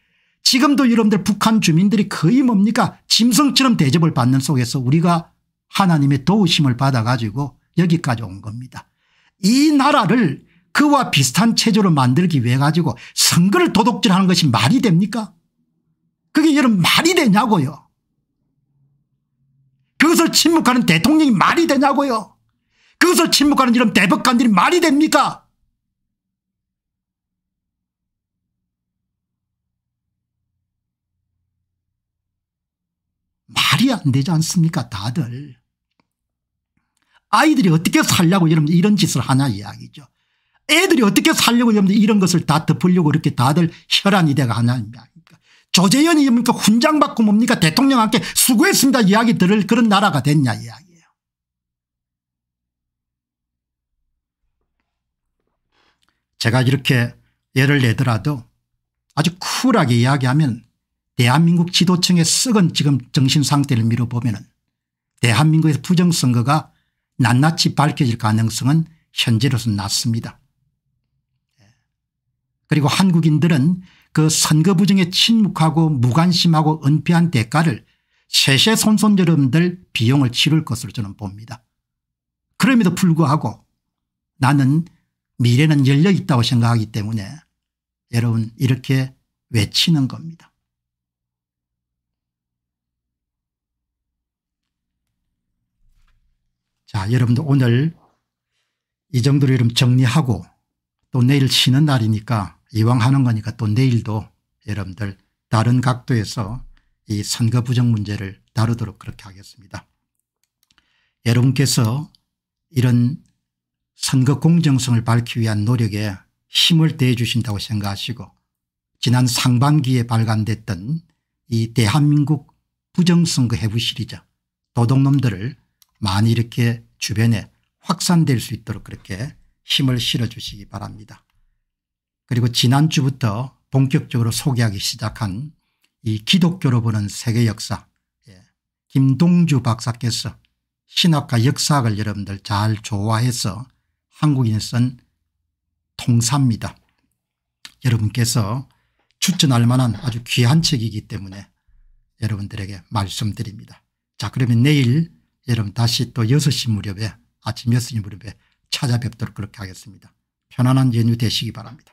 지금도 여러분들 북한 주민들이 거의 뭡니까 짐승처럼 대접을 받는 속에서 우리가 하나님의 도우심을 받아 가지고 여기까지 온 겁니다. 이 나라를 그와 비슷한 체조로 만들기 위해 가지고 선거를 도둑질하는 것이 말이 됩니까 그게 여러분 말이 되냐고요. 그것을 침묵하는 대통령이 말이 되냐고요. 그것을 침묵하는 이런 대법관들이 말이 됩니까? 말이 안 되지 않습니까 다들. 아이들이 어떻게 살려고 여러분 이런 짓을 하냐 이야기죠. 애들이 어떻게 살려고 여러분 이런 것을 다 덮으려고 이렇게 다들 혈안이 돼가 하냐 이야기. 조재현이 뭡니까 훈장 받고 뭡니까 대통령한테 수고했습니다 이야기 들을 그런 나라가 됐냐 이야기예요. 제가 이렇게 예를 내더라도 아주 쿨하게 이야기하면 대한민국 지도층의 썩은 지금 정신상태를 미뤄보면 대한민국의 부정선거가 낱낱이 밝혀질 가능성은 현재로서 는 낮습니다. 예. 그리고 한국인들은 그 선거 부정에 침묵하고 무관심하고 은폐한 대가를 세세손손 여러분들 비용을 치를 것으로 저는 봅니다. 그럼에도 불구하고 나는 미래는 열려 있다고 생각하기 때문에 여러분 이렇게 외치는 겁니다. 자여러분들 오늘 이 정도로 여러분 정리하고 또 내일 쉬는 날이니까 이왕 하는 거니까 또 내일도 여러분들 다른 각도에서 이 선거 부정 문제를 다루도록 그렇게 하겠습니다. 여러분께서 이런 선거 공정성을 밝히기 위한 노력에 힘을 대해 주신다고 생각하시고 지난 상반기에 발간됐던 이 대한민국 부정선거 해부 실이자 도둑놈들을 많이 이렇게 주변에 확산될 수 있도록 그렇게 힘을 실어 주시기 바랍니다. 그리고 지난주부터 본격적으로 소개하기 시작한 이 기독교로 보는 세계 역사 예. 김동주 박사께서 신학과 역사학을 여러분들 잘 좋아해서 한국인에 쓴 통사입니다. 여러분께서 추천할 만한 아주 귀한 책이기 때문에 여러분들에게 말씀드립니다. 자 그러면 내일 여러분 다시 또 6시 무렵에 아침 6시 무렵에 찾아뵙도록 그렇게 하겠습니다. 편안한 연휴 되시기 바랍니다.